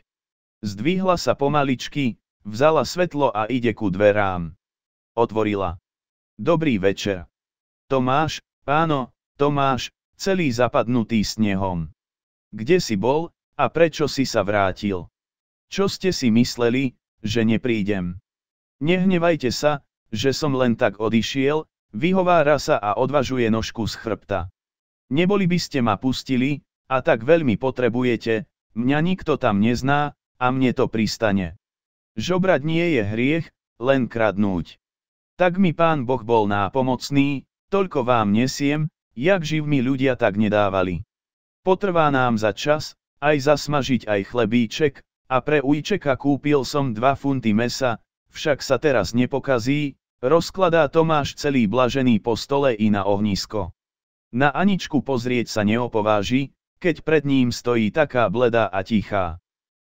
Zdvihla sa pomaličky, vzala svetlo a ide ku dverám. Otvorila. Dobrý večer. Tomáš, áno, Tomáš, celý zapadnutý snehom. Kde si bol, a prečo si sa vrátil? Čo ste si mysleli, že neprídem. Nehnevajte sa, že som len tak odišiel, vyhovára sa a odvažuje nožku z chrbta. Neboli by ste ma pustili, a tak veľmi potrebujete, mňa nikto tam nezná, a mne to pristane. Žobrať nie je hriech, len kradnúť. Tak mi pán Boh bol nápomocný, toľko vám nesiem, jak živ mi ľudia tak nedávali. Potrvá nám za čas, aj zasmažiť aj chlebíček, a pre ujčeka kúpil som 2 funty mesa, však sa teraz nepokazí, rozkladá Tomáš celý blažený po stole i na ohnisko. Na Aničku pozrieť sa neopováži, keď pred ním stojí taká bledá a tichá.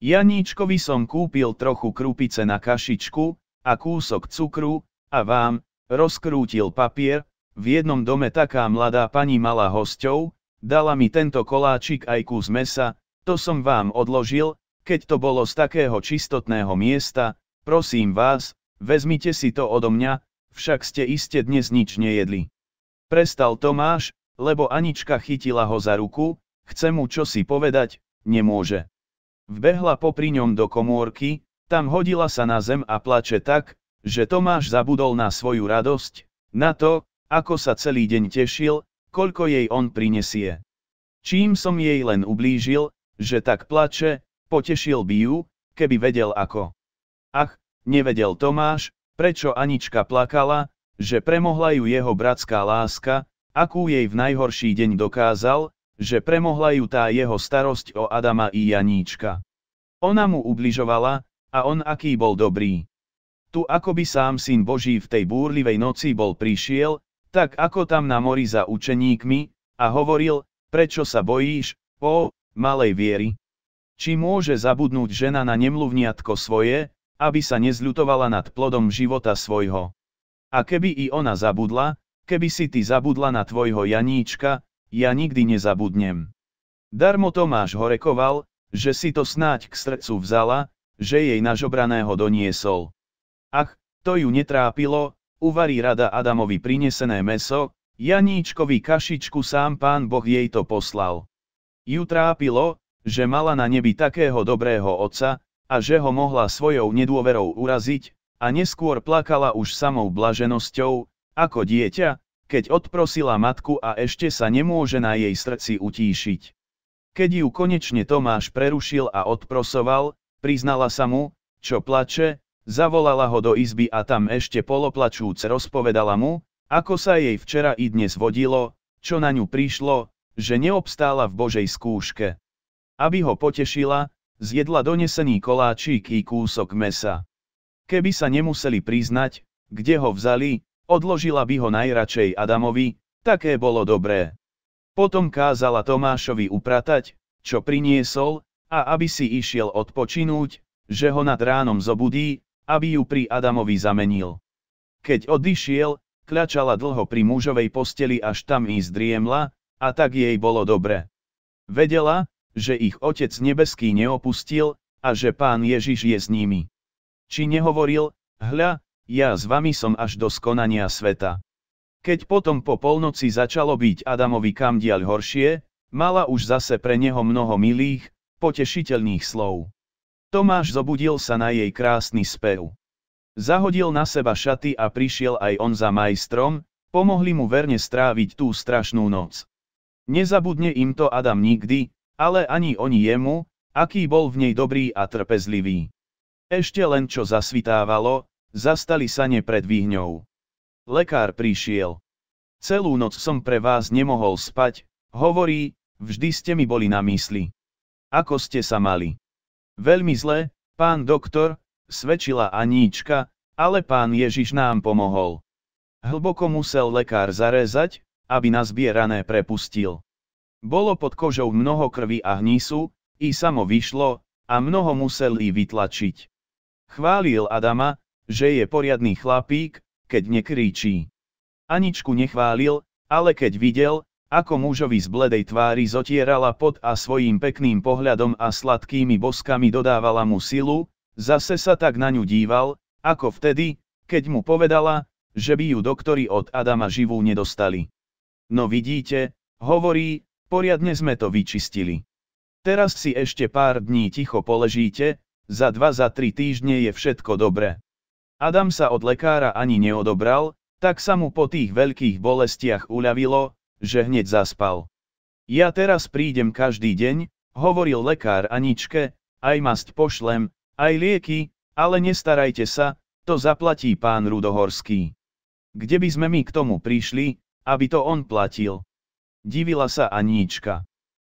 Janíčkovi som kúpil trochu krupice na kašičku, a kúsok cukru, a vám, rozkrútil papier, v jednom dome taká mladá pani mala hosťov, dala mi tento koláčik aj kus mesa, to som vám odložil, keď to bolo z takého čistotného miesta, prosím vás, vezmite si to odo mňa, však ste iste dnes nič nejedli. Prestal Tomáš, lebo Anička chytila ho za ruku, chce mu čosi povedať, nemôže. Vbehla popri ňom do komórky, tam hodila sa na zem a plače tak, že Tomáš zabudol na svoju radosť, na to, ako sa celý deň tešil, koľko jej on prinesie. Čím som jej len ublížil, že tak plače, Potešil by ju, keby vedel ako. Ach, nevedel Tomáš, prečo Anička plakala, že premohla ju jeho bratská láska, akú jej v najhorší deň dokázal, že premohla ju tá jeho starosť o Adama i Janíčka. Ona mu ubližovala, a on aký bol dobrý. Tu akoby sám syn Boží v tej búrlivej noci bol prišiel, tak ako tam na mori za učeníkmi, a hovoril, prečo sa bojíš, o malej viery. Či môže zabudnúť žena na nemluvniatko svoje, aby sa nezľutovala nad plodom života svojho? A keby i ona zabudla, keby si ty zabudla na tvojho Janíčka, ja nikdy nezabudnem. Darmo Tomáš horekoval, že si to snáď k srdcu vzala, že jej nažobraného doniesol. Ach, to ju netrápilo, uvarí rada Adamovi prinesené meso, Janíčkovi kašičku sám pán Boh jej to poslal. Ju trápilo, že mala na nebi takého dobrého otca, a že ho mohla svojou nedôverou uraziť, a neskôr plakala už samou blaženosťou, ako dieťa, keď odprosila matku a ešte sa nemôže na jej srdci utíšiť. Keď ju konečne Tomáš prerušil a odprosoval, priznala sa mu, čo plače, zavolala ho do izby a tam ešte poloplačúc rozpovedala mu, ako sa jej včera i dnes vodilo, čo na ňu prišlo, že neobstála v Božej skúške. Aby ho potešila, zjedla donesený koláčik i kúsok mesa. Keby sa nemuseli priznať, kde ho vzali, odložila by ho najradšej Adamovi, také bolo dobré. Potom kázala Tomášovi upratať, čo priniesol, a aby si išiel odpočinúť, že ho nad ránom zobudí, aby ju pri Adamovi zamenil. Keď odišiel, kľačala dlho pri mužovej posteli až tam i zdriemla, a tak jej bolo dobre. Vedela, že ich Otec nebeský neopustil, a že Pán Ježiš je s nimi. Či nehovoril, hľa, ja s vami som až do skonania sveta. Keď potom po polnoci začalo byť Adamovi kamdiaľ horšie, mala už zase pre neho mnoho milých, potešiteľných slov. Tomáš zobudil sa na jej krásny spev. Zahodil na seba šaty a prišiel aj on za majstrom, pomohli mu verne stráviť tú strašnú noc. Nezabudne im to Adam nikdy, ale ani oni jemu, aký bol v nej dobrý a trpezlivý. Ešte len čo zasvitávalo, zastali sa ne pred výhňou. Lekár prišiel. Celú noc som pre vás nemohol spať, hovorí, vždy ste mi boli na mysli. Ako ste sa mali? Veľmi zle, pán doktor, svedčila Aníčka, ale pán Ježiš nám pomohol. Hlboko musel lekár zarezať, aby nazbierané prepustil. Bolo pod kožou mnoho krvi a hnísu, i samo vyšlo, a mnoho musel i vytlačiť. Chválil Adama, že je poriadný chlapík, keď nekríčí. Aničku nechválil, ale keď videl, ako mužovi z bledej tvári zotierala pot a svojím pekným pohľadom a sladkými boskami dodávala mu silu, zase sa tak na ňu díval, ako vtedy, keď mu povedala, že by ju doktori od Adama živú nedostali. No vidíte, hovorí, Poriadne sme to vyčistili. Teraz si ešte pár dní ticho poležíte, za dva za tri týždne je všetko dobre. Adam sa od lekára ani neodobral, tak sa mu po tých veľkých bolestiach uľavilo, že hneď zaspal. Ja teraz prídem každý deň, hovoril lekár Aničke, aj masť pošlem, aj lieky, ale nestarajte sa, to zaplatí pán Rudohorský. Kde by sme my k tomu prišli, aby to on platil? divila sa Aníčka.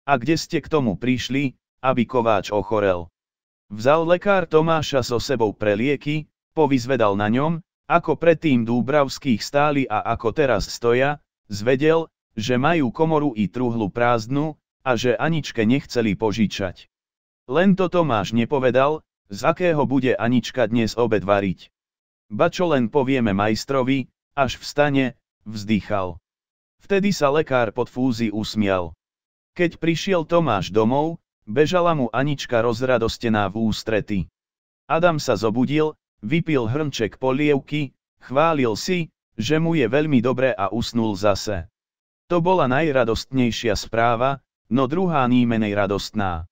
A kde ste k tomu prišli, aby Kováč ochorel? Vzal lekár Tomáša so sebou pre lieky, povyzvedal na ňom, ako predtým Dúbravských stáli a ako teraz stoja, zvedel, že majú komoru i truhlu prázdnu, a že Aničke nechceli požičať. Len to Tomáš nepovedal, z akého bude Anička dnes obed variť. Ba čo len povieme majstrovi, až vstane, vzdychal. Vtedy sa lekár pod fúzi usmial. Keď prišiel Tomáš domov, bežala mu Anička rozradostená v ústrety. Adam sa zobudil, vypil hrnček polievky, chválil si, že mu je veľmi dobre a usnul zase. To bola najradostnejšia správa, no druhá nímenej radostná.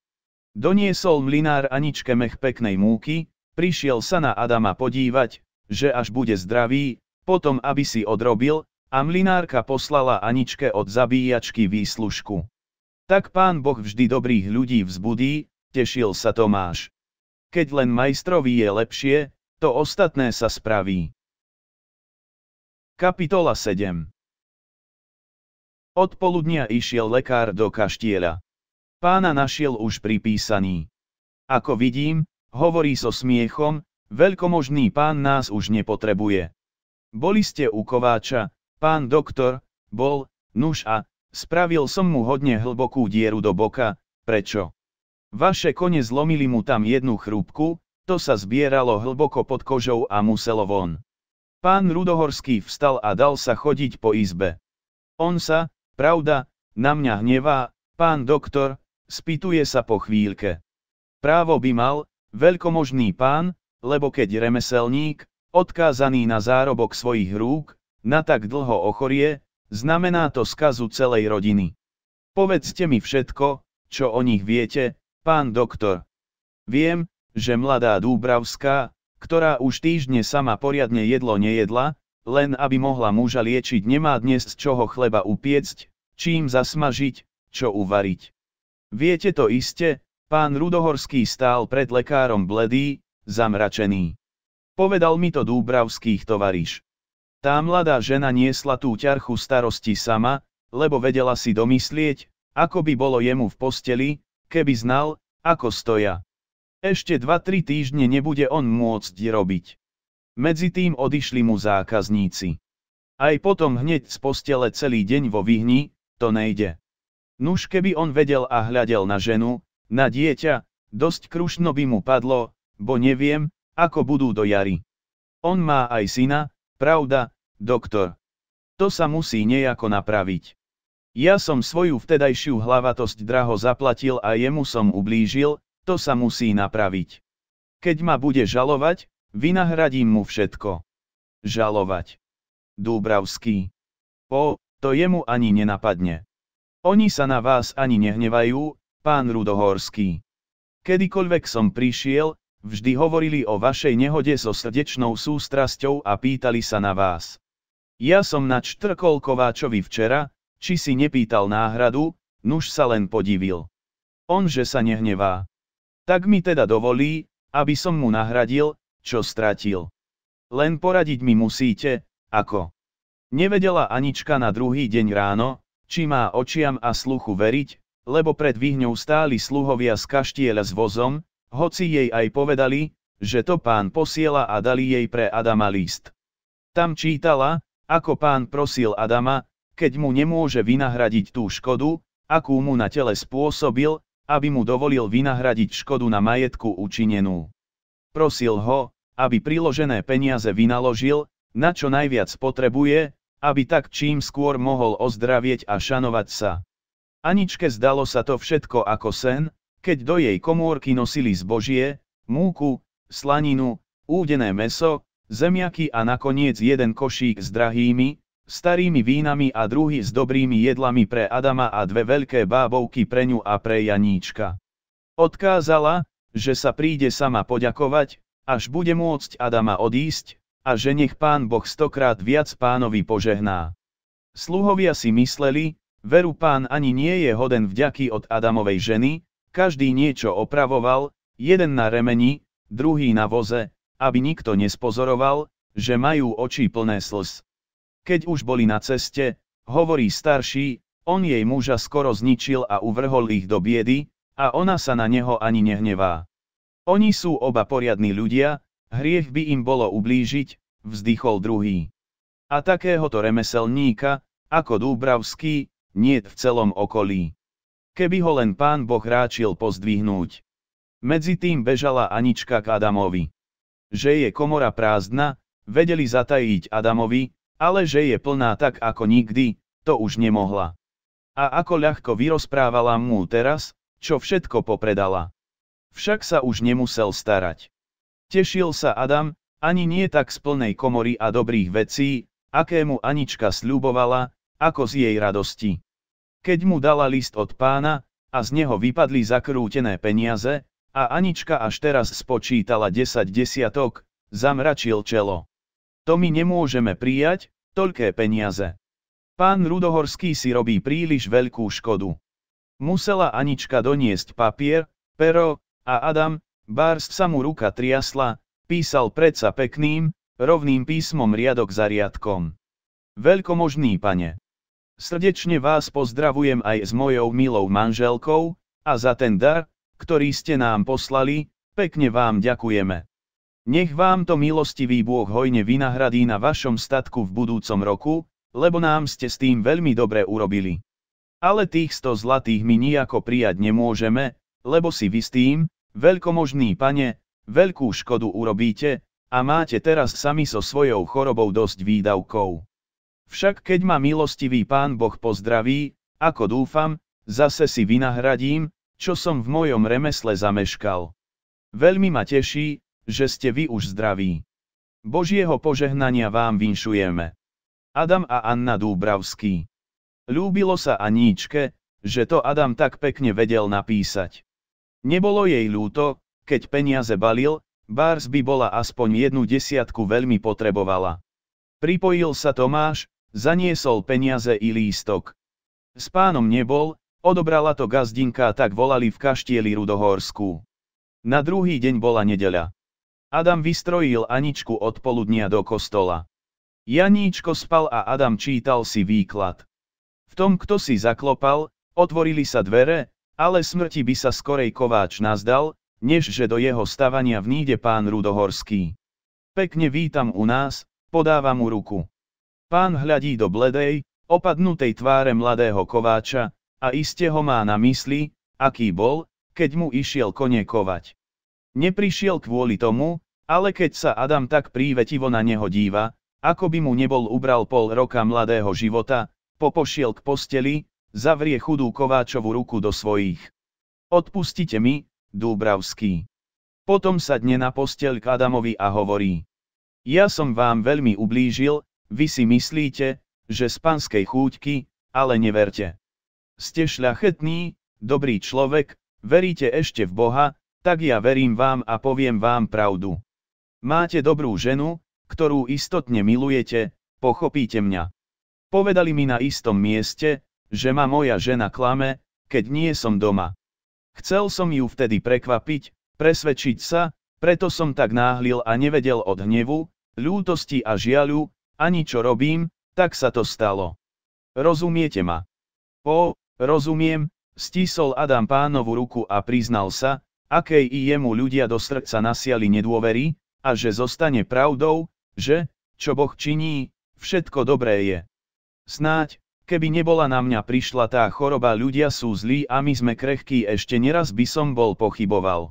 Doniesol mlinár Aničke mech peknej múky, prišiel sa na Adama podívať, že až bude zdravý, potom aby si odrobil, Amlinárka poslala Aničke od zabíjačky výslušku. Tak pán Boh vždy dobrých ľudí vzbudí, tešil sa Tomáš. Keď len majstrovi je lepšie, to ostatné sa spraví. Kapitola 7 Odpoludnia išiel lekár do kaštieľa. Pána našiel už pripísaný. Ako vidím, hovorí so smiechom, veľkomožný pán nás už nepotrebuje. Boli ste u Kováča, Pán doktor, bol, nuž a, spravil som mu hodne hlbokú dieru do boka, prečo? Vaše kone zlomili mu tam jednu chrúbku, to sa zbieralo hlboko pod kožou a muselo von. Pán Rudohorský vstal a dal sa chodiť po izbe. On sa, pravda, na mňa hnevá, pán doktor, spýtuje sa po chvíľke. Právo by mal, veľkomožný pán, lebo keď remeselník, odkázaný na zárobok svojich rúk, na tak dlho ochorie, znamená to skazu celej rodiny. Povedzte mi všetko, čo o nich viete, pán doktor. Viem, že mladá Dúbravská, ktorá už týždne sama poriadne jedlo nejedla, len aby mohla muža liečiť nemá dnes z čoho chleba upiecť, čím zasmažiť, čo uvariť. Viete to iste, pán Rudohorský stál pred lekárom bledý, zamračený. Povedal mi to Dúbravských tovariš. Tá mladá žena niesla tú ťarchu starosti sama, lebo vedela si domyslieť, ako by bolo jemu v posteli, keby znal, ako stoja. Ešte 2-3 týždne nebude on môcť robiť. Medzi tým odišli mu zákazníci. Aj potom hneď z postele celý deň vo vyhni, to nejde. Nuž keby on vedel a hľadel na ženu, na dieťa, dosť krušno by mu padlo, bo neviem, ako budú do jary. On má aj syna, Pravda, doktor. To sa musí nejako napraviť. Ja som svoju vtedajšiu hlavatosť draho zaplatil a jemu som ublížil, to sa musí napraviť. Keď ma bude žalovať, vynahradím mu všetko. Žalovať. Dúbravský. O, to jemu ani nenapadne. Oni sa na vás ani nehnevajú, pán Rudohorský. Kedykoľvek som prišiel, Vždy hovorili o vašej nehode so srdečnou sústrasťou a pýtali sa na vás. Ja som načtrkol Kováčovi včera, či si nepýtal náhradu, nuž sa len podivil. On že sa nehnevá. Tak mi teda dovolí, aby som mu nahradil, čo stratil. Len poradiť mi musíte, ako. Nevedela Anička na druhý deň ráno, či má očiam a sluchu veriť, lebo pred výhňou stáli sluhovia z kaštieľa s vozom, hoci jej aj povedali, že to pán posiela a dali jej pre Adama list. Tam čítala, ako pán prosil Adama, keď mu nemôže vynahradiť tú škodu, akú mu na tele spôsobil, aby mu dovolil vynahradiť škodu na majetku učinenú. Prosil ho, aby priložené peniaze vynaložil, na čo najviac potrebuje, aby tak čím skôr mohol ozdravieť a šanovať sa. Aničke zdalo sa to všetko ako sen, keď do jej komórky nosili zbožie, múku, slaninu, údené meso, zemiaky a nakoniec jeden košík s drahými, starými vínami a druhý s dobrými jedlami pre Adama a dve veľké bábovky pre ňu a pre Janíčka. Odkázala, že sa príde sama poďakovať, až bude môcť Adama odísť, a že nech pán Boh stokrát viac pánovi požehná. Sluhovia si mysleli, veru pán ani nie je hoden vďaky od Adamovej ženy, každý niečo opravoval, jeden na remeni, druhý na voze, aby nikto nespozoroval, že majú oči plné slz. Keď už boli na ceste, hovorí starší, on jej muža skoro zničil a uvrhol ich do biedy, a ona sa na neho ani nehnevá. Oni sú oba poriadni ľudia, hriech by im bolo ublížiť, vzdychol druhý. A takéhoto remeselníka, ako Dúbravský, niet v celom okolí. Keby ho len pán Boh ráčil pozdvihnúť. Medzi tým bežala Anička k Adamovi. Že je komora prázdna, vedeli zatajiť Adamovi, ale že je plná tak ako nikdy, to už nemohla. A ako ľahko vyrozprávala mu teraz, čo všetko popredala. Však sa už nemusel starať. Tešil sa Adam, ani nie tak z plnej komory a dobrých vecí, akému Anička sľubovala, ako z jej radosti. Keď mu dala list od pána, a z neho vypadli zakrútené peniaze, a Anička až teraz spočítala 10 desiatok, zamračil čelo. To my nemôžeme prijať, toľké peniaze. Pán Rudohorský si robí príliš veľkú škodu. Musela Anička doniesť papier, pero, a Adam, Bárs sa mu ruka triasla, písal predsa pekným, rovným písmom riadok za riadkom. Veľkomožný pane. Srdečne vás pozdravujem aj s mojou milou manželkou, a za ten dar, ktorý ste nám poslali, pekne vám ďakujeme. Nech vám to milostivý Bôh hojne vynahradí na vašom statku v budúcom roku, lebo nám ste s tým veľmi dobre urobili. Ale tých sto zlatých my nijako prijať nemôžeme, lebo si vy s tým, veľkomožný pane, veľkú škodu urobíte, a máte teraz sami so svojou chorobou dosť výdavkov. Však keď ma milostivý pán Boh pozdraví, ako dúfam, zase si vynahradím, čo som v mojom remesle zameškal. Veľmi ma teší, že ste vy už zdraví. Božieho požehnania vám vinšujeme. Adam a Anna Dúbravský. Lúbilo sa Aníčke, že to Adam tak pekne vedel napísať. Nebolo jej ľúto, keď peniaze balil, Bárs by bola aspoň jednu desiatku veľmi potrebovala. Pripojil sa Tomáš, Zaniesol peniaze i lístok. S pánom nebol, odobrala to gazdinka a tak volali v kaštieli Rudohorskú. Na druhý deň bola nedeľa. Adam vystrojil Aničku od poludnia do kostola. Janíčko spal a Adam čítal si výklad. V tom, kto si zaklopal, otvorili sa dvere, ale smrti by sa skorej Kováč nazdal, než že do jeho stavania vníde pán Rudohorský. Pekne vítam u nás, podáva mu ruku. Pán hľadí do bledej, opadnutej tváre mladého kováča, a iste ho má na mysli, aký bol, keď mu išiel kone kovať. Neprišiel kvôli tomu, ale keď sa Adam tak prívetivo na neho díva, ako by mu nebol ubral pol roka mladého života, popošiel k posteli, zavrie chudú kováčovú ruku do svojich. Odpustite mi, Dúbravský. Potom sa dne na posteľ k Adamovi a hovorí. Ja som vám veľmi ublížil, vy si myslíte, že z panskej chúťky, ale neverte. Ste šľachetní, dobrý človek, veríte ešte v Boha, tak ja verím vám a poviem vám pravdu. Máte dobrú ženu, ktorú istotne milujete, pochopíte mňa. Povedali mi na istom mieste, že ma moja žena klame, keď nie som doma. Chcel som ju vtedy prekvapiť, presvedčiť sa, preto som tak náhlil a nevedel od hnevu, ľútosti a žiaľu, ani čo robím, tak sa to stalo. Rozumiete ma? O, rozumiem, stísol Adam pánovu ruku a priznal sa, akej i jemu ľudia do srdca nasiali nedôvery, a že zostane pravdou, že, čo Boh činí, všetko dobré je. Snáď, keby nebola na mňa prišla tá choroba ľudia sú zlí a my sme krehkí ešte neraz by som bol pochyboval.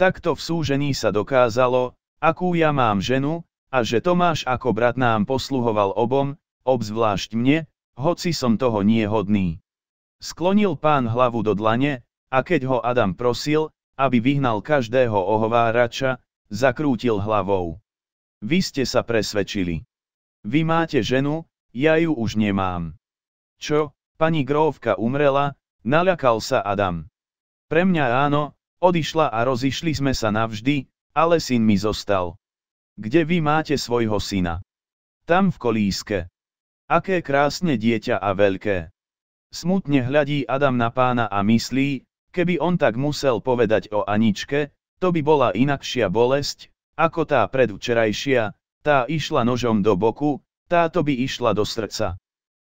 Takto v súžení sa dokázalo, akú ja mám ženu, a že Tomáš ako brat nám posluhoval obom, obzvlášť mne, hoci som toho nie hodný. Sklonil pán hlavu do dlane, a keď ho Adam prosil, aby vyhnal každého ohovárača, zakrútil hlavou. Vy ste sa presvedčili. Vy máte ženu, ja ju už nemám. Čo, pani Grovka umrela, naľakal sa Adam. Pre mňa áno, odišla a rozišli sme sa navždy, ale syn mi zostal. Kde vy máte svojho syna? Tam v kolíske. Aké krásne dieťa a veľké. Smutne hľadí Adam na pána a myslí, keby on tak musel povedať o Aničke, to by bola inakšia bolesť, ako tá predvčerajšia, tá išla nožom do boku, táto by išla do srdca.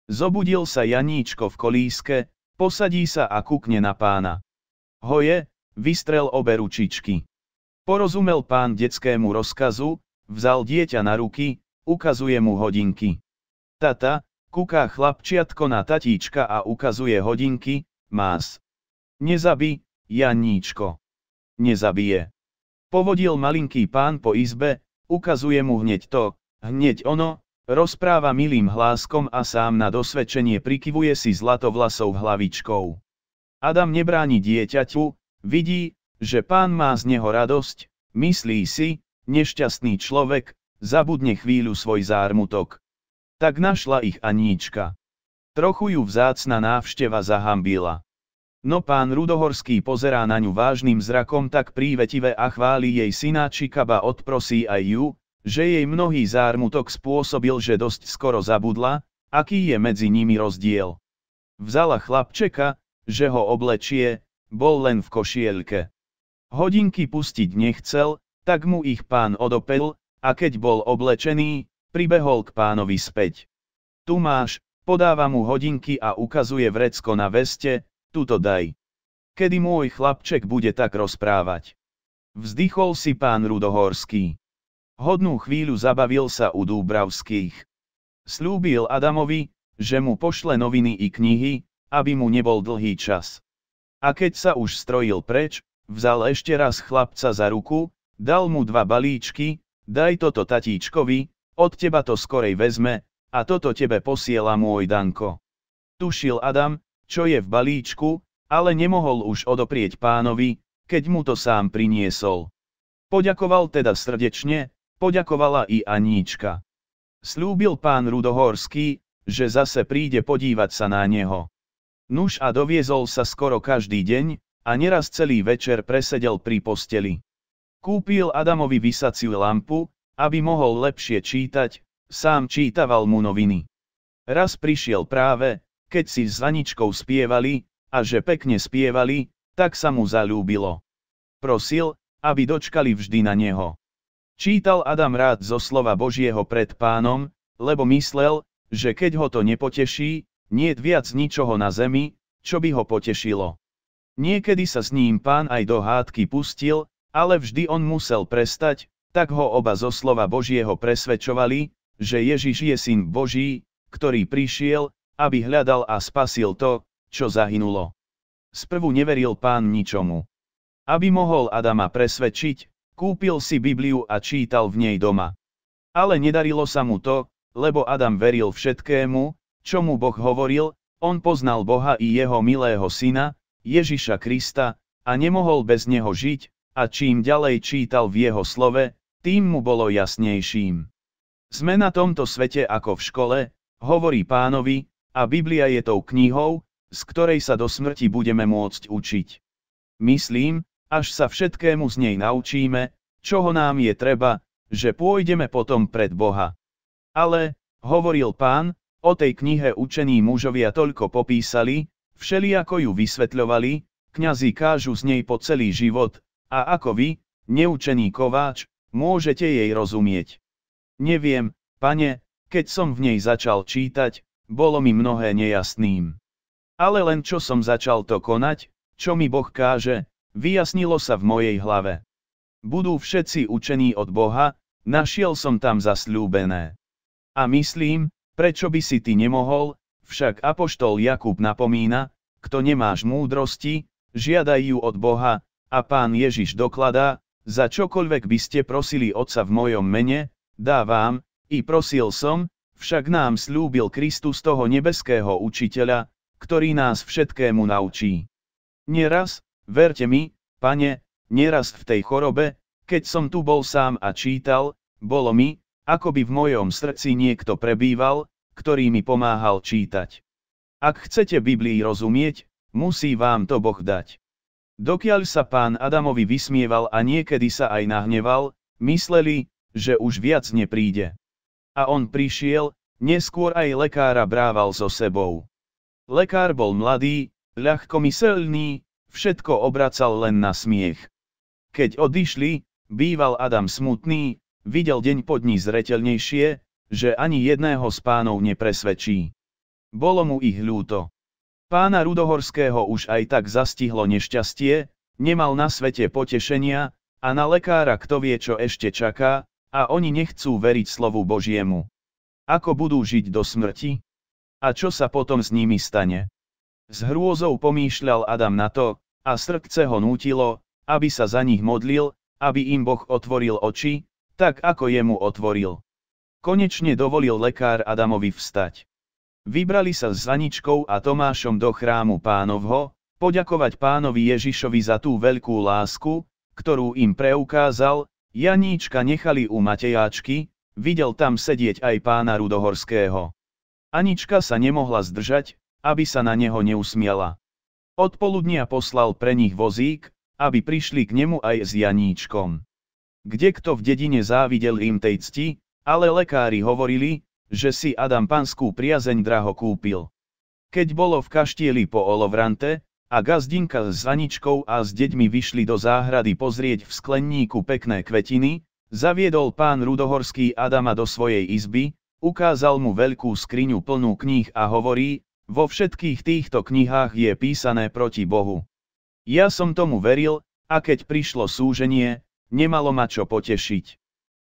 Zobudil sa Janíčko v kolíske, posadí sa a kukne na pána. Hoje, vystrel obe ručičky. Porozumel pán detskému rozkazu, Vzal dieťa na ruky, ukazuje mu hodinky. Tata, kuká chlapčiatko na tatíčka a ukazuje hodinky, más. Nezabí, Janíčko. Nezabije. Povodil malinký pán po izbe, ukazuje mu hneď to, hneď ono, rozpráva milým hláskom a sám na dosvedčenie prikyvuje si zlatovlasou hlavičkou. Adam nebráni dieťaťu, vidí, že pán má z neho radosť, myslí si, Nešťastný človek, zabudne chvíľu svoj zármutok. Tak našla ich Aníčka. Trochu ju vzácna návšteva zahambila. No pán Rudohorský pozerá na ňu vážnym zrakom tak prívetivé a chváli jej synáčika ba odprosí aj ju, že jej mnohý zármutok spôsobil, že dosť skoro zabudla, aký je medzi nimi rozdiel. Vzala chlapčeka, že ho oblečie, bol len v košielke. Hodinky pustiť nechcel, tak mu ich pán odopel, a keď bol oblečený, pribehol k pánovi späť. Tu máš, podáva mu hodinky a ukazuje vrecko na veste, tuto daj. Kedy môj chlapček bude tak rozprávať? Vzdychol si pán Rudohorský. Hodnú chvíľu zabavil sa u Dúbravských. Slúbil Adamovi, že mu pošle noviny i knihy, aby mu nebol dlhý čas. A keď sa už strojil preč, vzal ešte raz chlapca za ruku, Dal mu dva balíčky, daj toto tatíčkovi, od teba to skorej vezme, a toto tebe posiela môj Danko. Tušil Adam, čo je v balíčku, ale nemohol už odoprieť pánovi, keď mu to sám priniesol. Poďakoval teda srdečne, poďakovala i Aníčka. Slúbil pán Rudohorský, že zase príde podívať sa na neho. Nuž a doviezol sa skoro každý deň, a neraz celý večer presedel pri posteli. Kúpil Adamovi vysaciu lampu, aby mohol lepšie čítať, sám čítaval mu noviny. Raz prišiel práve, keď si s Aničkou spievali, a že pekne spievali, tak sa mu zalúbilo. Prosil, aby dočkali vždy na neho. Čítal Adam rád zo slova Božieho pred pánom, lebo myslel, že keď ho to nepoteší, nie viac ničoho na zemi, čo by ho potešilo. Niekedy sa s ním pán aj do hádky pustil, ale vždy on musel prestať, tak ho oba zo slova Božieho presvedčovali, že Ježiš je syn Boží, ktorý prišiel, aby hľadal a spasil to, čo zahynulo. Sprvu neveril pán ničomu. Aby mohol Adama presvedčiť, kúpil si Bibliu a čítal v nej doma. Ale nedarilo sa mu to, lebo Adam veril všetkému, čo mu Boh hovoril, on poznal Boha i jeho milého syna, Ježiša Krista, a nemohol bez neho žiť, a čím ďalej čítal v jeho slove, tým mu bolo jasnejším. Sme na tomto svete ako v škole, hovorí pánovi, a Biblia je tou knihou, z ktorej sa do smrti budeme môcť učiť. Myslím, až sa všetkému z nej naučíme, čoho nám je treba, že pôjdeme potom pred Boha. Ale, hovoril pán, o tej knihe učení mužovia toľko popísali, ako ju vysvetľovali, kňazi kážu z nej po celý život, a ako vy, neučený kováč, môžete jej rozumieť. Neviem, pane, keď som v nej začal čítať, bolo mi mnohé nejasným. Ale len čo som začal to konať, čo mi Boh káže, vyjasnilo sa v mojej hlave. Budú všetci učení od Boha, našiel som tam zasľúbené. A myslím, prečo by si ty nemohol, však Apoštol Jakub napomína, kto nemáš múdrosti, žiadaj ju od Boha, a pán Ježiš dokladá, za čokoľvek by ste prosili Otca v mojom mene, dávam, i prosil som, však nám slúbil Kristus toho nebeského učiteľa, ktorý nás všetkému naučí. Neraz, verte mi, pane, neraz v tej chorobe, keď som tu bol sám a čítal, bolo mi, ako by v mojom srdci niekto prebýval, ktorý mi pomáhal čítať. Ak chcete Biblii rozumieť, musí vám to Boh dať. Dokiaľ sa pán Adamovi vysmieval a niekedy sa aj nahneval, mysleli, že už viac nepríde. A on prišiel, neskôr aj lekára brával so sebou. Lekár bol mladý, ľahkomyselný, všetko obracal len na smiech. Keď odišli, býval Adam smutný, videl deň pod ní zretelnejšie, že ani jedného z pánov nepresvedčí. Bolo mu ich ľúto. Pána Rudohorského už aj tak zastihlo nešťastie, nemal na svete potešenia, a na lekára kto vie čo ešte čaká, a oni nechcú veriť slovu Božiemu. Ako budú žiť do smrti? A čo sa potom s nimi stane? S hrôzou pomýšľal Adam na to, a srdce ho nútilo, aby sa za nich modlil, aby im Boh otvoril oči, tak ako jemu otvoril. Konečne dovolil lekár Adamovi vstať. Vybrali sa s Aničkou a Tomášom do chrámu pánovho, poďakovať pánovi Ježišovi za tú veľkú lásku, ktorú im preukázal, Janíčka nechali u Matejáčky, videl tam sedieť aj pána Rudohorského. Anička sa nemohla zdržať, aby sa na neho neusmiala. Odpoludnia poslal pre nich vozík, aby prišli k nemu aj s Janíčkom. Kde kto v dedine závidel im tej cti, ale lekári hovorili, že si Adam panskú priazeň draho kúpil. Keď bolo v kaštieli po Olovrante, a gazdinka s Aničkou a s deťmi vyšli do záhrady pozrieť v sklenníku pekné kvetiny, zaviedol pán Rudohorský Adama do svojej izby, ukázal mu veľkú skriňu plnú kníh a hovorí, vo všetkých týchto knihách je písané proti Bohu. Ja som tomu veril, a keď prišlo súženie, nemalo ma čo potešiť.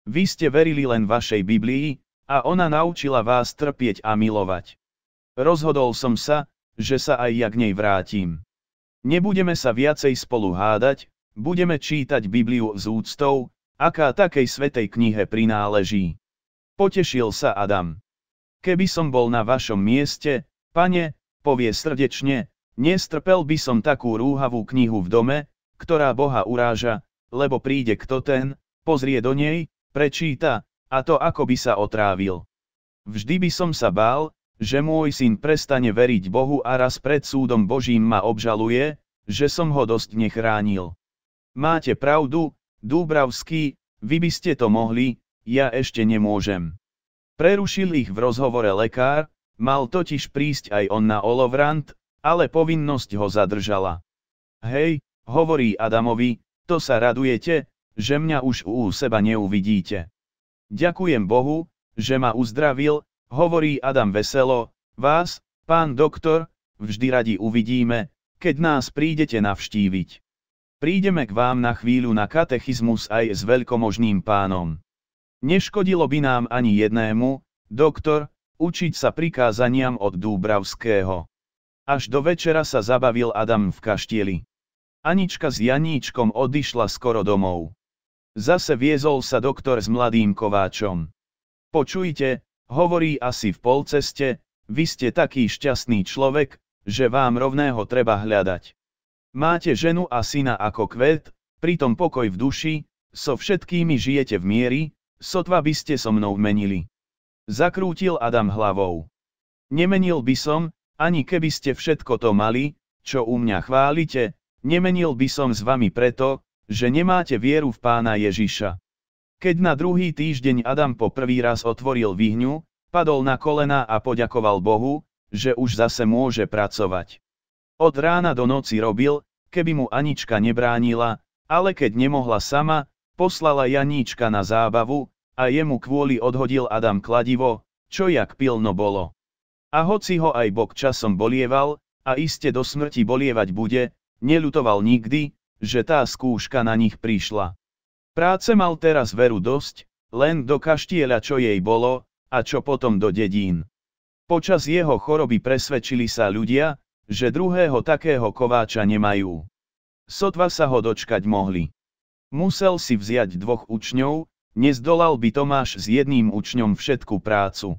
Vy ste verili len vašej Biblii, a ona naučila vás trpieť a milovať. Rozhodol som sa, že sa aj ja k nej vrátim. Nebudeme sa viacej spolu hádať, budeme čítať Bibliu s úctou, aká takej svetej knihe prináleží. Potešil sa Adam. Keby som bol na vašom mieste, pane, povie srdečne, nestrpel by som takú rúhavú knihu v dome, ktorá Boha uráža, lebo príde kto ten, pozrie do nej, prečíta, a to ako by sa otrávil. Vždy by som sa bál, že môj syn prestane veriť Bohu a raz pred súdom Božím ma obžaluje, že som ho dosť nechránil. Máte pravdu, Dúbravský, vy by ste to mohli, ja ešte nemôžem. Prerušil ich v rozhovore lekár, mal totiž prísť aj on na Olovrant, ale povinnosť ho zadržala. Hej, hovorí Adamovi, to sa radujete, že mňa už u seba neuvidíte ďakujem Bohu, že ma uzdravil, hovorí Adam veselo, vás, pán doktor, vždy radi uvidíme, keď nás prídete navštíviť. Prídeme k vám na chvíľu na katechizmus aj s veľkomožným pánom. Neškodilo by nám ani jednému, doktor, učiť sa prikázaniam od Dúbravského. Až do večera sa zabavil Adam v kaštieli. Anička s Janíčkom odišla skoro domov. Zase viezol sa doktor s mladým kováčom. Počujte, hovorí asi v polceste, vy ste taký šťastný človek, že vám rovného treba hľadať. Máte ženu a syna ako kvet, pritom pokoj v duši, so všetkými žijete v miery, sotva by ste so mnou menili. Zakrútil Adam hlavou. Nemenil by som, ani keby ste všetko to mali, čo u mňa chválite, nemenil by som s vami preto, že nemáte vieru v pána Ježiša. Keď na druhý týždeň Adam po prvý raz otvoril vyhňu, padol na kolena a poďakoval Bohu, že už zase môže pracovať. Od rána do noci robil, keby mu Anička nebránila, ale keď nemohla sama, poslala Janíčka na zábavu, a jemu kvôli odhodil Adam kladivo, čo jak pilno bolo. A hoci ho aj Bok časom bolieval, a iste do smrti bolievať bude, neľutoval nikdy, že tá skúška na nich prišla. Práce mal teraz veru dosť, len do kaštieľa čo jej bolo, a čo potom do dedín. Počas jeho choroby presvedčili sa ľudia, že druhého takého kováča nemajú. Sotva sa ho dočkať mohli. Musel si vziať dvoch učňov, nezdolal by Tomáš s jedným učňom všetku prácu.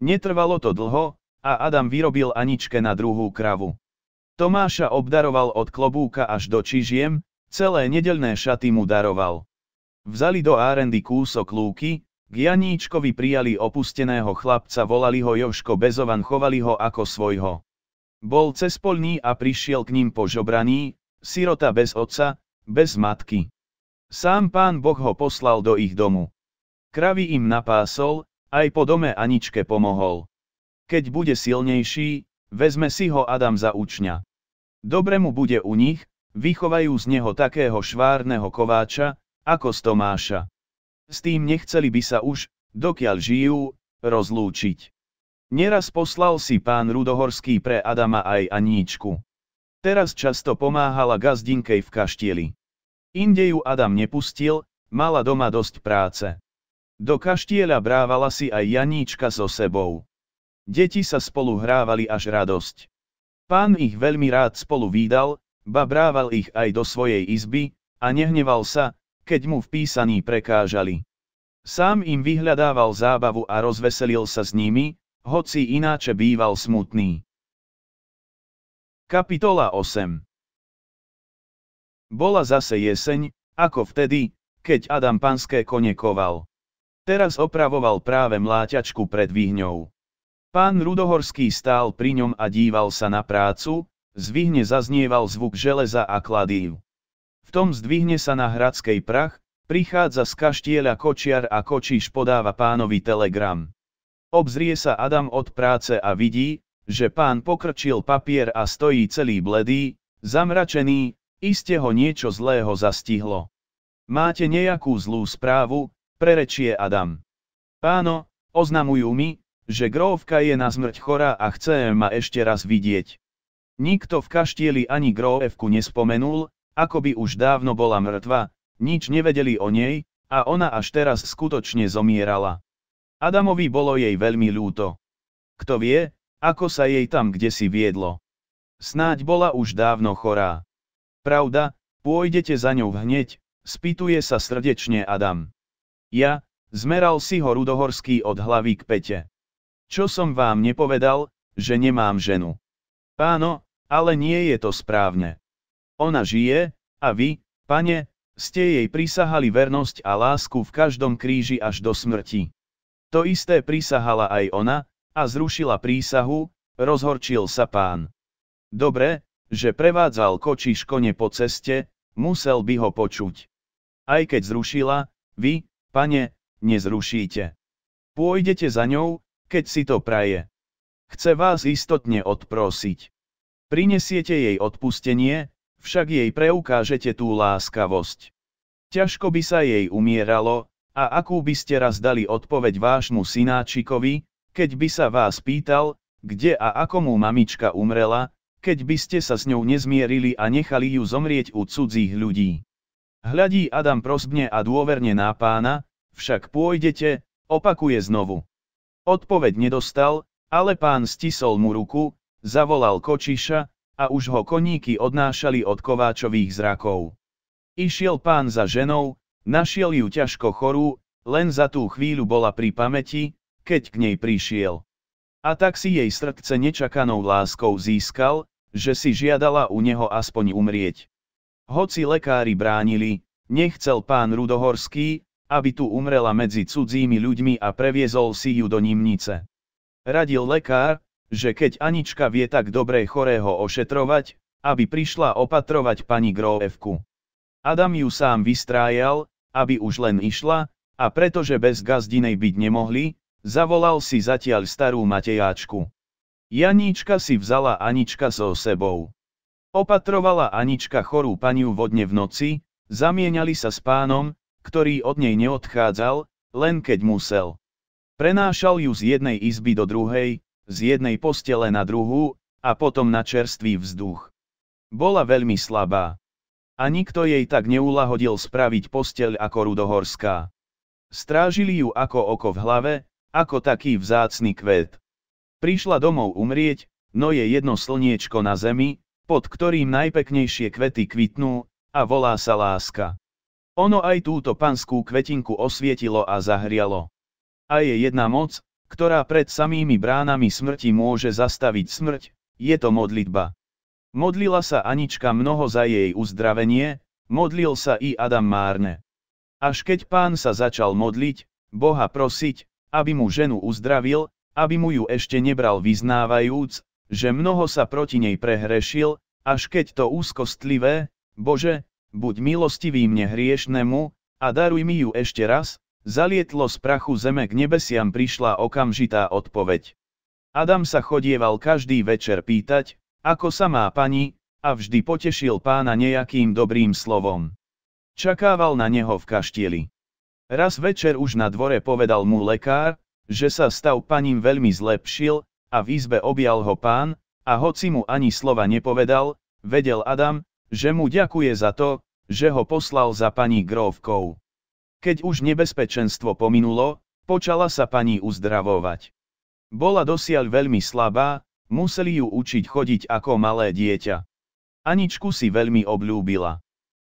Netrvalo to dlho, a Adam vyrobil Aničke na druhú kravu. Tomáša obdaroval od klobúka až do čižiem, celé nedelné šaty mu daroval. Vzali do árendy kúsok lúky, k Janíčkovi prijali opusteného chlapca, volali ho Joško Bezovan, chovali ho ako svojho. Bol cespolný a prišiel k ním požobraný, sirota bez otca, bez matky. Sám pán Boh ho poslal do ich domu. Kravy im napásol, aj po dome Aničke pomohol. Keď bude silnejší, Vezme si ho Adam za učňa. Dobre mu bude u nich, vychovajú z neho takého švárneho kováča, ako z Tomáša. S tým nechceli by sa už, dokiaľ žijú, rozlúčiť. Neraz poslal si pán Rudohorský pre Adama aj Aníčku. Teraz často pomáhala gazdinkej v kaštieli. Inde ju Adam nepustil, mala doma dosť práce. Do kaštieľa brávala si aj Janíčka so sebou. Deti sa spolu hrávali až radosť. Pán ich veľmi rád spolu výdal, ba brával ich aj do svojej izby, a nehneval sa, keď mu v písaní prekážali. Sám im vyhľadával zábavu a rozveselil sa s nimi, hoci ináče býval smutný. Kapitola 8 Bola zase jeseň, ako vtedy, keď Adam panské konekoval. Teraz opravoval práve mláťačku pred výhňou. Pán Rudohorský stál pri ňom a díval sa na prácu, zvihne zaznieval zvuk železa a kladív. V tom zdvihne sa na hradskej prach, prichádza z kaštieľa kočiar a kočíš podáva pánovi telegram. Obzrie sa Adam od práce a vidí, že pán pokrčil papier a stojí celý bledý, zamračený, iste ho niečo zlého zastihlo. Máte nejakú zlú správu, prerečie Adam. Páno, oznamujú mi, že grovka je na smrť chorá a chce ma ešte raz vidieť. Nikto v kaštieli ani grófku nespomenul, ako by už dávno bola mŕtva, nič nevedeli o nej, a ona až teraz skutočne zomierala. Adamovi bolo jej veľmi ľúto. Kto vie, ako sa jej tam kde si viedlo. Snáď bola už dávno chorá. Pravda, pôjdete za ňou hneď, spýtuje sa srdečne Adam. Ja, zmeral si ho rudohorský od hlavy k pete. Čo som vám nepovedal, že nemám ženu. Áno, ale nie je to správne. Ona žije, a vy, pane, ste jej prisahali vernosť a lásku v každom kríži až do smrti. To isté prisahala aj ona, a zrušila prísahu, rozhorčil sa pán. Dobre, že prevádzal kočiš kone po ceste, musel by ho počuť. Aj keď zrušila, vy, pane, nezrušíte. Pôjdete za ňou, keď si to praje. Chce vás istotne odprosiť. Prinesiete jej odpustenie, však jej preukážete tú láskavosť. Ťažko by sa jej umieralo, a akú by ste raz dali odpoveď vášmu synáčikovi, keď by sa vás pýtal, kde a ako mu mamička umrela, keď by ste sa s ňou nezmierili a nechali ju zomrieť u cudzích ľudí. Hľadí Adam prosbne a dôverne na pána, však pôjdete, opakuje znovu. Odpoveď nedostal, ale pán stisol mu ruku, zavolal kočiša, a už ho koníky odnášali od kováčových zrakov. Išiel pán za ženou, našiel ju ťažko chorú, len za tú chvíľu bola pri pamäti, keď k nej prišiel. A tak si jej srdce nečakanou láskou získal, že si žiadala u neho aspoň umrieť. Hoci lekári bránili, nechcel pán Rudohorský, aby tu umrela medzi cudzími ľuďmi a previezol si ju do Nimnice. Radil lekár, že keď Anička vie tak dobre chorého ošetrovať, aby prišla opatrovať pani groevku. Adam ju sám vystrájal, aby už len išla, a pretože bez gazdinej byť nemohli, zavolal si zatiaľ starú Matejáčku. Janíčka si vzala Anička so sebou. Opatrovala Anička chorú paniu vodne v noci, zamieniali sa s pánom, ktorý od nej neodchádzal, len keď musel. Prenášal ju z jednej izby do druhej, z jednej postele na druhú, a potom na čerstvý vzduch. Bola veľmi slabá. A nikto jej tak neulahodil spraviť posteľ ako rudohorská. Strážili ju ako oko v hlave, ako taký vzácny kvet. Prišla domov umrieť, no je jedno slniečko na zemi, pod ktorým najpeknejšie kvety kvitnú, a volá sa láska. Ono aj túto panskú kvetinku osvietilo a zahrialo. A je jedna moc, ktorá pred samými bránami smrti môže zastaviť smrť, je to modlitba. Modlila sa Anička mnoho za jej uzdravenie, modlil sa i Adam Márne. Až keď pán sa začal modliť, Boha prosiť, aby mu ženu uzdravil, aby mu ju ešte nebral vyznávajúc, že mnoho sa proti nej prehrešil, až keď to úzkostlivé, Bože, buď milostivý mne hriešnemu, a daruj mi ju ešte raz, zalietlo z prachu zeme k nebesiam prišla okamžitá odpoveď. Adam sa chodieval každý večer pýtať, ako sa má pani, a vždy potešil pána nejakým dobrým slovom. Čakával na neho v kaštieli. Raz večer už na dvore povedal mu lekár, že sa stav paním veľmi zlepšil, a v izbe objal ho pán, a hoci mu ani slova nepovedal, vedel Adam, že mu ďakuje za to, že ho poslal za pani Grovkou. Keď už nebezpečenstvo pominulo, počala sa pani uzdravovať. Bola dosiaľ veľmi slabá, museli ju učiť chodiť ako malé dieťa. Aničku si veľmi obľúbila.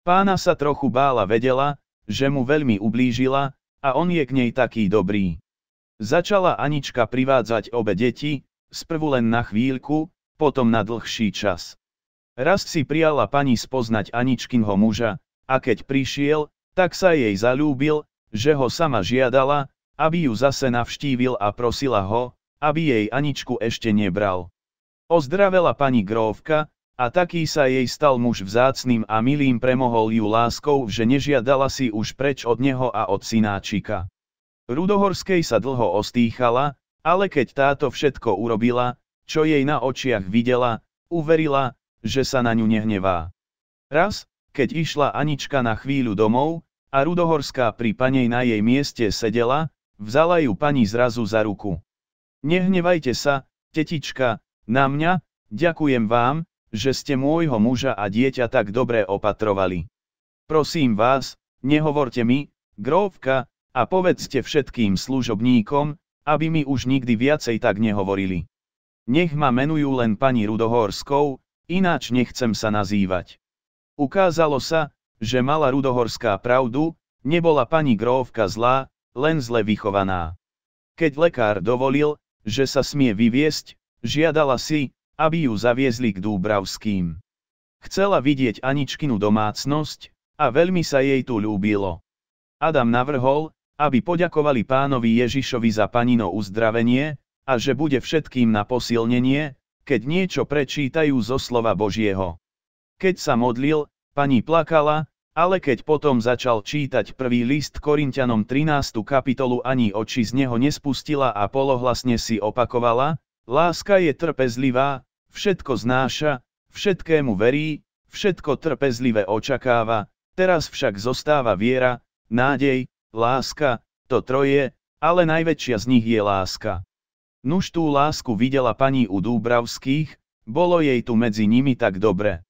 Pána sa trochu bála vedela, že mu veľmi ublížila, a on je k nej taký dobrý. Začala Anička privádzať obe deti, sprvu len na chvíľku, potom na dlhší čas. Raz si prijala pani spoznať Aničkinho muža, a keď prišiel, tak sa jej zalúbil, že ho sama žiadala, aby ju zase navštívil a prosila ho, aby jej Aničku ešte nebral. Ozdravela pani grófka a taký sa jej stal muž vzácným a milým premohol ju láskou, že nežiadala si už preč od neho a od synáčika. Rudohorskej sa dlho ostýchala, ale keď táto všetko urobila, čo jej na očiach videla, uverila, že sa na ňu nehnevá. Raz, keď išla Anička na chvíľu domov, a Rudohorská pri panej na jej mieste sedela, vzala ju pani zrazu za ruku. Nehnevajte sa, tetička, na mňa, ďakujem vám, že ste môjho muža a dieťa tak dobre opatrovali. Prosím vás, nehovorte mi, grovka, a povedzte všetkým služobníkom, aby mi už nikdy viacej tak nehovorili. Nech ma menujú len pani Rudohorskou, ináč nechcem sa nazývať. Ukázalo sa, že mala Rudohorská pravdu, nebola pani grófka zlá, len zle vychovaná. Keď lekár dovolil, že sa smie vyviesť, žiadala si, aby ju zaviezli k Dúbravským. Chcela vidieť Aničkinu domácnosť, a veľmi sa jej tu ľúbilo. Adam navrhol, aby poďakovali pánovi Ježišovi za panino uzdravenie, a že bude všetkým na posilnenie, keď niečo prečítajú zo slova Božieho. Keď sa modlil, pani plakala, ale keď potom začal čítať prvý list Korintianom 13. kapitolu ani oči z neho nespustila a polohlasne si opakovala, láska je trpezlivá, všetko znáša, všetkému verí, všetko trpezlivé očakáva, teraz však zostáva viera, nádej, láska, to troje, ale najväčšia z nich je láska. Nuž tú lásku videla pani u Dúbravských, bolo jej tu medzi nimi tak dobre.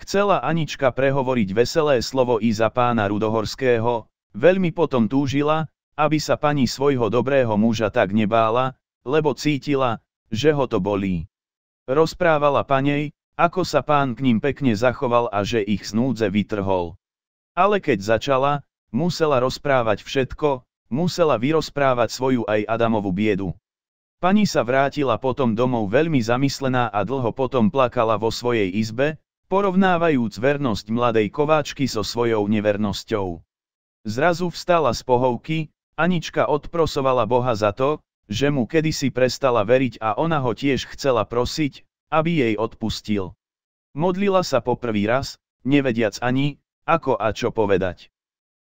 Chcela Anička prehovoriť veselé slovo i za pána Rudohorského, veľmi potom túžila, aby sa pani svojho dobrého muža tak nebála, lebo cítila, že ho to bolí. Rozprávala panej, ako sa pán k ním pekne zachoval a že ich snúdze vytrhol. Ale keď začala, musela rozprávať všetko, musela vyrozprávať svoju aj Adamovu biedu. Pani sa vrátila potom domov veľmi zamyslená a dlho potom plakala vo svojej izbe, porovnávajúc vernosť mladej kováčky so svojou nevernosťou. Zrazu vstala z pohovky, Anička odprosovala Boha za to, že mu kedysi prestala veriť a ona ho tiež chcela prosiť, aby jej odpustil. Modlila sa po prvý raz, nevediac ani, ako a čo povedať.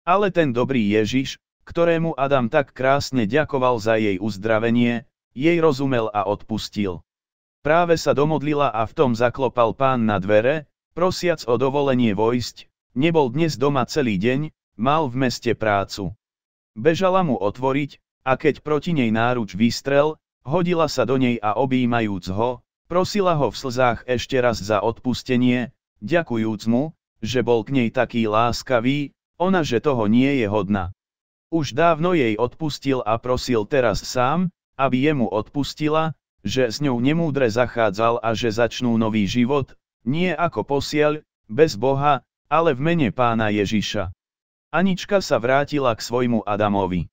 Ale ten dobrý Ježiš, ktorému Adam tak krásne ďakoval za jej uzdravenie, jej rozumel a odpustil. Práve sa domodlila a v tom zaklopal pán na dvere, prosiac o dovolenie vojsť, nebol dnes doma celý deň, mal v meste prácu. Bežala mu otvoriť, a keď proti nej náruč vystrel, hodila sa do nej a objímajúc ho, prosila ho v slzách ešte raz za odpustenie, ďakujúc mu, že bol k nej taký láskavý, ona že toho nie je hodná. Už dávno jej odpustil a prosil teraz sám, aby jemu odpustila, že s ňou nemúdre zachádzal a že začnú nový život, nie ako posiaľ, bez Boha, ale v mene pána Ježiša. Anička sa vrátila k svojmu Adamovi.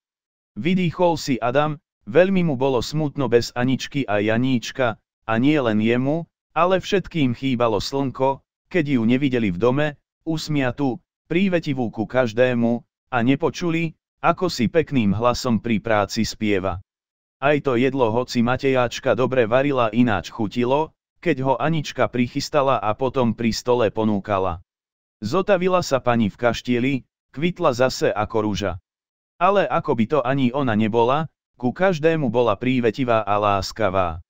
Vydýchol si Adam, veľmi mu bolo smutno bez Aničky a Janíčka, a nie len jemu, ale všetkým chýbalo slnko, keď ju nevideli v dome, usmiatú, prívetivú ku každému, a nepočuli, ako si pekným hlasom pri práci spieva. Aj to jedlo hoci Matejáčka dobre varila ináč chutilo, keď ho Anička prichystala a potom pri stole ponúkala. Zotavila sa pani v kaštieli, kvitla zase ako rúža. Ale ako by to ani ona nebola, ku každému bola prívetivá a láskavá.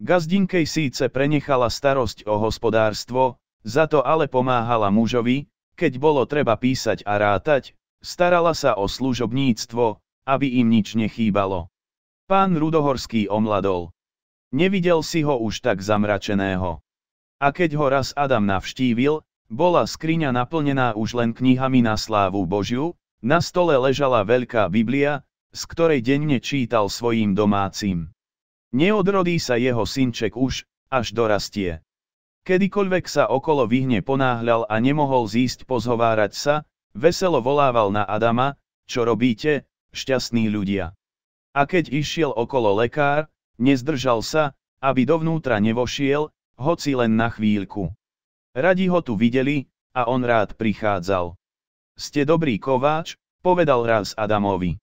Gazdinkej síce prenechala starosť o hospodárstvo, za to ale pomáhala mužovi, keď bolo treba písať a rátať, starala sa o služobníctvo, aby im nič nechýbalo. Pán Rudohorský omladol. Nevidel si ho už tak zamračeného. A keď ho raz Adam navštívil, bola skriňa naplnená už len knihami na slávu Božiu, na stole ležala veľká Biblia, z ktorej denne čítal svojim domácim. Neodrodí sa jeho synček už, až dorastie. Kedykoľvek sa okolo vyhne ponáhľal a nemohol zísť pozhovárať sa, veselo volával na Adama, čo robíte, šťastní ľudia. A keď išiel okolo lekár, nezdržal sa, aby dovnútra nevošiel, hoci len na chvíľku. Radi ho tu videli, a on rád prichádzal. Ste dobrý kováč, povedal raz Adamovi.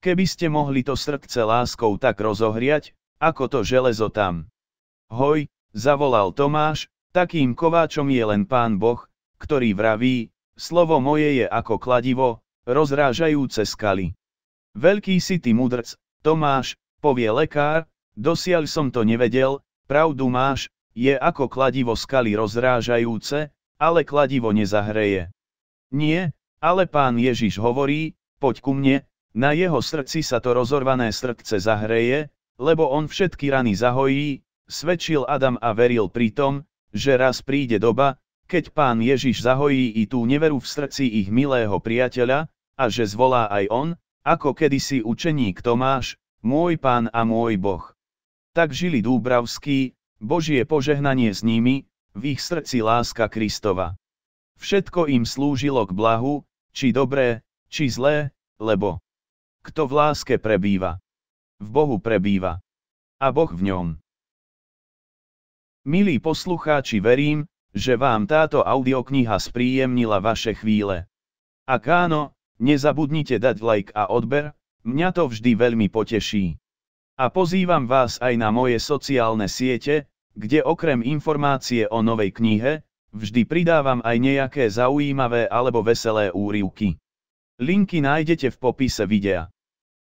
Keby ste mohli to srdce láskou tak rozohriať, ako to železo tam. Hoj, zavolal Tomáš, takým kováčom je len pán Boh, ktorý vraví, slovo moje je ako kladivo, rozrážajúce skaly. Veľký si ty mudrc, Tomáš, povie lekár, dosiaľ som to nevedel, pravdu máš, je ako kladivo skaly rozrážajúce, ale kladivo nezahreje. Nie, ale pán Ježiš hovorí, poď ku mne, na jeho srdci sa to rozorvané srdce zahreje, lebo on všetky rany zahojí, svedčil Adam a veril pritom, že raz príde doba, keď pán Ježiš zahojí i tú neveru v srdci ich milého priateľa, a že zvolá aj on, ako kedysi učeník Tomáš, môj pán a môj boh. Tak žili Dúbravský, Božie požehnanie s nimi, v ich srdci láska Kristova. Všetko im slúžilo k blahu, či dobré, či zlé, lebo kto v láske prebýva, v Bohu prebýva a Boh v ňom. Milí poslucháči, verím, že vám táto audiokniha spríjemnila vaše chvíle. Ak áno, Nezabudnite dať like a odber, mňa to vždy veľmi poteší. A pozývam vás aj na moje sociálne siete, kde okrem informácie o novej knihe, vždy pridávam aj nejaké zaujímavé alebo veselé úryvky. Linky nájdete v popise videa.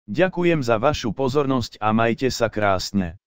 Ďakujem za vašu pozornosť a majte sa krásne.